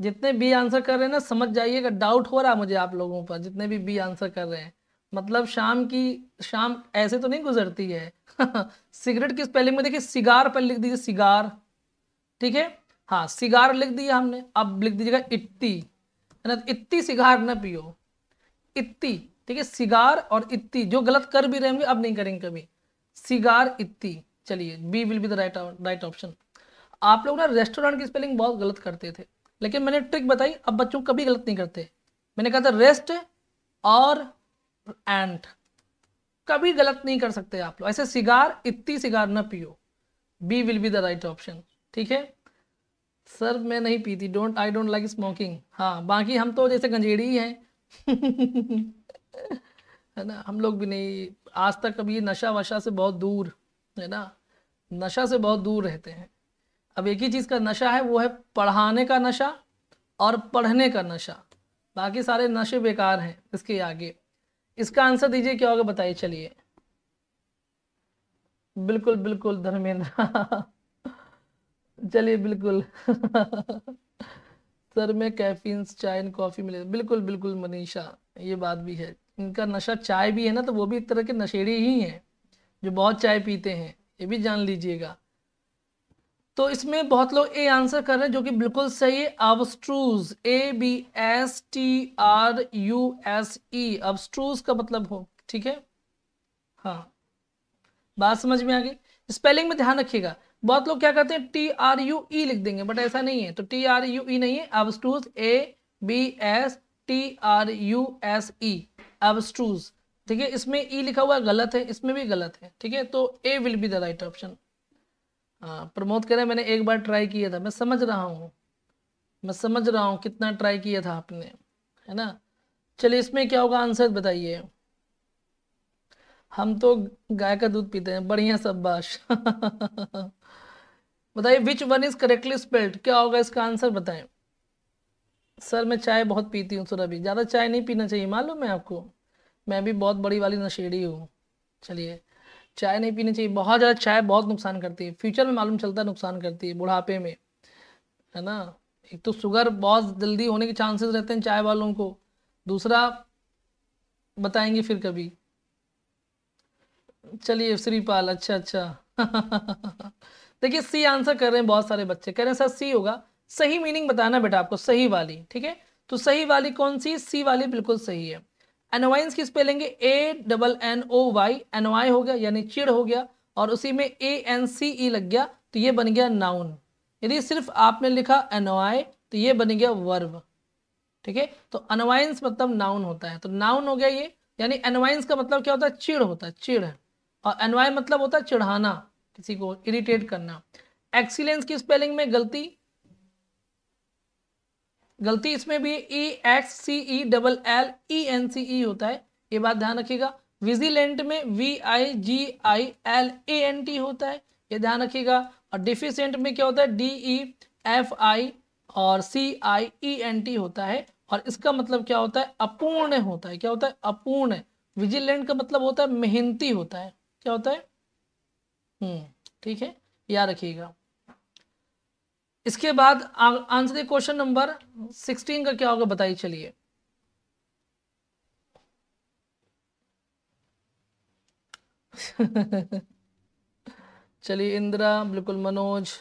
जितने बी आंसर कर रहे हैं ना समझ जाइएगा डाउट हो रहा मुझे आप लोगों पर जितने भी बी आंसर कर रहे हैं मतलब शाम की शाम ऐसे तो नहीं गुजरती है सिगरेट की स्पेलिंग में देखिए सिगार पर लिख दीजिए सिगार ठीक है हाँ सिगार लिख दिया हमने अब लिख दीजिएगा इत्ती है ना इत्ती सिगार ना पियो इत्ती ठीक है सिगार और इत्ती जो गलत कर भी रहे होंगे अब नहीं करेंगे कभी सिगार इत्ती चलिए B will be the right right option आप लोग ना रेस्टोरेंट की स्पेलिंग बहुत गलत करते थे लेकिन मैंने ट्रिक बताई अब बच्चों कभी गलत नहीं करते मैंने कहा था रेस्ट और एंट कभी गलत नहीं कर सकते आप लोग ऐसे सिगार इतनी सिगार ना पियो B will be the right option ठीक है सर मैं नहीं पीती don't I don't like smoking हाँ बाकी हम तो जैसे गंजेड़ी ही हैं है ना हम लोग भी नहीं आज तक अभी नशा वशा से बहुत दूर है ना नशा से बहुत दूर रहते हैं अब एक ही चीज़ का नशा है वो है पढ़ाने का नशा और पढ़ने का नशा बाकी सारे नशे बेकार हैं इसके आगे इसका आंसर दीजिए क्या होगा बताइए चलिए बिल्कुल बिल्कुल धर्मेंद्र चलिए बिल्कुल सर में कैफीन चाय एंड कॉफ़ी मिले बिल्कुल बिल्कुल मनीषा ये बात भी है इनका नशा चाय भी है ना तो वो भी एक तरह के नशेड़ी ही हैं जो बहुत चाय पीते हैं ये भी जान लीजिएगा तो इसमें बहुत लोग ए आंसर कर रहे हैं जो कि बिल्कुल सही है abstruse A B S T R U S E abstruse का मतलब हो ठीक है हाँ बात समझ में आ गई स्पेलिंग में ध्यान रखिएगा बहुत लोग क्या करते हैं टी आर यू ई लिख देंगे बट ऐसा नहीं है तो टी आर यू ई नहीं है abstruse A B S T R U S E abstruse ठीक है इसमें ई e लिखा हुआ गलत है इसमें भी गलत है ठीक है तो A will be the right option हाँ प्रमोद कह रहे हैं मैंने एक बार ट्राई किया था मैं समझ रहा हूँ मैं समझ रहा हूँ कितना ट्राई किया था आपने है ना चलिए इसमें क्या होगा आंसर बताइए हम तो गाय का दूध पीते हैं बढ़िया शब्बाश बताइए which one is correctly spelled क्या होगा इसका आंसर बताएं सर मैं चाय बहुत पीती हूँ सर अभी ज़्यादा चाय नहीं पीना चाहिए मालूम है आपको मैं भी बहुत बड़ी वाली नशेड़ी हूँ चलिए चाय नहीं पीनी चाहिए बहुत ज़्यादा चाय बहुत नुकसान करती है फ्यूचर में मालूम चलता है नुकसान करती है बुढ़ापे में है ना एक तो शुगर बहुत जल्दी होने के चांसेस रहते हैं चाय वालों को दूसरा बताएंगे फिर कभी चलिए श्रीपाल अच्छा अच्छा देखिए सी आंसर कर रहे हैं बहुत सारे बच्चे कह रहे हैं सर सी होगा सही मीनिंग बताना बेटा आपको सही वाली ठीक है तो सही वाली कौन सी सी वाली बिल्कुल सही है एनवाइंस की spelling A double N O Y annoy हो गया यानी चिड़ हो गया और उसी में ए एन सी ई लग गया तो ये बन गया नाउन यदि सिर्फ आपने लिखा एनवाई तो ये बन गया वर्ब ठीक है तो अनवाइंस मतलब नाउन होता है तो नाउन हो गया ये यानी एनवाइंस का मतलब क्या होता है चिड़ होता है चिड़ और एनवाई मतलब होता है चिढ़ाना किसी को इरिटेट करना एक्सीलेंस की स्पेलिंग में गलती गलती इसमें भी E X C E double L E N C E होता है ये बात ध्यान रखिएगा विजिलेंट में V I G I L A N T होता है ये ध्यान रखिएगा और डिफिशेंट में क्या होता है डी ई एफ आई और सी आई ई एन टी होता है और इसका मतलब क्या होता है अपूर्ण होता है क्या होता है अपूर्ण विजिलेंट का मतलब होता है मेहनती होता है क्या होता है हम्म ठीक है याद रखिएगा इसके बाद आंसर क्वेश्चन नंबर सिक्सटीन का क्या होगा बताइए चलिए चलिए इंदिरा बिल्कुल मनोज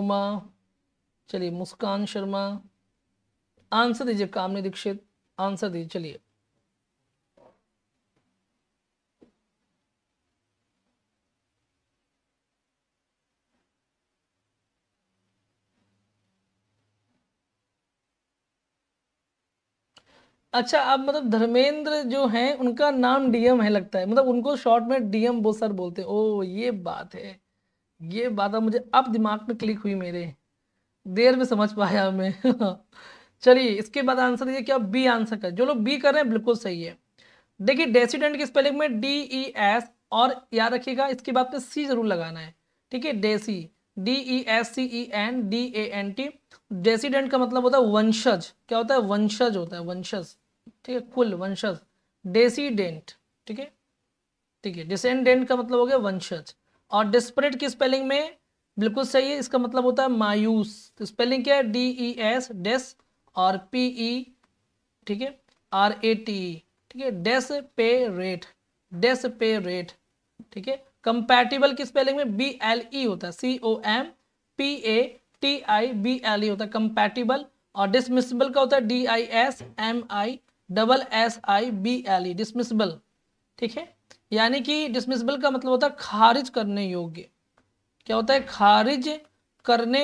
उमा चलिए मुस्कान शर्मा आंसर दीजिए कामनी दीक्षित आंसर दीजिए चलिए अच्छा आप मतलब धर्मेंद्र जो हैं उनका नाम डीएम है लगता है मतलब उनको शॉर्ट में डीएम बो सर बोलते हैं ओ ये बात है ये बात अब मुझे अब दिमाग में क्लिक हुई मेरे देर में समझ पाया मैं चलिए इसके बाद आंसर ये क्या बी आंसर कर जो लोग बी कर रहे हैं बिल्कुल सही है देखिए डेसीडेंट की स्पेलिंग में डी ई एस और याद रखिएगा इसके बाद पे सी जरूर लगाना है ठीक है डेसी D E S C E N D A N T descendant का मतलब होता है वंशज क्या होता है वंशज होता है वंशज ठीक है कुल वंशज डेसीडेंट ठीक है ठीक है डिसेंडेंट का मतलब हो गया वंशज और डिस्परेट की स्पेलिंग में बिल्कुल सही है इसका मतलब होता है मायूस तो स्पेलिंग क्या है डी ई एस डेस और पी ई e, ठीक है आर ए टी ई ठीक है डेस पे रेट डेस पे रेट ठीक है कंपैटिबल की स्पेलिंग में बी एल ई होता है C O M P A T I B L E होता है कंपैटिबल और डिसमिसिबल का होता है D I S M I double S I B L E dismissible ठीक है यानी कि डिसमिसबल का मतलब होता है खारिज करने योग्य क्या होता है खारिज करने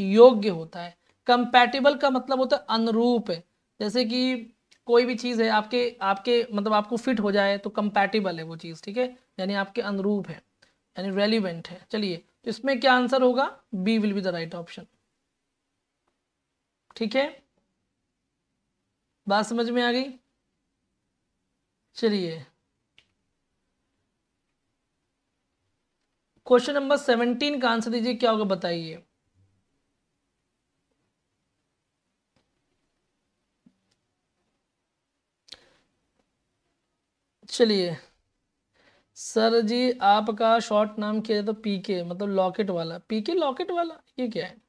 योग्य होता है कंपैटिबल का मतलब होता है अनुरूप है जैसे कि कोई भी चीज़ है आपके आपके मतलब आपको फिट हो जाए तो कंपैटिबल है वो चीज़ ठीक है यानी आपके अनुरूप है यानी रेलिवेंट है चलिए तो इसमें क्या आंसर होगा B will be the right option ठीक है बात समझ में आ गई चलिए क्वेश्चन नंबर सेवनटीन का आंसर दीजिए क्या होगा बताइए चलिए सर जी आपका शॉर्ट नाम किया जाए तो पीके मतलब लॉकेट वाला पीके लॉकेट वाला ये क्या है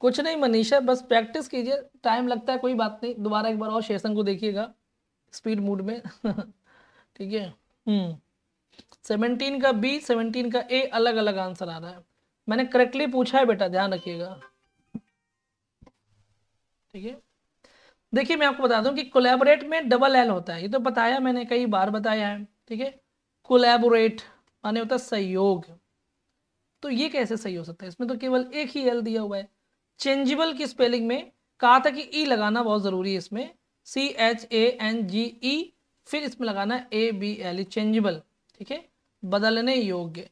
कुछ नहीं मनीषा बस प्रैक्टिस कीजिए टाइम लगता है कोई बात नहीं दोबारा एक बार और सेशन को देखिएगा स्पीड मूड में ठीक है सेवनटीन हम्म। का बी सेवनटीन का ए अलग अलग आंसर आ रहा है मैंने करेक्टली पूछा है बेटा ध्यान रखिएगा ठीक है देखिए मैं आपको बता दूं कि कोलेबोरेट में डबल एल होता है ये तो बताया मैंने कई बार बताया है ठीक है कोलेबोरेट माने होता है सहयोग तो ये कैसे सही हो सकता है इसमें तो केवल एक ही एल दिया हुआ है चेंजिबल की स्पेलिंग में कहा था कि ई e लगाना बहुत ज़रूरी है इसमें सी एच ए एन जी ई फिर इसमें लगाना ए बी एल ई चेंजिबल ठीक है बदलने योग्य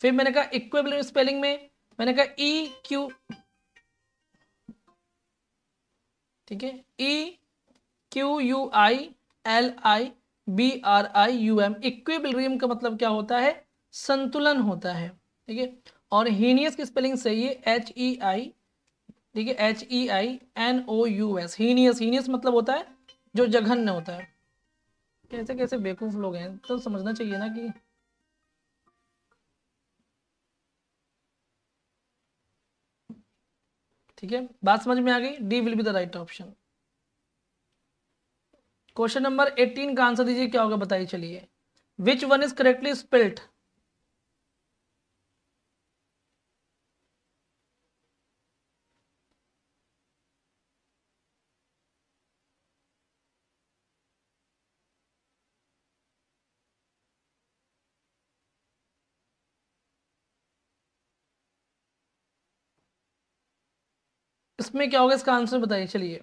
फिर मैंने कहा इक्वेबल स्पेलिंग में मैंने कहा ई e, क्यू ठीक है E Q U I L I B R I U M equable का मतलब क्या होता है संतुलन होता है ठीक है और हीनियस की स्पेलिंग सही है एच ई आई ठीक है H E I N O U S heinous heinous मतलब होता है जो जघन्य होता है कैसे कैसे बेवकूफ लोग हैं तो समझना चाहिए ना कि ठीक है बात समझ में आ गई D will be the right option question number eighteen का आंसर दीजिए क्या होगा बताइए चलिए which one is correctly spelt इसमें क्या होगा इसका आंसर बताइए चलिए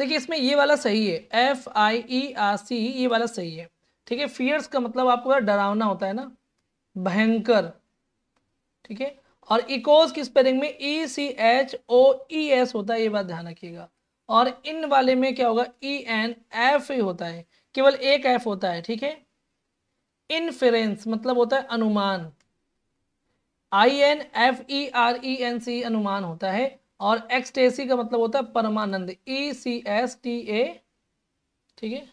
देखिए इसमें ये वाला सही है एफ आई ई आर सी ये वाला सही है ठीक है फियर्स का मतलब आपको डरावना होता है ना भयंकर ठीक है और इकोज की स्पेलिंग में ई C H O E S होता है ये बात ध्यान रखिएगा और इन वाले में क्या होगा ई एन एफ होता है केवल एक एफ होता है ठीक है इनफेरेंस मतलब होता है अनुमान I N F E R E N C E होता है और एक्सटेसी का मतलब होता है परमानंद ई सी एस टी ए ठीक है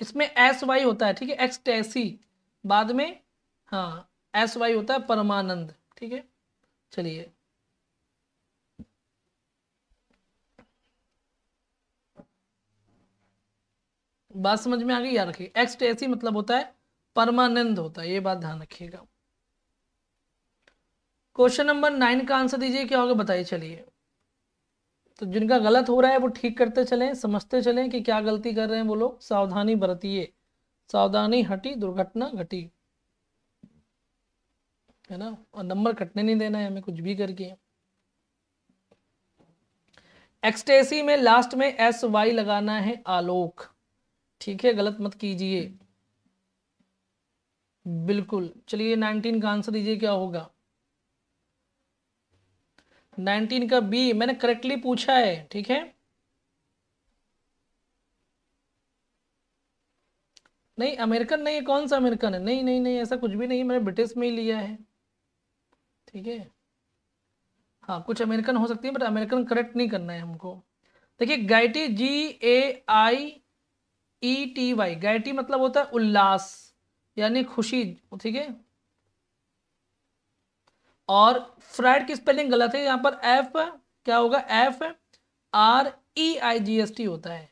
इसमें एस वाई होता है ठीक है एक्स टैसी बाद में हाँ एस वाई होता है परमानंद ठीक है चलिए बात समझ में आ गई याद रखिए एक्स टैसी मतलब होता है परमानंद होता है ये बात ध्यान रखिएगा क्वेश्चन नंबर नाइन का आंसर दीजिए क्या होगा बताइए चलिए तो जिनका गलत हो रहा है वो ठीक करते चलें समझते चलें कि क्या गलती कर रहे हैं वो लोग सावधानी बरतिए सावधानी हटी दुर्घटना घटी है ना और नंबर कटने नहीं देना है हमें कुछ भी करके एक्सटेसी में लास्ट में एस वाई लगाना है आलोक ठीक है गलत मत कीजिए बिल्कुल चलिए नाइनटीन का आंसर दीजिए क्या होगा नाइनटीन का बी मैंने करेक्टली पूछा है ठीक है नहीं अमेरिकन नहीं है कौन सा अमेरिकन है नहीं नहीं नहीं ऐसा कुछ भी नहीं मैंने ब्रिटिश में ही लिया है ठीक है हाँ कुछ अमेरिकन हो सकती है बट अमेरिकन करेक्ट नहीं करना है हमको देखिए गाइटी जी ए आई ई टी वाई गाइटी मतलब होता है उल्लास यानी खुशी ठीक है और फ्राइड की स्पेलिंग गलत है यहाँ पर एफ क्या होगा F R E I G S T होता है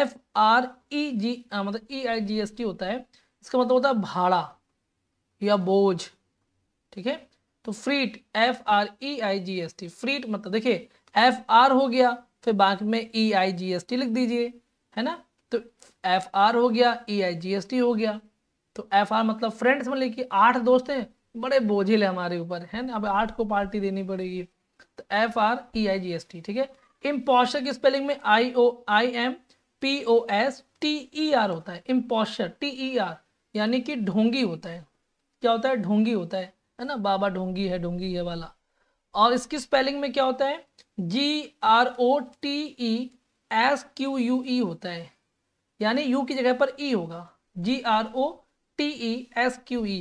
एफ आर ई जी मतलब ई आई जी एस टी होता है इसका मतलब होता है भाड़ा या बोझ ठीक है तो freight F R E I G S T freight मतलब देखिए एफ आर हो गया फिर बाकी में ई आई जी एस टी लिख दीजिए है ना तो एफ आर हो गया ई आई जी एस टी हो गया तो एफ आर मतलब फ्रेंड्स में लिखिए आठ दोस्त हैं बड़े बोझिल है हमारे ऊपर है ना अब आठ को पार्टी देनी पड़ेगी तो F R E I G S T ठीक है इम्पोशर की स्पेलिंग में I O I M P O S T E R होता है इम्पोशर टी ई आर यानी कि ढोंगी होता है क्या होता है ढोंगी होता है है ना बाबा ढोंगी है ढोंगी है वाला और इसकी स्पेलिंग में क्या होता है G R O T E S Q U E होता है यानी यू की जगह पर ई e होगा G R O T E S Q U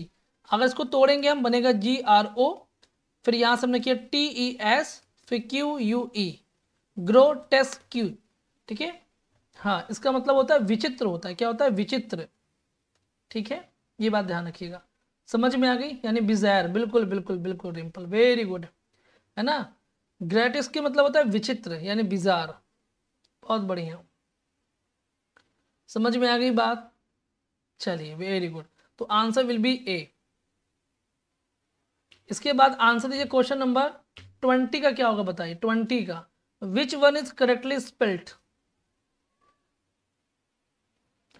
अगर इसको तोड़ेंगे हम बनेगा जी आर ओ फिर यहाँ से हमने किया टी ई एस फिर Q U E grotesque ठीक है हाँ इसका मतलब होता है विचित्र होता है क्या होता है विचित्र ठीक है ये बात ध्यान रखिएगा समझ में आ गई यानी बिजैर बिल्कुल बिल्कुल बिल्कुल रिम्पल वेरी गुड है ना ग्रेटिस के मतलब होता है विचित्र यानी बिजार बहुत बढ़िया समझ में आ गई बात चलिए वेरी गुड तो आंसर विल बी ए इसके बाद आंसर दीजिए क्वेश्चन नंबर ट्वेंटी का क्या होगा बताइए ट्वेंटी का which one is correctly spelt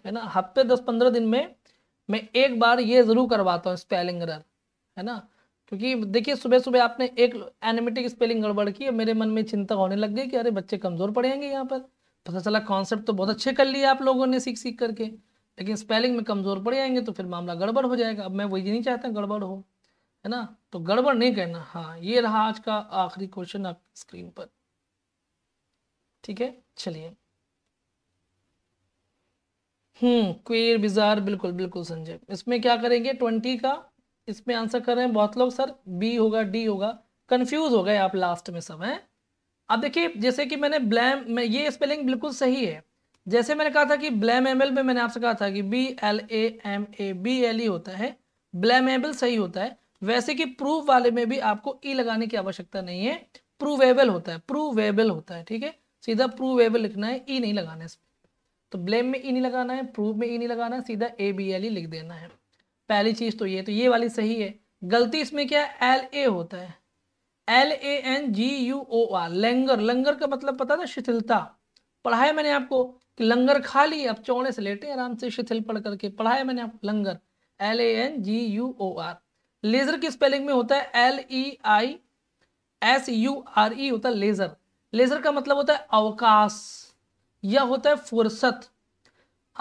है ना हफ्ते दस पंद्रह दिन में मैं एक बार ये जरूर करवाता हूँ स्पेलिंग रर है ना क्योंकि देखिए सुबह सुबह आपने एक एनिमेटिक स्पेलिंग गड़बड़ की मेरे मन में चिंता होने लग गई कि अरे बच्चे कमज़ोर पड़ेंगे यहाँ पर पता चला कॉन्सेप्ट तो बहुत अच्छे कर लिए आप लोगों ने सीख सीख करके लेकिन स्पेलिंग में कमज़ोर पड़ जाएंगे तो फिर मामला गड़बड़ हो जाएगा अब मैं वही नहीं चाहता गड़बड़ हो है ना तो गड़बड़ नहीं कहना हाँ ये रहा आज का आखिरी क्वेश्चन आप स्क्रीन पर ठीक है चलिए हम्म क्वेर बिजार बिल्कुल बिल्कुल संजय इसमें क्या करेंगे ट्वेंटी का इसमें आंसर कर रहे हैं बहुत लोग सर बी होगा डी होगा कंफ्यूज हो गए आप लास्ट में सब हैं अब देखिए जैसे कि मैंने ब्लैम मैं ये स्पेलिंग बिल्कुल सही है जैसे मैंने कहा था कि ब्लैम एमएल में मैंने आपसे कहा था कि B L A M A B L E होता है ब्लैम ब्लैमेबल सही होता है वैसे कि प्रूव वाले में भी आपको ई e लगाने की आवश्यकता नहीं है प्रूवेबल होता है प्रूवेबल होता है ठीक है सीधा प्रूवेबल लिखना है ई e नहीं लगाना है इसमें तो ब्लेम में ई e नहीं लगाना है प्रूव में ई नहीं लगाना है सीधा ए बी एल ई लिख देना है पहली चीज़ तो ये तो ये वाली सही है गलती इसमें क्या है एल ए होता है L A N G U O R languor languor का मतलब पता था शिथिलता पढ़ाया मैंने आपको कि लंगर खा ली अब चौड़े से लेटे आराम से शिथिल पढ़ करके पढ़ाया मैंने आपको languor L A N G U O R leisure की स्पेलिंग में होता है L E I S U R E होता है लेजर लेजर का मतलब होता है अवकाश या होता है फुर्सत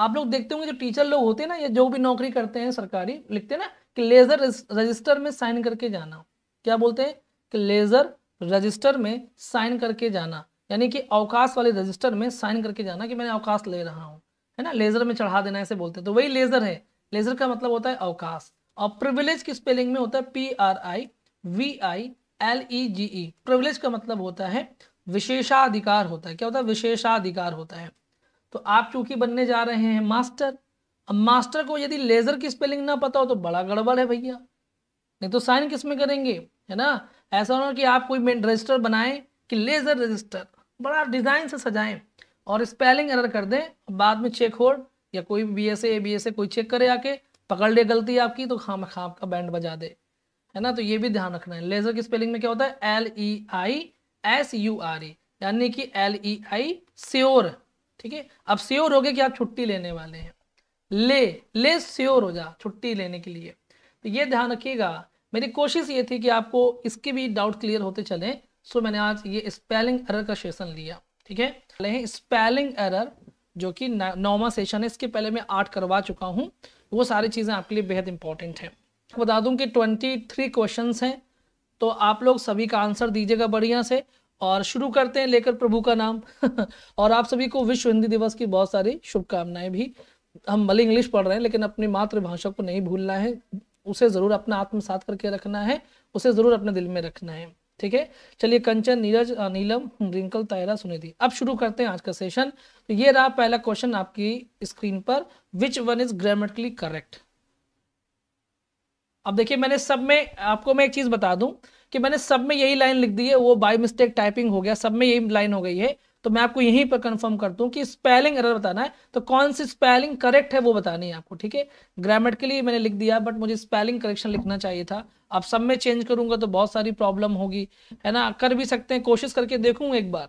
आप लोग देखते होंगे जो टीचर लोग होते हैं ना या जो भी नौकरी करते हैं सरकारी लिखते हैं ना कि लेजर रजिस्टर में साइन करके जाना क्या बोलते हैं कि लेजर रजिस्टर में साइन करके जाना यानी कि अवकाश वाले रजिस्टर में साइन करके जाना कि मैंने अवकाश ले रहा हूँ है ना लेजर में चढ़ा देना ऐसे बोलते हैं तो वही लेजर है लेजर का मतलब होता है अवकाश और प्रिविलेज की स्पेलिंग में होता है P R I V I L E G E privilege का मतलब होता है विशेषाधिकार होता है क्या होता है विशेषाधिकार होता है तो आप चूंकि बनने जा रहे हैं मास्टर अब मास्टर को यदि लेज़र की स्पेलिंग ना पता हो तो बड़ा गड़बड़ है भैया नहीं तो साइन किस में करेंगे है ना ऐसा होना कि आप कोई मेन रजिस्टर बनाएं कि लेज़र रजिस्टर बड़ा डिज़ाइन से सजाएं और स्पेलिंग एरर कर दें बाद में चेक होल्ड या कोई B S A B S A कोई चेक करे आके पकड़ ले गलती आपकी तो खाम खाम का बैंड बजा दे है ना तो ये भी ध्यान रखना है लेज़र की स्पेलिंग में क्या होता है L E I S U R E यानी कि L E e I sure ठीक है अब स्योर हो गए कि आप छुट्टी लेने वाले हैं ले ले स्योर हो जा छुट्टी लेने के लिए तो ये ध्यान रखिएगा मेरी कोशिश ये थी कि आपको इसके भी डाउट क्लियर होते चले सो मैंने आज ये स्पेलिंग एरर का सेशन लिया ठीक है स्पेलिंग एरर जो कि नौवा सेशन है इसके पहले मैं आठ करवा चुका हूँ वो सारी चीज़ें आपके लिए बेहद इंपॉर्टेंट हैं बता दूं कि ट्वेंटी थ्री क्वेश्चन हैं तो आप लोग सभी का आंसर दीजिएगा बढ़िया से और शुरू करते हैं लेकर प्रभु का नाम और आप सभी को विश्व हिंदी दिवस की बहुत सारी शुभकामनाएं भी हम भले इंग्लिश पढ़ रहे हैं लेकिन अपनी मातृभाषा को नहीं भूलना है उसे ज़रूर अपना आत्मसात करके रखना है उसे ज़रूर अपने दिल में रखना है ठीक है चलिए कंचन नीरज नीलम रिंकल तायरा सुनिधि अब शुरू करते हैं आज का सेशन तो ये रहा पहला क्वेश्चन आपकी स्क्रीन पर which one is grammatically correct अब देखिए मैंने सब में आपको मैं एक चीज बता दूं कि मैंने सब में यही लाइन लिख दी है वो बाय मिस्टेक टाइपिंग हो गया सब में यही लाइन हो गई है तो मैं आपको यहीं पर कंफर्म करता हूँ कि स्पेलिंग एरर बताना है तो कौन सी स्पेलिंग करेक्ट है वो बतानी है आपको ठीक है ग्रामर के लिए मैंने लिख दिया बट मुझे स्पेलिंग करेक्शन लिखना चाहिए था अब सब में चेंज करूंगा तो बहुत सारी प्रॉब्लम होगी है ना कर भी सकते हैं कोशिश करके देखूंगा एक बार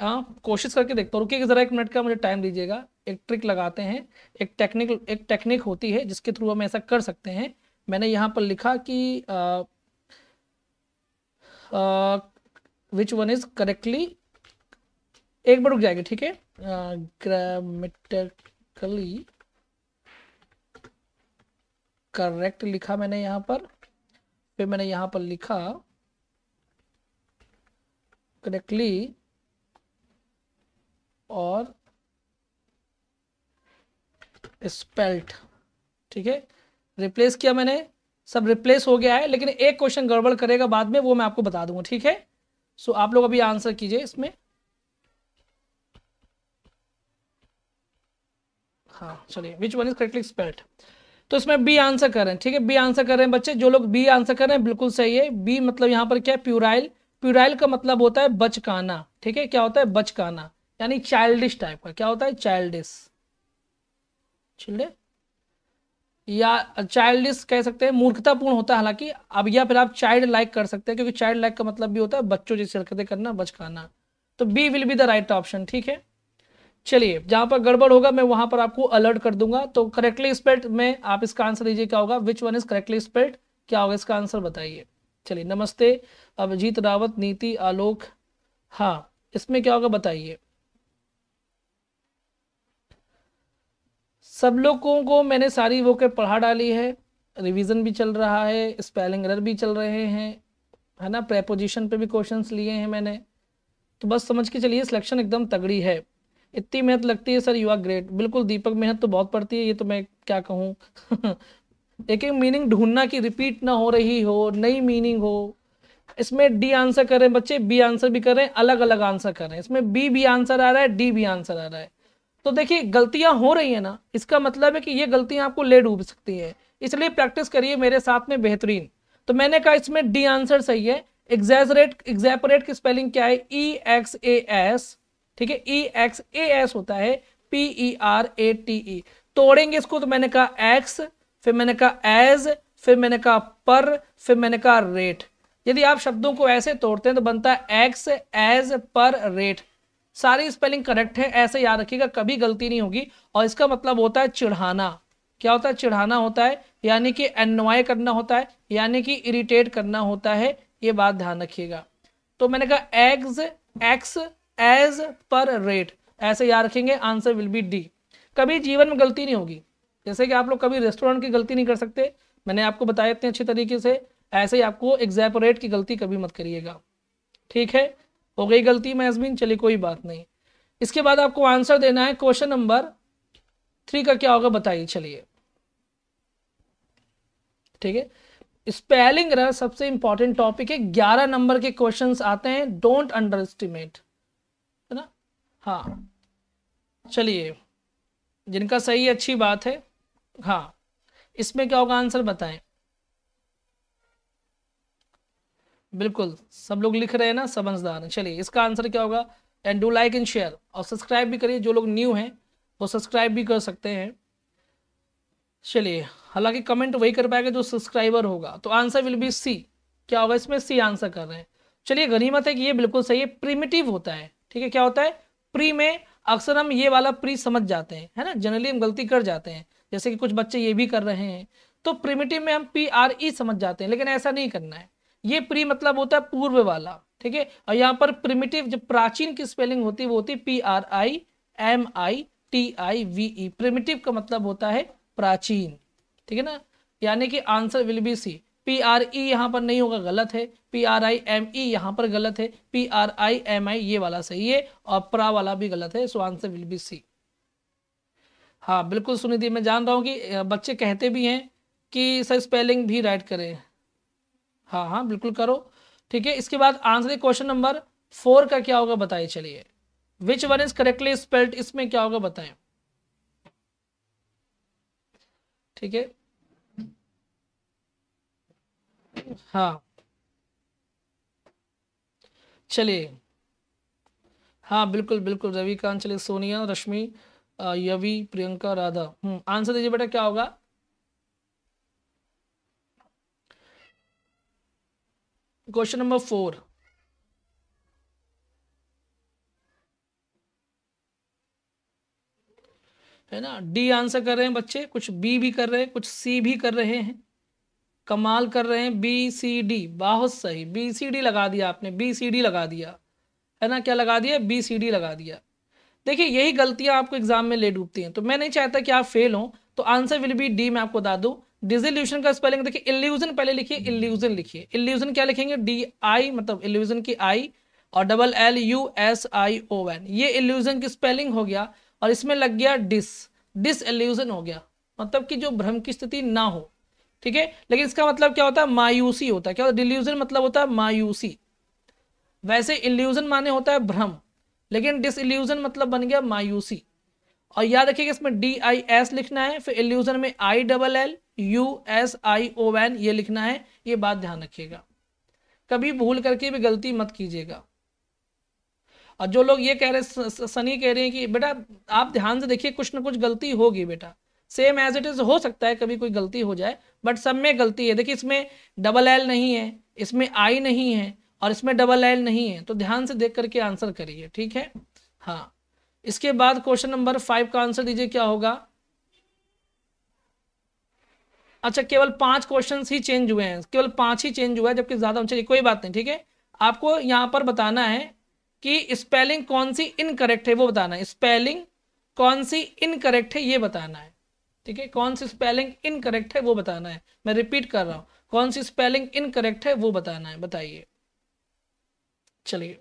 हाँ कोशिश करके देखता हूँ रुकी ज़रा एक मिनट का मुझे टाइम दीजिएगा एक ट्रिक लगाते हैं एक टेक्निक एक टेक्निक होती है जिसके थ्रू हम ऐसा कर सकते हैं मैंने यहाँ पर लिखा कि विच वन इज़ करेक्टली एक बार रुक जाएगा ठीक है ग्रामेटिकली करेक्ट लिखा मैंने यहां पर फिर मैंने यहां पर लिखा करेक्टली और स्पेल्ट ठीक है रिप्लेस किया मैंने सब रिप्लेस हो गया है लेकिन एक क्वेश्चन गड़बड़ करेगा बाद में वो मैं आपको बता दूंगा ठीक है सो आप लोग अभी आंसर कीजिए इसमें हाँ चलिए which one is correctly spelt तो इसमें बी आंसर कर रहे हैं ठीक है बी आंसर कर रहे हैं बच्चे जो लोग बी आंसर कर रहे हैं बिल्कुल सही है बी मतलब यहाँ पर क्या है प्यूराइल प्यूराइल का मतलब होता है बचकाना ठीक है क्या होता है बचकाना यानी चाइल्डिश टाइप का क्या होता है चाइल्डिश चिल्ड्रे या चाइल्डिस कह सकते हैं मूर्खतापूर्ण होता है हालांकि अब या फिर आप चाइल्ड लाइक कर सकते हैं क्योंकि चाइल्ड लाइक का मतलब भी होता है बच्चों जैसी हरकतें करना बचकाना तो B will be the right option ठीक है चलिए जहां पर गड़बड़ होगा मैं वहां पर आपको अलर्ट कर दूंगा तो करेक्टली स्पेल्ड में आप इसका आंसर दीजिए क्या होगा which one is correctly spelled क्या होगा इसका आंसर बताइए चलिए नमस्ते अभिजीत रावत नीति आलोक हाँ इसमें क्या होगा बताइए सब लोगों को मैंने सारी वो के पढ़ा डाली है रिवीजन भी चल रहा है स्पेलिंग एरर भी चल रहे हैं है ना प्रेपोजिशन पे भी क्वेश्चंस लिए हैं मैंने तो बस समझ के चलिए सिलेक्शन एकदम तगड़ी है इतनी मेहनत लगती है सर यू आर ग्रेट बिल्कुल दीपक मेहनत तो बहुत पड़ती है ये तो मैं क्या कहूँ एक एक मीनिंग ढूंढना कि रिपीट ना हो रही हो नई मीनिंग हो इसमें डी आंसर करें बच्चे बी आंसर भी करें अलग अलग आंसर करें इसमें बी भी आंसर आ रहा है डी भी आंसर आ रहा है तो देखिए गलतियां हो रही है ना इसका मतलब है कि ये गलतियां आपको ले डूब सकती है इसलिए प्रैक्टिस करिए मेरे साथ में बेहतरीन तो मैंने कहा इसमें डी आंसर सही है एग्जैजरेट एग्जैपरेट की स्पेलिंग क्या है ई एक्स ए एस ठीक है ई एक्स ए एस होता है P E R A T E तोड़ेंगे इसको तो मैंने कहा एक्स फिर मैंने कहा एज फिर मैंने कहा पर फिर मैंने कहा रेट यदि आप शब्दों को ऐसे तोड़ते हैं तो बनता है एक्स एज पर रेट सारी स्पेलिंग करेक्ट है ऐसे याद रखिएगा कभी गलती नहीं होगी और इसका मतलब होता है चिढ़ाना क्या होता है चिढ़ाना होता है यानी कि एनवाय करना होता है यानी कि इरिटेट करना होता है ये बात ध्यान रखिएगा तो मैंने कहा ex exasperate ऐसे याद रखेंगे आंसर विल बी डी कभी जीवन में गलती नहीं होगी जैसे कि आप लोग कभी रेस्टोरेंट की गलती नहीं कर सकते मैंने आपको बताया इतने अच्छे तरीके से ऐसे ही आपको एग्जैपोरेट की गलती कभी मत करिएगा ठीक है हो गई गलती मैजमिन चलिए कोई बात नहीं इसके बाद आपको आंसर देना है क्वेश्चन नंबर थ्री का क्या होगा बताइए चलिए ठीक है स्पेलिंग रहा सबसे इंपॉर्टेंट टॉपिक है ग्यारह नंबर के क्वेश्चंस आते हैं डोंट अंडर एस्टिमेट हाँ चलिए जिनका सही अच्छी बात है हाँ इसमें क्या होगा आंसर बताएं बिल्कुल सब लोग लिख रहे हैं ना समझदार हैं चलिए इसका आंसर क्या होगा and do like and share और सब्सक्राइब भी करिए जो लोग न्यू हैं वो सब्सक्राइब भी कर सकते हैं चलिए हालांकि कमेंट वही कर पाएगा जो सब्सक्राइबर होगा तो आंसर विल बी सी क्या होगा इसमें सी आंसर कर रहे हैं चलिए गनीमत है कि ये बिल्कुल सही है प्रिमिटिव होता है ठीक है क्या होता है प्री में अक्सर हम ये वाला प्री समझ जाते हैं है ना जनरली हम गलती कर जाते हैं जैसे कि कुछ बच्चे ये भी कर रहे हैं तो प्रिमिटिव में हम पी आर ई समझ जाते हैं लेकिन ऐसा नहीं करना है ये प्री मतलब होता है पूर्व वाला ठीक है और यहाँ पर प्रिमिटिव जो प्राचीन की स्पेलिंग होती है वो होती है P R I M I T I V E primitive का मतलब होता है प्राचीन ठीक है ना यानी कि answer will be C P R E e यहाँ पर नहीं होगा गलत है P R I M E यहाँ पर गलत है P R I M I ये वाला सही है और प्रा वाला भी गलत है so answer will be C हाँ बिल्कुल सुनिधि मैं जान रहा हूँ कि बच्चे कहते भी हैं कि सर स्पेलिंग भी राइट करें हाँ हाँ बिल्कुल करो ठीक है इसके बाद आंसर है क्वेश्चन नंबर फोर का क्या होगा बताइए चलिए which one is correctly spelled इसमें क्या होगा बताएं ठीक है हाँ चलिए हाँ बिल्कुल बिल्कुल रवि चलिए सोनिया रश्मि यवि प्रियंका राधा हम्म आंसर दीजिए बेटा क्या होगा क्वेश्चन नंबर फोर है ना डी आंसर कर रहे हैं बच्चे कुछ बी भी कर रहे हैं कुछ सी भी कर रहे हैं कमाल कर रहे हैं बी सी डी बहुत सही बी सी डी लगा दिया आपने बी सी डी लगा दिया है ना क्या लगा दिया बी सी डी लगा दिया देखिए यही गलतियां आपको एग्जाम में ले डूबती हैं तो मैं नहीं चाहता कि आप फेल हों तो आंसर विल बी डी मैं आपको बता दूँ डिजिल्यूशन का स्पेलिंग देखिए इल्यूजन पहले लिखिए इल्यूजन लिखिए इल्यूजन क्या लिखेंगे डी आई मतलब इल्यूजन की आई और double L U S I O N ये इल्यूजन की स्पेलिंग हो गया और इसमें लग गया डिस डिस इल्यूजन हो गया मतलब कि जो भ्रम की स्थिति ना हो ठीक है लेकिन इसका मतलब क्या होता है मायूसी होता है क्या होता है डिल्यूजन मतलब होता है मायूसी वैसे इल्यूजन माने होता है भ्रम लेकिन डिसइल्यूजन मतलब बन गया मायूसी और याद रखिएगा इसमें डी आई एस लिखना है फिर इल्यूजन में I double L U S I O N ये लिखना है ये बात ध्यान रखिएगा कभी भूल करके भी गलती मत कीजिएगा और जो लोग ये कह रहे सनी कह रहे हैं कि बेटा आप ध्यान से देखिए कुछ ना कुछ गलती होगी बेटा सेम एज इट इज हो सकता है कभी कोई गलती हो जाए बट सब में गलती है देखिए इसमें डबल एल नहीं है इसमें आई नहीं है और इसमें डबल एल नहीं है तो ध्यान से देख करके आंसर करिए ठीक है हाँ इसके बाद क्वेश्चन नंबर फाइव का आंसर दीजिए क्या होगा अच्छा केवल पांच क्वेश्चन ही चेंज हुए हैं केवल पांच ही चेंज हुआ है जबकि ज्यादा चलिए कोई बात नहीं ठीक है आपको यहां पर बताना है कि स्पेलिंग कौन सी इनकरेक्ट है वो बताना है स्पेलिंग कौन सी इनकरेक्ट है ये बताना है ठीक है कौन सी स्पेलिंग इनकरेक्ट है वो बताना है मैं रिपीट कर रहा हूं कौन सी स्पेलिंग इनकरेक्ट है वो बताना है बताइए चलिए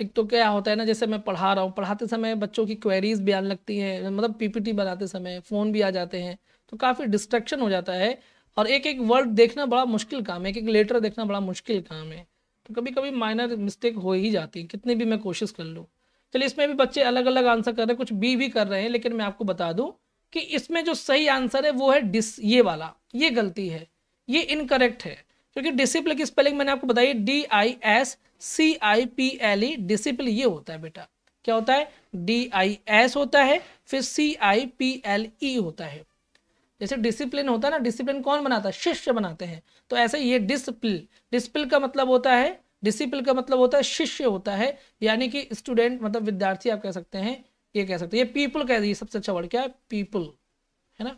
एक तो क्या होता है ना जैसे मैं पढ़ा रहा हूँ पढ़ाते समय बच्चों की क्वेरीज भी आने लगती है मतलब पीपीटी बनाते समय फ़ोन भी आ जाते हैं तो काफ़ी डिस्ट्रक्शन हो जाता है और एक एक वर्ड देखना बड़ा मुश्किल काम है एक एक लेटर देखना बड़ा मुश्किल काम है तो कभी कभी माइनर मिस्टेक हो ही जाती है कितनी भी मैं कोशिश कर लूँ चलिए इसमें भी बच्चे अलग अलग आंसर कर रहे हैं कुछ बी भी कर रहे हैं लेकिन मैं आपको बता दूं कि इसमें जो सही आंसर है वो है डिस ये वाला ये गलती है ये इनकरेक्ट है क्योंकि डिसिप्ल की स्पेलिंग मैंने आपको बताई D I S C I P L E disciple ये होता है बेटा क्या होता है डी आई एस होता है फिर सी आई पी एल ई होता है जैसे डिसिप्लिन होता है ना डिसिप्लिन कौन बनाता है शिष्य बनाते हैं तो ऐसे ये डिसिप्लिन डिसिप्लिन का मतलब होता है डिसिपल का मतलब होता है शिष्य होता है यानी कि स्टूडेंट मतलब विद्यार्थी आप कह सकते हैं ये कह सकते हैं ये पीपल कह दिए सबसे अच्छा वर्ड क्या है पीपल है ना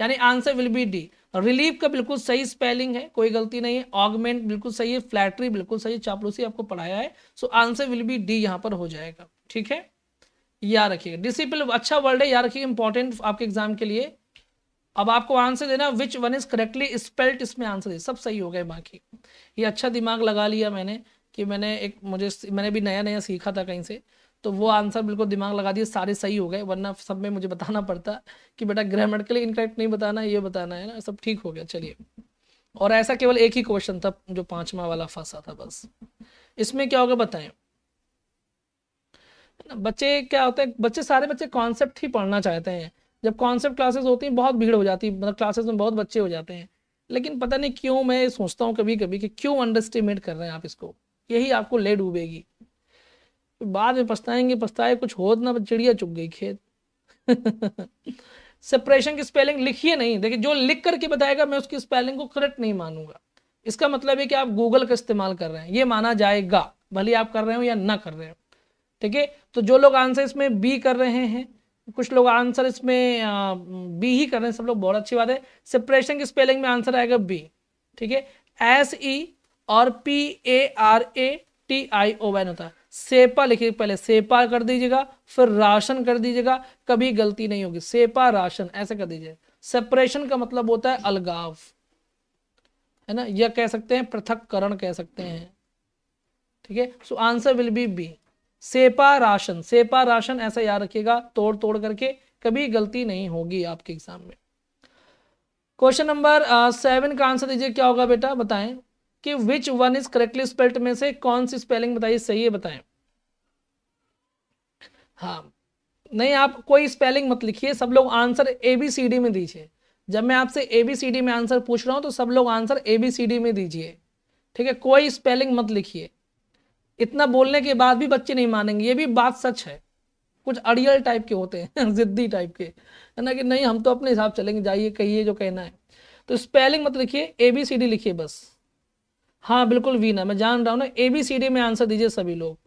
यानी answer will be D relief का बिल्कुल सही स्पेलिंग है कोई गलती नहीं है ऑगमेंट बिल्कुल सही है फ्लैटरी बिल्कुल सही है चापलूसी आपको पढ़ाया है so answer will be D यहाँ पर हो जाएगा ठीक है याद रखिएगा डिसिप्लिन अच्छा वर्ड है याद रखिएगा इंपॉर्टेंट आपके एग्जाम के लिए अब आपको आंसर देना which one is correctly spelt इसमें आंसर दे सब सही हो गए बाकी ये अच्छा दिमाग लगा लिया मैंने कि मैंने एक मुझे मैंने भी नया नया सीखा था कहीं से तो वो आंसर बिल्कुल दिमाग लगा दिए सारे सही हो गए वरना सब में मुझे बताना पड़ता कि बेटा के लिए इनकरेक्ट नहीं बताना ये बताना है ना सब ठीक हो गया चलिए और ऐसा केवल एक ही क्वेश्चन था जो पांचवा वाला फंसा था बस इसमें क्या होगा बताएं बच्चे क्या होते हैं बच्चे सारे बच्चे कॉन्सेप्ट ही पढ़ना चाहते हैं जब कॉन्सेप्ट क्लासेस होती हैं बहुत भीड़ हो जाती है मतलब क्लासेस में बहुत बच्चे हो जाते हैं लेकिन पता नहीं क्यों मैं सोचता हूँ कभी कभी कि क्यों अंडरस्टिमेट कर रहे हैं आप इसको यही आपको ले डूबेगी बाद में पछताएंगे पछताए कुछ हो ना चिड़िया चुग गई खेत सेपरेशन की स्पेलिंग लिखिए नहीं देखिए जो लिख करके बताएगा मैं उसकी स्पेलिंग को करेक्ट नहीं मानूंगा इसका मतलब है कि आप गूगल का इस्तेमाल कर रहे हैं ये माना जाएगा भले आप कर रहे हो या ना कर रहे हो ठीक है तो जो लोग आंसर इसमें बी कर रहे हैं कुछ लोग आंसर इसमें बी ही कर रहे हैं सब लोग बहुत अच्छी बात है सेपरेशन की स्पेलिंग में आंसर आएगा बी ठीक है एस ई e और P A R A T I O N होता है सेपा लिखिए पहले सेपा कर दीजिएगा फिर राशन कर दीजिएगा कभी गलती नहीं होगी सेपा राशन ऐसे कर दीजिए सेपरेशन का मतलब होता है अलगाव है ना यह कह सकते हैं पृथककरण कह सकते हैं ठीक है so answer will be B separation separation ऐसा याद रखिएगा तोड़ तोड़ करके कभी गलती नहीं होगी आपके एग्जाम में क्वेश्चन नंबर सेवन का आंसर दीजिए क्या होगा बेटा बताएं कि which one is correctly spelt में से कौन सी स्पेलिंग बताइए सही है बताएं हाँ नहीं आप कोई स्पेलिंग मत लिखिए सब लोग answer A B C D में दीजिए जब मैं आपसे ए बी सी डी में आंसर पूछ रहा हूं तो सब लोग answer A B C D में दीजिए ठीक है कोई स्पेलिंग मत लिखिए इतना बोलने के बाद भी बच्चे नहीं मानेंगे ये भी बात सच है कुछ अड़ियल टाइप के होते हैं जिद्दी टाइप के है ना कि नहीं हम तो अपने हिसाब चलेंगे जाइए कहिए जो कहना है तो स्पेलिंग मत लिखिए ए बी सी डी लिखिए बस हाँ बिल्कुल वीना मैं जान रहा हूँ ना ए बी सी डी में आंसर दीजिए सभी लोग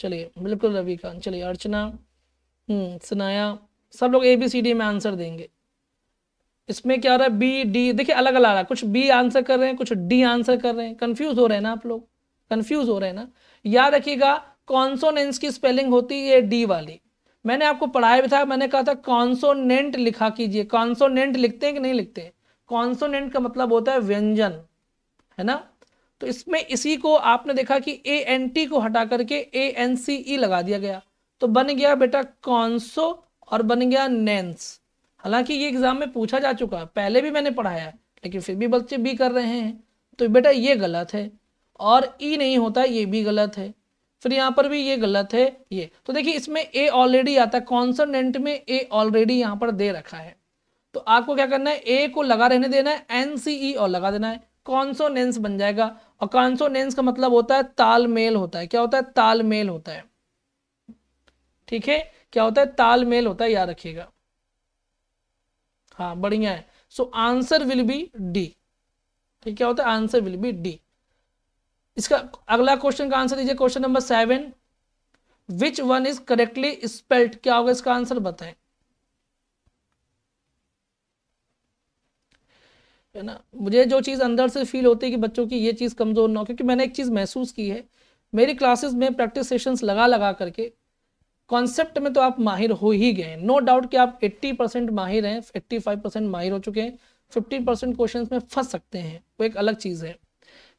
चलिए बिल्कुल रवि खान चलिए अर्चना हम्म, सुनाया सब लोग ए बी सी डी में आंसर देंगे इसमें क्या हो रहा है बी डी देखिए अलग अलग आ रहा है कुछ बी आंसर कर रहे हैं कुछ डी आंसर कर रहे हैं कंफ्यूज हो रहे हैं ना आप लोग कंफ्यूज हो रहे हैं ना याद रखिएगा कॉन्सोनेंस की स्पेलिंग होती है डी वाली मैंने आपको पढ़ाया भी था मैंने कहा था कॉन्सोनेंट लिखा कीजिए कॉन्सोनेंट लिखते हैं कि नहीं लिखते कॉन्सोनेंट का मतलब होता है व्यंजन है ना तो इसमें इसी को आपने देखा कि ए एन टी को हटा करके ए एन सी ई लगा दिया गया तो बन गया बेटा कॉन्सो और बन गया नेंस हालांकि ये एग्जाम में पूछा जा चुका है पहले भी मैंने पढ़ाया लेकिन फिर भी बच्चे बी कर रहे हैं तो बेटा ये गलत है और ई नहीं होता ये भी गलत है फिर यहाँ पर भी ये गलत है ये तो देखिए इसमें ए ऑलरेडी आता है कॉन्सनेंट में ए ऑलरेडी यहाँ पर दे रखा है तो आपको क्या करना है ए को लगा रहने देना है एन सी ई और लगा देना है कॉन्सोनेंस बन जाएगा और कॉन्सोनेंस का मतलब होता है तालमेल होता है क्या होता है तालमेल होता है ठीक है क्या होता है तालमेल होता है याद रखिएगा हाँ बढ़िया है so answer will be D ठीक क्या होता है आंसर विल बी डी इसका अगला क्वेश्चन का आंसर दीजिए question number seven which one is correctly spelled क्या होगा इसका आंसर बताएं है ना मुझे जो चीज़ अंदर से फील होती है कि बच्चों की ये चीज़ कमज़ोर ना हो क्योंकि मैंने एक चीज़ महसूस की है मेरी क्लासेस में प्रैक्टिस सेशंस लगा लगा करके कॉन्सेप्ट में तो आप माहिर हो ही गए नो डाउट कि आप 80 परसेंट माहिर हैं 85 परसेंट माहिर हो चुके हैं 50 परसेंट क्वेश्चन में फंस सकते हैं वो एक अलग चीज़ है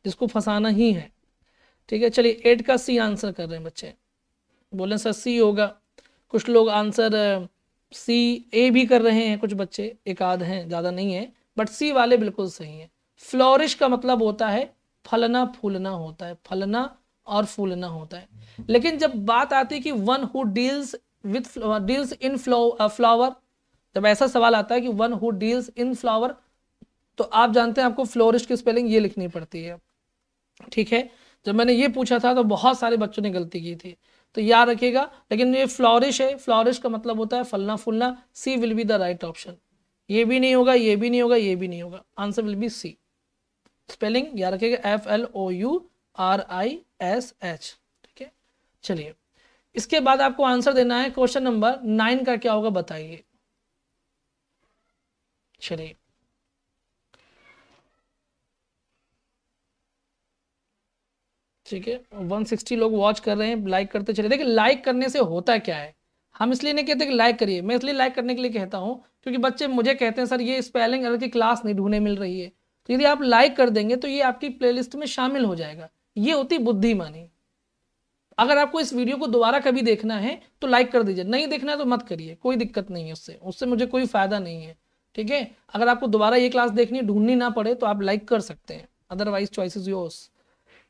जिसको फंसाना ही है ठीक है चलिए एट का सी आंसर कर रहे हैं बच्चे बोले सर सी होगा कुछ लोग आंसर सी ए भी कर रहे हैं कुछ बच्चे एक आध हैं ज़्यादा नहीं है बट सी वाले बिल्कुल सही हैं फ्लोरिश का मतलब होता है फलना फूलना होता है फलना और फूलना होता है लेकिन जब बात आती है कि one who deals with deals in flower जब ऐसा सवाल आता है कि one who deals in flower तो आप जानते हैं आपको फ्लोरिश की स्पेलिंग ये लिखनी पड़ती है ठीक है जब मैंने ये पूछा था तो बहुत सारे बच्चों ने गलती की थी तो याद रखिएगा लेकिन ये फ्लॉरिश है फ्लॉरिश का मतलब होता है फलना फूलना C will be the right option ये भी नहीं होगा ये भी नहीं होगा ये भी नहीं होगा answer will be C spelling याद रखिएगा F L O U R I S H ठीक है चलिए इसके बाद आपको आंसर देना है क्वेश्चन नंबर नाइन का क्या होगा बताइए चलिए ठीक है 160 लोग वॉच कर रहे हैं लाइक करते चले देखिए लाइक करने से होता क्या है हम इसलिए नहीं कहते कि लाइक करिए मैं इसलिए लाइक करने के लिए कहता हूँ क्योंकि बच्चे मुझे कहते हैं सर ये स्पेलिंग अलग की क्लास नहीं ढूंढने मिल रही है तो यदि आप लाइक कर देंगे तो ये आपकी प्ले में शामिल हो जाएगा ये होती बुद्धिमानी अगर आपको इस वीडियो को दोबारा कभी देखना है तो लाइक कर दीजिए नहीं देखना है तो मत करिए कोई दिक्कत नहीं है उससे उससे मुझे कोई फ़ायदा नहीं है ठीक है अगर आपको दोबारा ये क्लास देखनी ढूंढनी ना पड़े तो आप लाइक कर सकते हैं अदरवाइज इज योर्स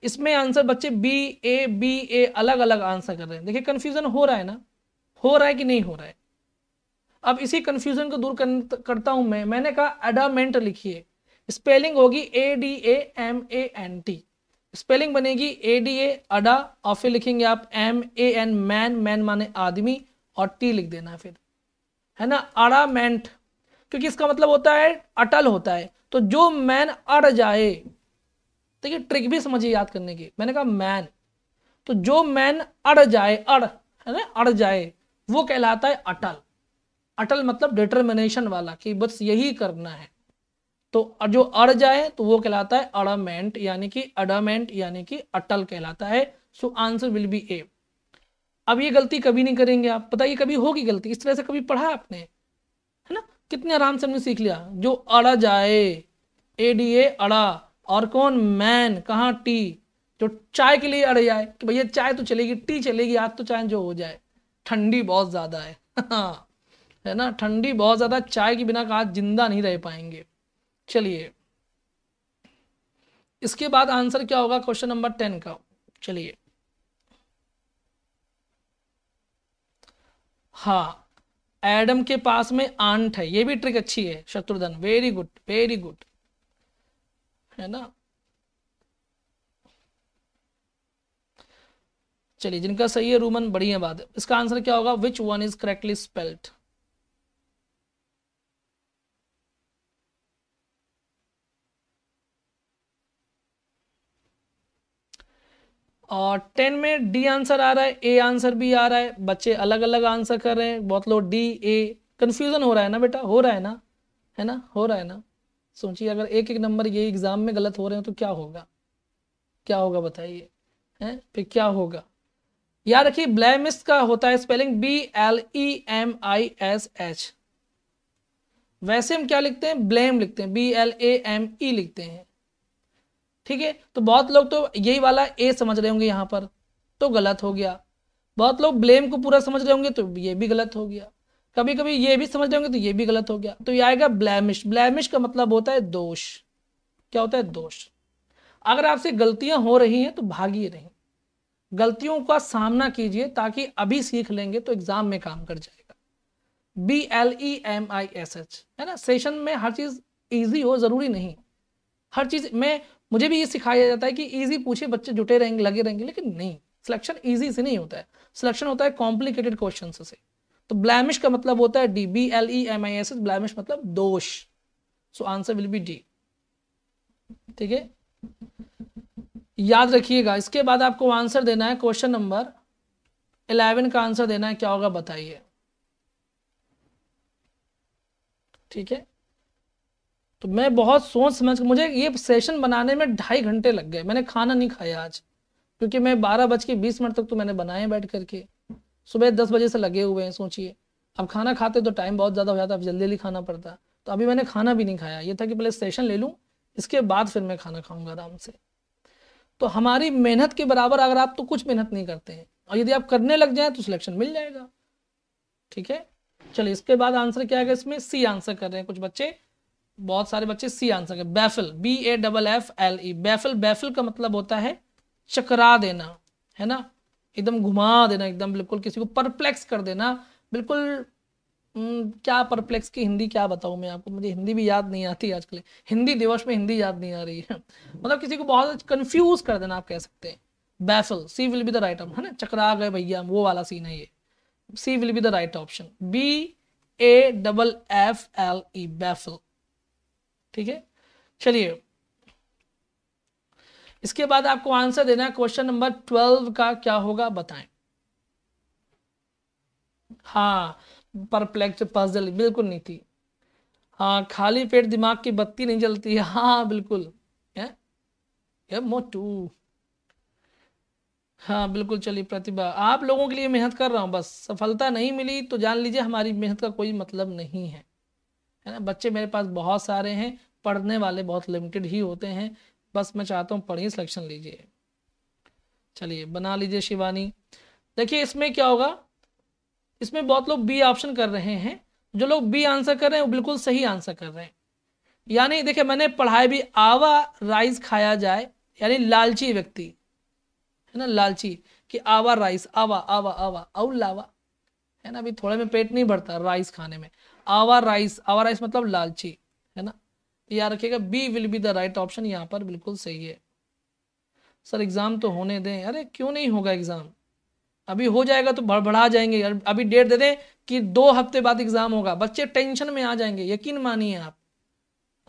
इसमें आंसर बच्चे बी ए बी ए अलग अलग आंसर कर रहे हैं देखिए कन्फ्यूजन हो रहा है ना हो रहा है कि नहीं हो रहा है अब इसी कंफ्यूजन को दूर करता हूं मैं मैंने कहा एडामेंट लिखिए स्पेलिंग होगी A D A M A N T spelling बनेगी ए डी ए अडा और फिर लिखेंगे आप M A N man man माने आदमी और टी लिख देना फिर है ना अड़ामेंट क्योंकि इसका मतलब होता है अटल होता है तो जो मैन अड़ जाए देखिए ट्रिक भी समझिए याद करने की मैंने कहा मैन तो जो मैन अड़ जाए अड़ है ना अड़ जाए वो कहलाता है अटल अटल मतलब डिटर्मिनेशन वाला कि बस यही करना है तो जो अड़ जाए तो वो कहलाता है अड़ामेंट यानी कि अडामेंट यानी कि अटल कहलाता है so answer will be A अब ये गलती कभी नहीं करेंगे आप पता ये कभी होगी गलती इस तरह से कभी पढ़ा आपने है ना कितने आराम से हमने सीख लिया जो अड़ा जाए ए डी ए अड़ा और कौन मैन कहाँ टी जो चाय के लिए अड़ जाए कि भैया चाय तो चलेगी टी चलेगी आज तो चाय जो हो जाए ठंडी बहुत ज़्यादा है हाँ, है ना ठंडी बहुत ज़्यादा चाय के बिना आज जिंदा नहीं रह पाएंगे चलिए इसके बाद आंसर क्या होगा क्वेश्चन नंबर टेन का चलिए हाँ एडम के पास में आंट है ये भी ट्रिक अच्छी है Shatrughan very good very good है ना चलिए जिनका सही है रूमन बढ़िया बात है इसका आंसर क्या होगा which one is correctly spelt और टेन में डी आंसर आ रहा है ए आंसर भी आ रहा है बच्चे अलग अलग आंसर कर रहे हैं बहुत लोग डी ए कंफ्यूजन हो रहा है ना बेटा हो रहा है ना है ना हो रहा है ना सोचिए अगर एक एक नंबर ये एग्ज़ाम में गलत हो रहे हैं तो क्या होगा क्या होगा बताइए हैं फिर क्या होगा याद रखिए ब्लैमिस का होता है spelling B L E M I S H वैसे हम क्या लिखते हैं ब्लेम लिखते हैं B L A M E लिखते हैं ठीक है तो बहुत लोग तो यही वाला ए समझ रहे होंगे यहाँ पर तो गलत हो गया बहुत लोग ब्लेम को पूरा समझ रहे होंगे तो ये भी गलत हो गया कभी कभी ये भी समझ जाओगे तो ये भी गलत हो गया तो ये आएगा ब्लैमिश ब्लैमिश का मतलब होता है दोष क्या होता है दोष अगर आपसे गलतियां हो रही हैं तो भागिए नहीं गलतियों का सामना कीजिए ताकि अभी सीख लेंगे तो एग्जाम में काम कर जाएगा B L E M I S H है ना सेशन में हर चीज़ ईजी हो ज़रूरी नहीं हर चीज़ में मुझे भी ये सिखाया जाता है कि ईजी पूछे बच्चे जुटे रहेंगे लगे रहेंगे लेकिन नहीं सिलेक्शन ईजी से नहीं होता है सिलेक्शन होता है कॉम्प्लिकेटेड क्वेश्चन से तो ब्लैमिश का मतलब होता है D B L E M I S S blemish मतलब दोष so answer will be D ठीक है याद रखिएगा इसके बाद आपको आंसर देना है क्वेश्चन नंबर इलेवन का आंसर देना है क्या होगा बताइए ठीक है तो मैं बहुत सोच समझ मुझे ये सेशन बनाने में ढाई घंटे लग गए मैंने खाना नहीं खाया आज क्योंकि मैं बारह बज के बीस मिनट तक तो मैंने बनाए बैठ करके सुबह दस बजे से लगे हुए हैं सोचिए अब खाना खाते तो टाइम बहुत ज़्यादा हो जाता अब जल्दी जल्दी खाना पड़ता तो अभी मैंने खाना भी नहीं खाया ये था कि पहले सेशन ले लूँ इसके बाद फिर मैं खाना खाऊंगा आराम से तो हमारी मेहनत के बराबर अगर आप तो कुछ मेहनत नहीं करते हैं और यदि आप करने लग जाए तो सिलेक्शन मिल जाएगा ठीक है चलिए इसके बाद आंसर क्या है इसमें सी आंसर कर रहे हैं कुछ बच्चे बहुत सारे बच्चे सी आंसर कर baffle B A double F L E baffle baffle का मतलब होता है चकरा देना है ना एकदम घुमा देना एकदम बिल्कुल किसी को परप्लेक्स कर देना बिल्कुल क्या परप्लेक्स की हिंदी क्या बताऊँ मैं आपको मुझे हिंदी भी याद नहीं आती आजकल हिंदी दिवस में हिंदी याद नहीं आ रही है मतलब किसी को बहुत कंफ्यूज कर देना आप कह सकते हैं baffle C will be the right option है ना चकरा गए भैया वो वाला सीन है ये C will be the right option B A double F L E baffle ठीक है चलिए इसके बाद आपको आंसर देना है क्वेश्चन नंबर ट्वेल्व का क्या होगा बताएं हाँ परप्लेक्स पजल बिल्कुल नहीं थी हाँ खाली पेट दिमाग की बत्ती नहीं जलती हाँ बिल्कुल मोटू हाँ बिल्कुल चलिए प्रतिभा आप लोगों के लिए मेहनत कर रहा हूँ बस सफलता नहीं मिली तो जान लीजिए हमारी मेहनत का कोई मतलब नहीं है है ना बच्चे मेरे पास बहुत सारे हैं पढ़ने वाले बहुत लिमिटेड ही होते हैं बस मैं चाहता हूँ पढ़िए सिलेक्शन लीजिए चलिए बना लीजिए शिवानी देखिए इसमें क्या होगा इसमें बहुत लोग बी ऑप्शन कर रहे हैं जो लोग बी आंसर कर रहे हैं वो बिल्कुल सही आंसर कर रहे हैं यानी देखिए मैंने पढ़ाया भी आवा राइस खाया जाए यानी लालची व्यक्ति है ना लालची कि आवा राइस आवा आवा आवा औ लावा है ना अभी थोड़े में पेट नहीं भरता राइस खाने में आवा राइस आवा राइस मतलब लालची है ना याद रखिएगा B will be the right option यहाँ पर बिल्कुल सही है सर एग्ज़ाम तो होने दें अरे क्यों नहीं होगा एग्ज़ाम अभी हो जाएगा तो बढ़ा जाएंगे अभी डेट दे दें कि दो हफ्ते बाद एग्ज़ाम होगा बच्चे टेंशन में आ जाएंगे यकीन मानिए आप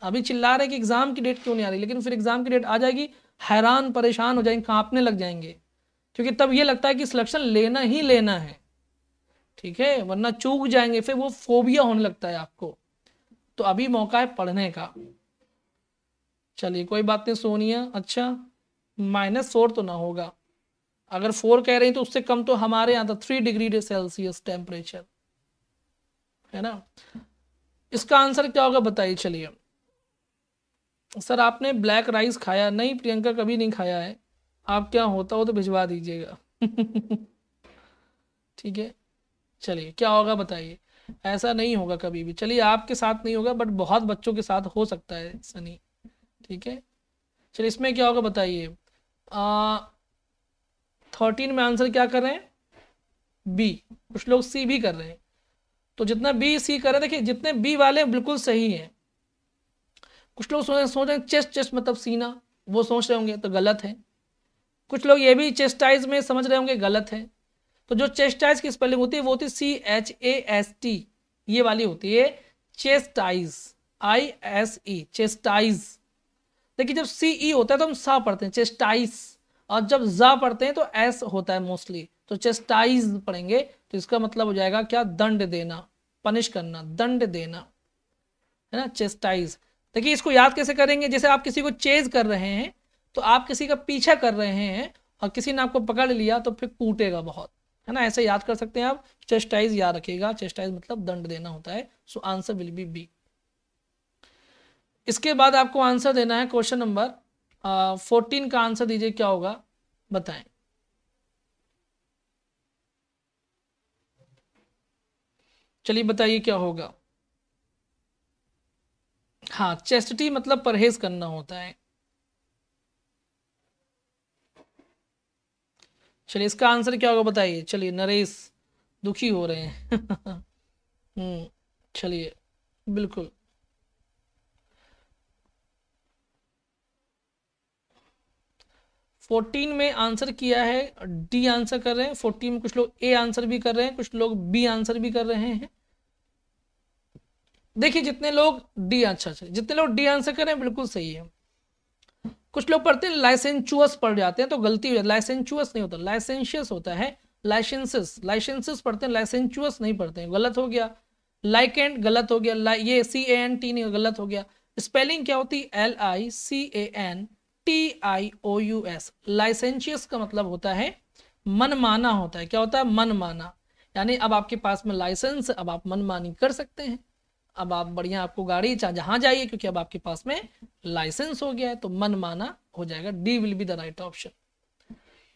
अभी चिल्ला रहे कि एग्ज़ाम की डेट क्यों नहीं आ रही लेकिन फिर एग्ज़ाम की डेट आ जाएगी हैरान परेशान हो जाएंगे कांपने लग जाएंगे क्योंकि तब ये लगता है कि सिलेक्शन लेना ही लेना है ठीक है वरना चूक जाएंगे फिर वो फोबिया होने लगता है आपको तो अभी मौका है पढ़ने का चलिए कोई बात नहीं सोनिया अच्छा माइनस फोर तो ना होगा अगर फोर कह रहे हैं तो उससे कम तो हमारे यहां था थ्री डिग्री सेल्सियस टेम्परेचर है ना इसका आंसर क्या होगा बताइए चलिए सर आपने ब्लैक राइस खाया नहीं प्रियंका कभी नहीं खाया है आप क्या होता हो तो भिजवा दीजिएगा ठीक है चलिए क्या होगा बताइए ऐसा नहीं होगा कभी भी चलिए आपके साथ नहीं होगा बट बहुत बच्चों के साथ हो सकता है सनी ठीक है चलिए इसमें क्या होगा बताइए थर्टीन में आंसर क्या कर रहे हैं बी कुछ लोग सी भी कर रहे हैं तो जितना बी सी कर रहे हैं देखिए जितने बी वाले बिल्कुल सही हैं कुछ लोग सोच सोच रहे हैं चेस्ट चेस्ट मतलब सीना वो सोच रहे होंगे तो गलत है कुछ लोग ये भी चेस्टाइज में समझ रहे होंगे गलत है तो जो चेस्टाइज की स्पेलिंग होती है वो होती है C H A S T ये वाली होती है chastise I S E chastise देखिए जब सी ई e होता है तो हम सा पढ़ते हैं चेस्टाइज और जब जा पढ़ते हैं तो एस होता है मोस्टली तो चेस्टाइज पढ़ेंगे तो इसका मतलब हो जाएगा क्या दंड देना पनिश करना दंड देना है ना चेस्टाइज देखिए इसको याद कैसे करेंगे जैसे आप किसी को चेज कर रहे हैं तो आप किसी का पीछा कर रहे हैं और किसी ने आपको पकड़ लिया तो फिर कूटेगा बहुत है ना ऐसे याद कर सकते हैं आप चेस्टाइज याद रखिएगा चेस्टाइज मतलब दंड देना होता है so answer will be B इसके बाद आपको आंसर देना है क्वेश्चन नंबर फोर्टीन का आंसर दीजिए क्या होगा बताएं चलिए बताइए क्या होगा हाँ चेस्टी मतलब परहेज करना होता है चलिए इसका आंसर क्या होगा बताइए चलिए नरेश दुखी हो रहे हैं हम्म, चलिए बिल्कुल फोर्टीन में आंसर किया है डी आंसर कर रहे हैं फोर्टीन में कुछ लोग ए आंसर भी कर रहे हैं कुछ लोग बी आंसर भी कर रहे हैं देखिए जितने लोग डी अच्छा अच्छा जितने लोग डी आंसर कर रहे हैं बिल्कुल सही है कुछ लोग पढ़ते हैं लाइसेंचुअस पढ़ जाते हैं तो गलती हो जाती है लाइसेंचुअस नहीं होता लाइसेंशियस होता है लाइसेंसिस लाइसेंसिस पढ़ते हैं लाइसेंचुअस नहीं पढ़ते हैं गलत हो गया लाइक एंड गलत हो गया ये सी ए एन टी नहीं गलत हो गया स्पेलिंग क्या होती है L I C E N T I O U S licentious का मतलब होता है मनमाना होता है क्या होता है मनमाना यानी अब आपके पास में लाइसेंस अब आप मनमानी कर सकते हैं अब आप बढ़िया आपको गाड़ी चाहे जहाँ जाइए क्योंकि अब आपके पास में लाइसेंस हो गया है तो मन माना हो जाएगा D will be the right option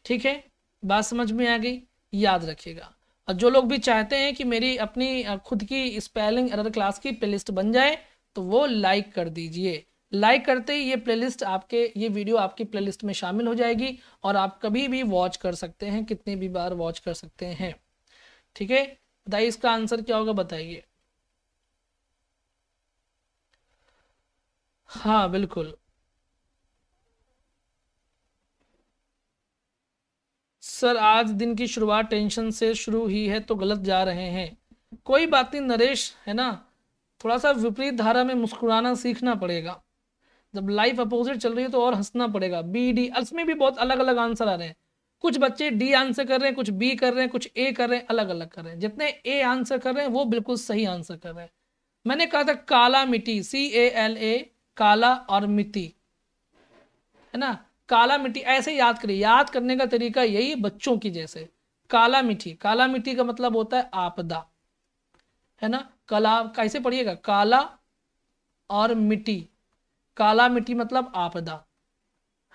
ठीक है बात समझ में आ गई याद रखिएगा और जो लोग भी चाहते हैं कि मेरी अपनी खुद की स्पेलिंग अदर क्लास की प्ले बन जाए तो वो लाइक कर दीजिए लाइक करते ही ये प्लेलिस्ट आपके ये वीडियो आपकी प्लेलिस्ट में शामिल हो जाएगी और आप कभी भी वॉच कर सकते हैं कितनी भी बार वॉच कर सकते हैं ठीक है बताइए इसका आंसर क्या होगा बताइए हाँ बिल्कुल सर आज दिन की शुरुआत टेंशन से शुरू ही है तो गलत जा रहे हैं कोई बात नहीं नरेश है ना थोड़ा सा विपरीत धारा में मुस्कुराना सीखना पड़ेगा जब लाइफ अपोजिट चल रही है तो और हंसना पड़ेगा बी डी इसमें भी बहुत अलग अलग आंसर आ रहे हैं कुछ बच्चे डी आंसर कर रहे हैं कुछ बी कर रहे हैं कुछ ए कर रहे हैं अलग अलग कर रहे हैं जितने ए आंसर कर रहे हैं वो बिल्कुल सही आंसर कर रहे हैं मैंने कहा था काला मिट्टी सी ए एल ए काला और मिट्टी है ना काला मिट्टी ऐसे याद करिए याद करने का तरीका यही बच्चों की जैसे काला मिट्टी काला मिट्टी का मतलब होता है आपदा है ना कला कैसे पढ़िएगा काला और मिट्टी काला मिट्टी मतलब आपदा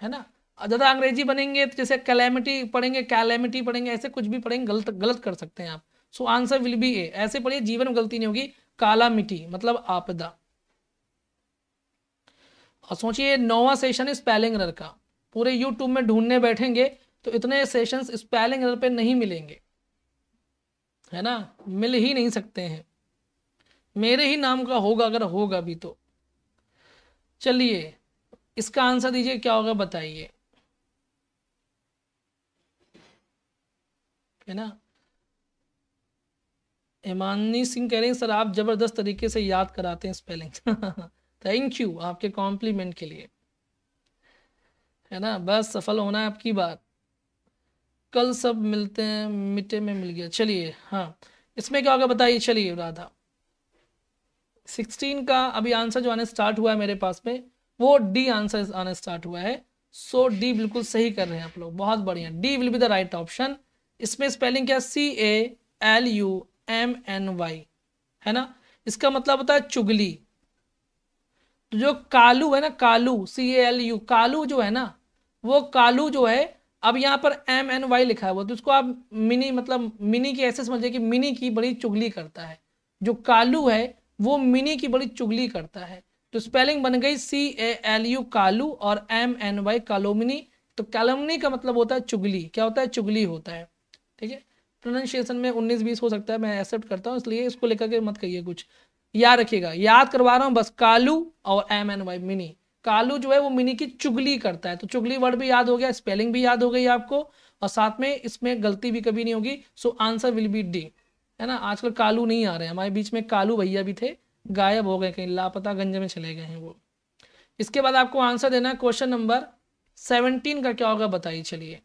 है ना ज़्यादा अंग्रेजी बनेंगे तो जैसे कैलेमिटी पढ़ेंगे कैलेमिटी पढ़ेंगे ऐसे कुछ भी पढ़ेंगे गलत गलत कर सकते हैं आप so answer will be A ऐसे पढ़िए जीवन में गलती नहीं होगी काला मिट्टी मतलब आपदा और सोचिए नौवा सेशन है स्पेलिंग रर का पूरे यूट्यूब में ढूंढने बैठेंगे तो इतने सेशंस स्पेलिंग रर पे नहीं मिलेंगे है ना मिल ही नहीं सकते हैं मेरे ही नाम का होगा अगर होगा भी तो चलिए इसका आंसर दीजिए क्या होगा बताइए है ना हिमानी सिंह कह रहे हैं सर आप जबरदस्त तरीके से याद कराते हैं स्पेलिंग थैंक यू आपके कॉम्प्लीमेंट के लिए है ना बस सफल होना है आपकी बात कल सब मिलते हैं मिट्टे में मिल गया चलिए हाँ इसमें क्या होगा बताइए चलिए राधा सिक्सटीन का अभी आंसर जो आने स्टार्ट हुआ है मेरे पास में वो डी आंसर आने स्टार्ट हुआ है सो डी बिल्कुल सही कर रहे हैं आप लोग बहुत बढ़िया D will be the right option इसमें स्पेलिंग क्या C A L U M N Y है ना इसका मतलब होता है चुगली तो जो कालू है ना Kalu C L U Kalu जो है ना वो कालू जो है अब यहाँ पर एम एन वाई लिखा हुआ तो उसको आप मिनी मतलब मिनी की ऐसे समझिए कि मिनी की बड़ी चुगली करता है जो कालू है वो मिनी की बड़ी चुगली करता है तो स्पेलिंग बन गई C A L U Kalu और एम एन वाई कालोमिनी तो कालोमिनी का मतलब होता है चुगली क्या होता है चुगली होता है ठीक है प्रोनाशिएशन में उन्नीस बीस हो सकता है मैं एक्सेप्ट करता हूँ इसलिए इसको लेकर के मत कहिए कुछ याद रखिएगा याद करवा रहा हूँ बस कालू और M N Y mini Kalu जो है वो मिनी की चुगली करता है तो चुगली वर्ड भी याद हो गया स्पेलिंग भी याद हो गई आपको और साथ में इसमें गलती भी कभी नहीं होगी so answer will be D है ना आजकल कालू नहीं आ रहे हैं हमारे बीच में कालू भैया भी थे गायब हो गए कहीं लापता गंज में चले गए हैं वो इसके बाद आपको आंसर देना क्वेश्चन नंबर सेवनटीन का क्या होगा बताइए चलिए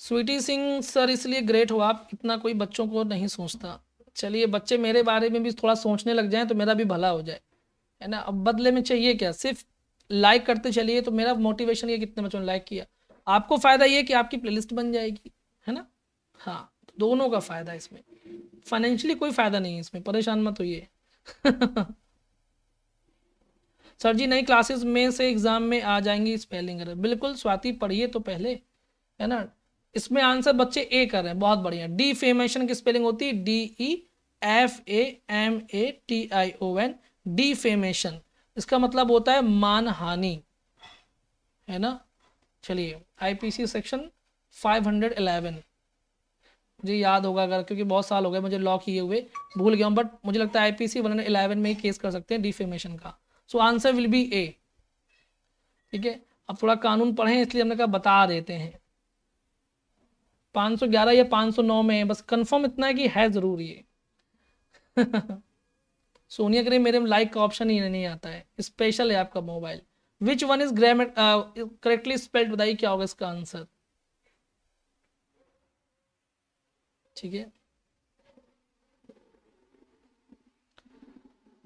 स्वीटी सिंह सर इसलिए ग्रेट हो आप इतना कोई बच्चों को नहीं सोचता चलिए बच्चे मेरे बारे में भी थोड़ा सोचने लग जाएं तो मेरा भी भला हो जाए है ना अब बदले में चाहिए क्या सिर्फ लाइक करते चलिए तो मेरा मोटिवेशन ये कितने बच्चों ने लाइक किया आपको फ़ायदा ये कि आपकी प्लेलिस्ट बन जाएगी है ना हाँ तो दोनों का फ़ायदा इसमें फाइनेंशियली कोई फ़ायदा नहीं है इसमें परेशान मत होइए सर जी नई क्लासेस में से एग्ज़ाम में आ जाएंगी स्पेलिंग बिल्कुल स्वाति पढ़िए तो पहले है ना इसमें आंसर बच्चे ए कर रहे हैं बहुत बढ़िया डी फेमेशन की स्पेलिंग होती है D E F A M A T I O N defamation इसका मतलब होता है मान हानि है ना चलिए आईपीसी सेक्शन 511 मुझे याद होगा अगर क्योंकि बहुत साल हो गए मुझे लॉ किए हुए भूल गया हूँ बट मुझे लगता है आईपीसी एलेवन में ही केस कर सकते हैं डिफेमेशन का so answer will be A ठीक है अब थोड़ा कानून पढ़ें इसलिए हमने कहा बता देते हैं 511 या 509 में है बस कंफर्म इतना है कि है ज़रूर ये सोनिया करीब मेरे में लाइक का ऑप्शन ही नहीं आता है स्पेशल है आपका मोबाइल विच वन इज ग्रेम करेक्टली स्पेल्ड बताइए क्या होगा इसका आंसर ठीक है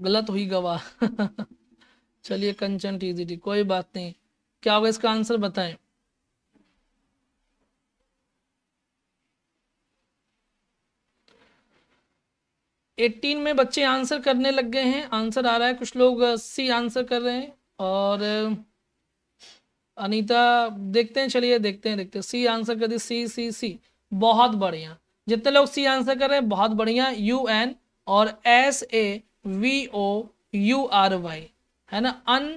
गलत हुई गवाह चलिए कंचन टीजी कोई बात नहीं क्या होगा इसका आंसर बताएं एट्टीन में बच्चे आंसर करने लग गए हैं आंसर आ रहा है कुछ लोग सी आंसर कर रहे हैं और अनीता देखते हैं चलिए देखते हैं देखते हैं सी आंसर कर दी सी सी सी बहुत बढ़िया जितने लोग सी आंसर कर रहे हैं बहुत बढ़िया यू एन और S A V O U R Y है ना अन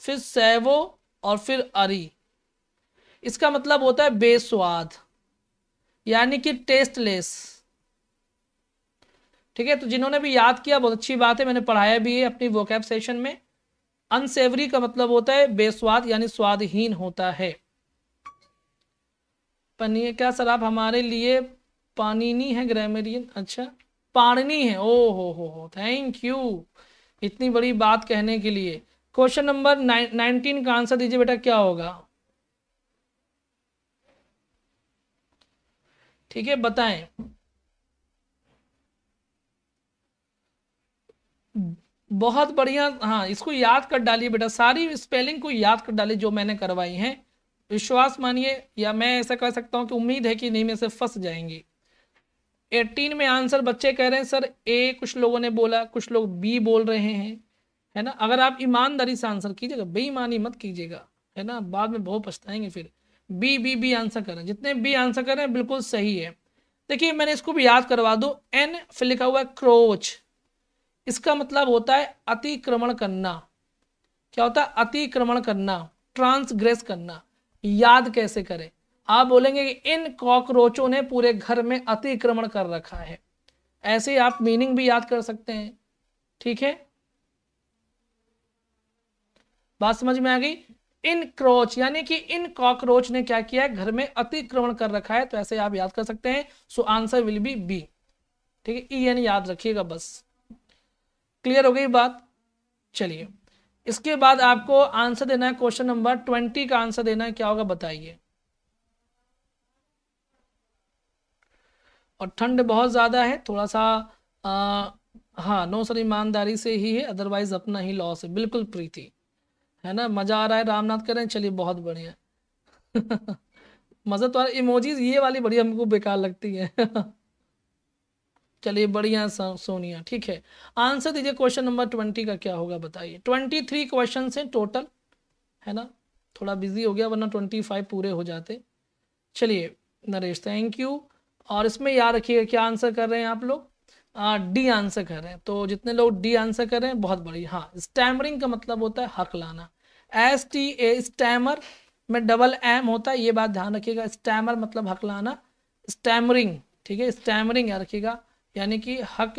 फिर सैवो और फिर अरी इसका मतलब होता है बेस्वाद यानी कि टेस्टलेस ठीक है तो जिन्होंने भी याद किया बहुत अच्छी बात है मैंने पढ़ाया भी है अपनी वोकैप सेशन में अनसेवरी का मतलब होता है बेस्वाद यानी स्वादहीन होता है पनीर क्या सर आप हमारे लिए पानीनी है ग्रामेरियन अच्छा पाणनी है ओ हो हो हो थैंक यू इतनी बड़ी बात कहने के लिए क्वेश्चन नंबर नाइनटीन का आंसर दीजिए बेटा क्या होगा ठीक है बताएं बहुत बढ़िया हाँ इसको याद कर डालिए बेटा सारी स्पेलिंग को याद कर डालिए जो मैंने करवाई हैं विश्वास मानिए या मैं ऐसा कह सकता हूँ कि उम्मीद है कि नहीं में से फंस जाएंगी एटीन में आंसर बच्चे कह रहे हैं सर ए कुछ लोगों ने बोला कुछ लोग बी बोल रहे हैं है ना अगर आप ईमानदारी से आंसर कीजिएगा बेईमानी मत कीजिएगा है ना बाद में बहुत पछताएंगे फिर बी बी बी आंसर करें जितने बी आंसर करें बिल्कुल सही है देखिए मैंने इसको भी याद करवा दो एन फिर लिखा हुआ है क्रोच इसका मतलब होता है अतिक्रमण करना क्या होता है अतिक्रमण करना ट्रांसग्रेस करना याद कैसे करें आप बोलेंगे कि इन कॉकरोचों ने पूरे घर में अतिक्रमण कर रखा है ऐसे आप मीनिंग भी याद कर सकते हैं ठीक है बात समझ में आ गई इन क्रोच यानी कि इन कॉकरोच ने क्या किया है घर में अतिक्रमण कर रखा है तो ऐसे आप याद कर सकते हैं so answer will be B ठीक है ई e यानी याद रखिएगा बस क्लियर हो गई बात चलिए इसके बाद आपको आंसर देना है क्वेश्चन नंबर ट्वेंटी का आंसर देना है क्या होगा बताइए और ठंड बहुत ज़्यादा है थोड़ा सा आ, हाँ नो सर ईमानदारी से ही है अदरवाइज अपना ही लॉस है बिल्कुल प्रीति है ना मज़ा आ रहा है रामनाथ कह रहे हैं चलिए बहुत बढ़िया मज़ा तो इमोजीज ये वाली बढ़िया हमको बेकार लगती है चलिए बढ़िया सोनिया ठीक है आंसर दीजिए क्वेश्चन नंबर ट्वेंटी का क्या होगा बताइए ट्वेंटी थ्री क्वेश्चन हैं टोटल है ना थोड़ा बिजी हो गया वरना ट्वेंटी फाइव पूरे हो जाते चलिए नरेश थैंक यू और इसमें याद रखिएगा क्या आंसर कर रहे हैं आप लोग डी आंसर कर रहे हैं तो जितने लोग डी आंसर कर रहे हैं बहुत बड़ी हाँ स्टैमरिंग का मतलब होता है हक लाना एस टी ए स्टैमर में डबल एम होता है ये बात ध्यान रखिएगा स्टैमर मतलब हक लाना स्टैमरिंग ठीक है स्टैमरिंग याद रखिएगा यानी कि हक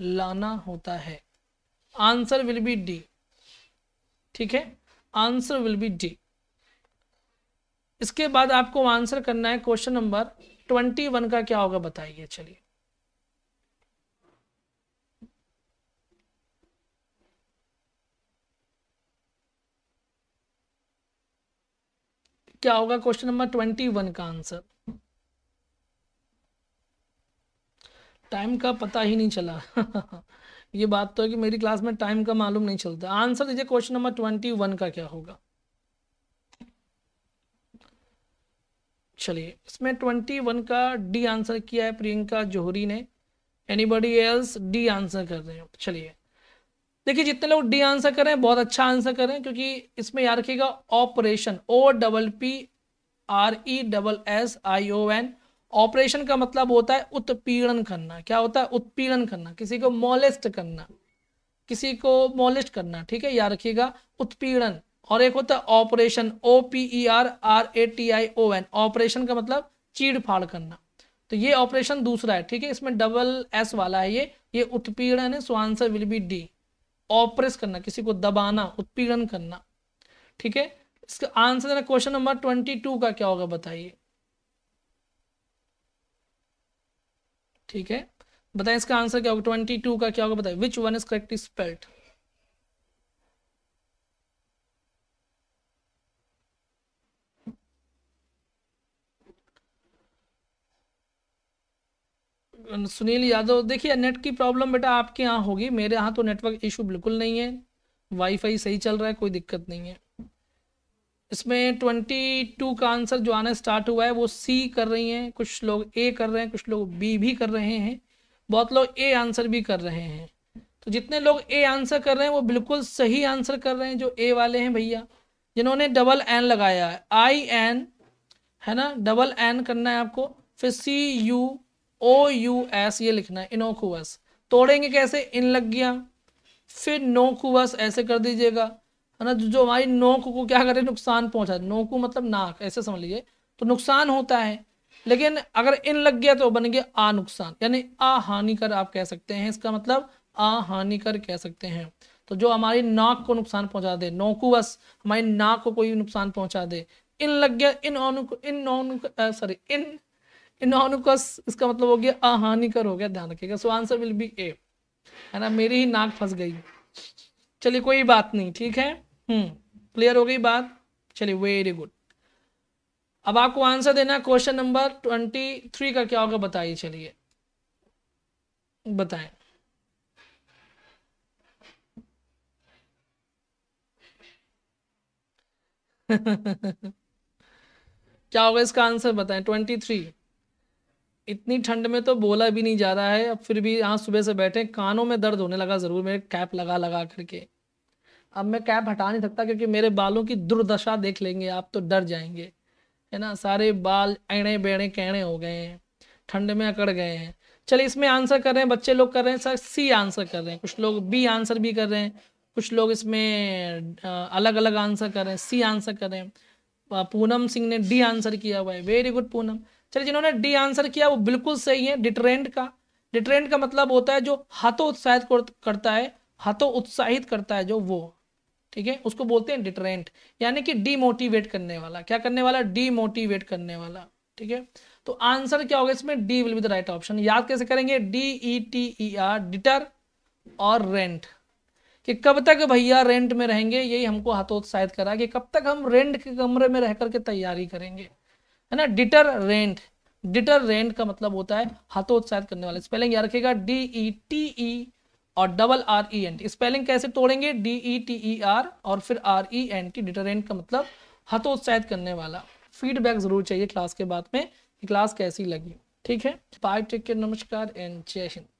लाना होता है आंसर विल बी डी ठीक है आंसर विल बी डी इसके बाद आपको आंसर करना है क्वेश्चन नंबर ट्वेंटी वन का क्या होगा बताइए चलिए क्या होगा क्वेश्चन नंबर ट्वेंटी वन का आंसर टाइम का पता ही नहीं चला ये बात तो है कि मेरी क्लास में टाइम का मालूम नहीं चलता आंसर दीजिए क्वेश्चन नंबर ट्वेंटी वन का क्या होगा चलिए इसमें ट्वेंटी वन का डी आंसर किया है प्रियंका जोहरी ने एनीबडी एल्स डी आंसर कर रहे हैं चलिए देखिए जितने लोग डी आंसर करें बहुत अच्छा आंसर करें क्योंकि इसमें याद रखिएगा operation O double P R E double S I O N operation का मतलब होता है उत्पीड़न करना क्या होता है उत्पीड़न करना किसी को मोलिस्ट करना किसी को मोलिस्ट करना ठीक है याद रखिएगा उत्पीड़न और एक होता है operation O P E R R A T I O N operation का मतलब चीड़ फाड़ करना तो ये ऑपरेशन दूसरा है ठीक है इसमें डबल एस वाला है ये ये उत्पीड़न है so answer will be D oppress करना किसी को दबाना उत्पीड़न करना ठीक है इसका answer question number twenty two का क्या होगा बताइए ठीक है बताएं इसका आंसर क्या होगा ट्वेंटी टू का क्या होगा बताएं which one is correct spelled Sunil Yadav देखिए नेट की प्रॉब्लम बेटा आपके यहाँ होगी मेरे यहाँ तो नेटवर्क इशू बिल्कुल नहीं है वाईफाई सही चल रहा है कोई दिक्कत नहीं है इसमें ट्वेंटी टू का आंसर जो आना स्टार्ट हुआ है वो सी कर रही हैं कुछ लोग ए कर रहे हैं कुछ लोग बी भी कर रहे हैं बहुत लोग ए आंसर भी कर रहे हैं तो जितने लोग ए आंसर कर रहे हैं वो बिल्कुल सही आंसर कर रहे हैं जो ए वाले हैं भैया जिन्होंने डबल एन लगाया है आई एन है ना डबल एन करना है आपको फिर C U O U S ये लिखना है इनोकूवस तोड़ेंगे कैसे इन लग गया फिर नोकूवस ऐसे कर दीजिएगा है ना जो हमारी नोक को क्या करे नुकसान पहुंचा नोकू मतलब नाक ऐसे समझ लीजिए तो नुकसान होता है लेकिन अगर इन लग गया तो बन गया आ नुकसान यानी आ हानिकर आप कह सकते हैं इसका मतलब आ हानिकर कह सकते हैं तो जो हमारी नाक को नुकसान पहुंचा दे नोकू बस हमारी नाक को कोई नुकसान पहुंचा दे इन लग गया इन इन सॉरी इन इनऑनुकस इसका मतलब हो गया अहानिकर हो गया ध्यान रखिएगा so answer will be A है ना मेरी ही नाक फंस गई चलिए कोई बात नहीं ठीक है क्लियर हम्म, हो गई बात चलिए वेरी गुड अब आपको आंसर देना क्वेश्चन नंबर ट्वेंटी थ्री का क्या होगा बताइए चलिए बताएं क्या होगा इसका आंसर बताएं ट्वेंटी थ्री इतनी ठंड में तो बोला भी नहीं जा रहा है अब फिर भी यहाँ सुबह से बैठे कानों में दर्द होने लगा ज़रूर मेरे कैप लगा लगा करके अब मैं कैप हटा नहीं सकता क्योंकि मेरे बालों की दुर्दशा देख लेंगे आप तो डर जाएंगे है ना सारे बाल एणे बेणे कहणे हो गए हैं ठंड में अकड़ गए हैं चलिए इसमें आंसर कर रहे हैं बच्चे लोग कर रहे हैं सर सी आंसर कर रहे हैं कुछ लोग बी आंसर भी कर रहे हैं कुछ लोग इसमें अलग अलग आंसर कर रहे हैं सी आंसर कर रहे हैं पूनम सिंह ने डी आंसर किया हुआ है वेरी गुड पूनम चलिए जिन्होंने डी आंसर किया वो बिल्कुल सही है डिटरेंट का डिटरेंट का मतलब होता है जो हाथों उत्साहित करता है हाथों उत्साहित करता है जो वो ठीक है उसको बोलते हैं डिटरेंट यानी कि डीमोटिवेट करने वाला क्या करने वाला डीमोटिवेट करने वाला ठीक है तो आंसर क्या होगा इसमें D will be the right option याद कैसे करेंगे D E T E R deter और रेंट कि कब तक भैया रेंट में रहेंगे यही हमको हतोत्साहित करा कि कब तक हम रेंट के कमरे में रह करके तैयारी करेंगे है ना डिटर रेंट डिटर रेंट का मतलब होता है हतोत्साहित करने वाला स्पेलिंग याद रखेगा D E e T E e और double R E N T spelling कैसे तोड़ेंगे D E T E R और फिर R E N T deterrent का मतलब हतोत्साहित करने वाला फीडबैक जरूर चाहिए क्लास के बाद में कि क्लास कैसी लगी ठीक है बाय टेक केयर नमस्कार एंड जय हिंद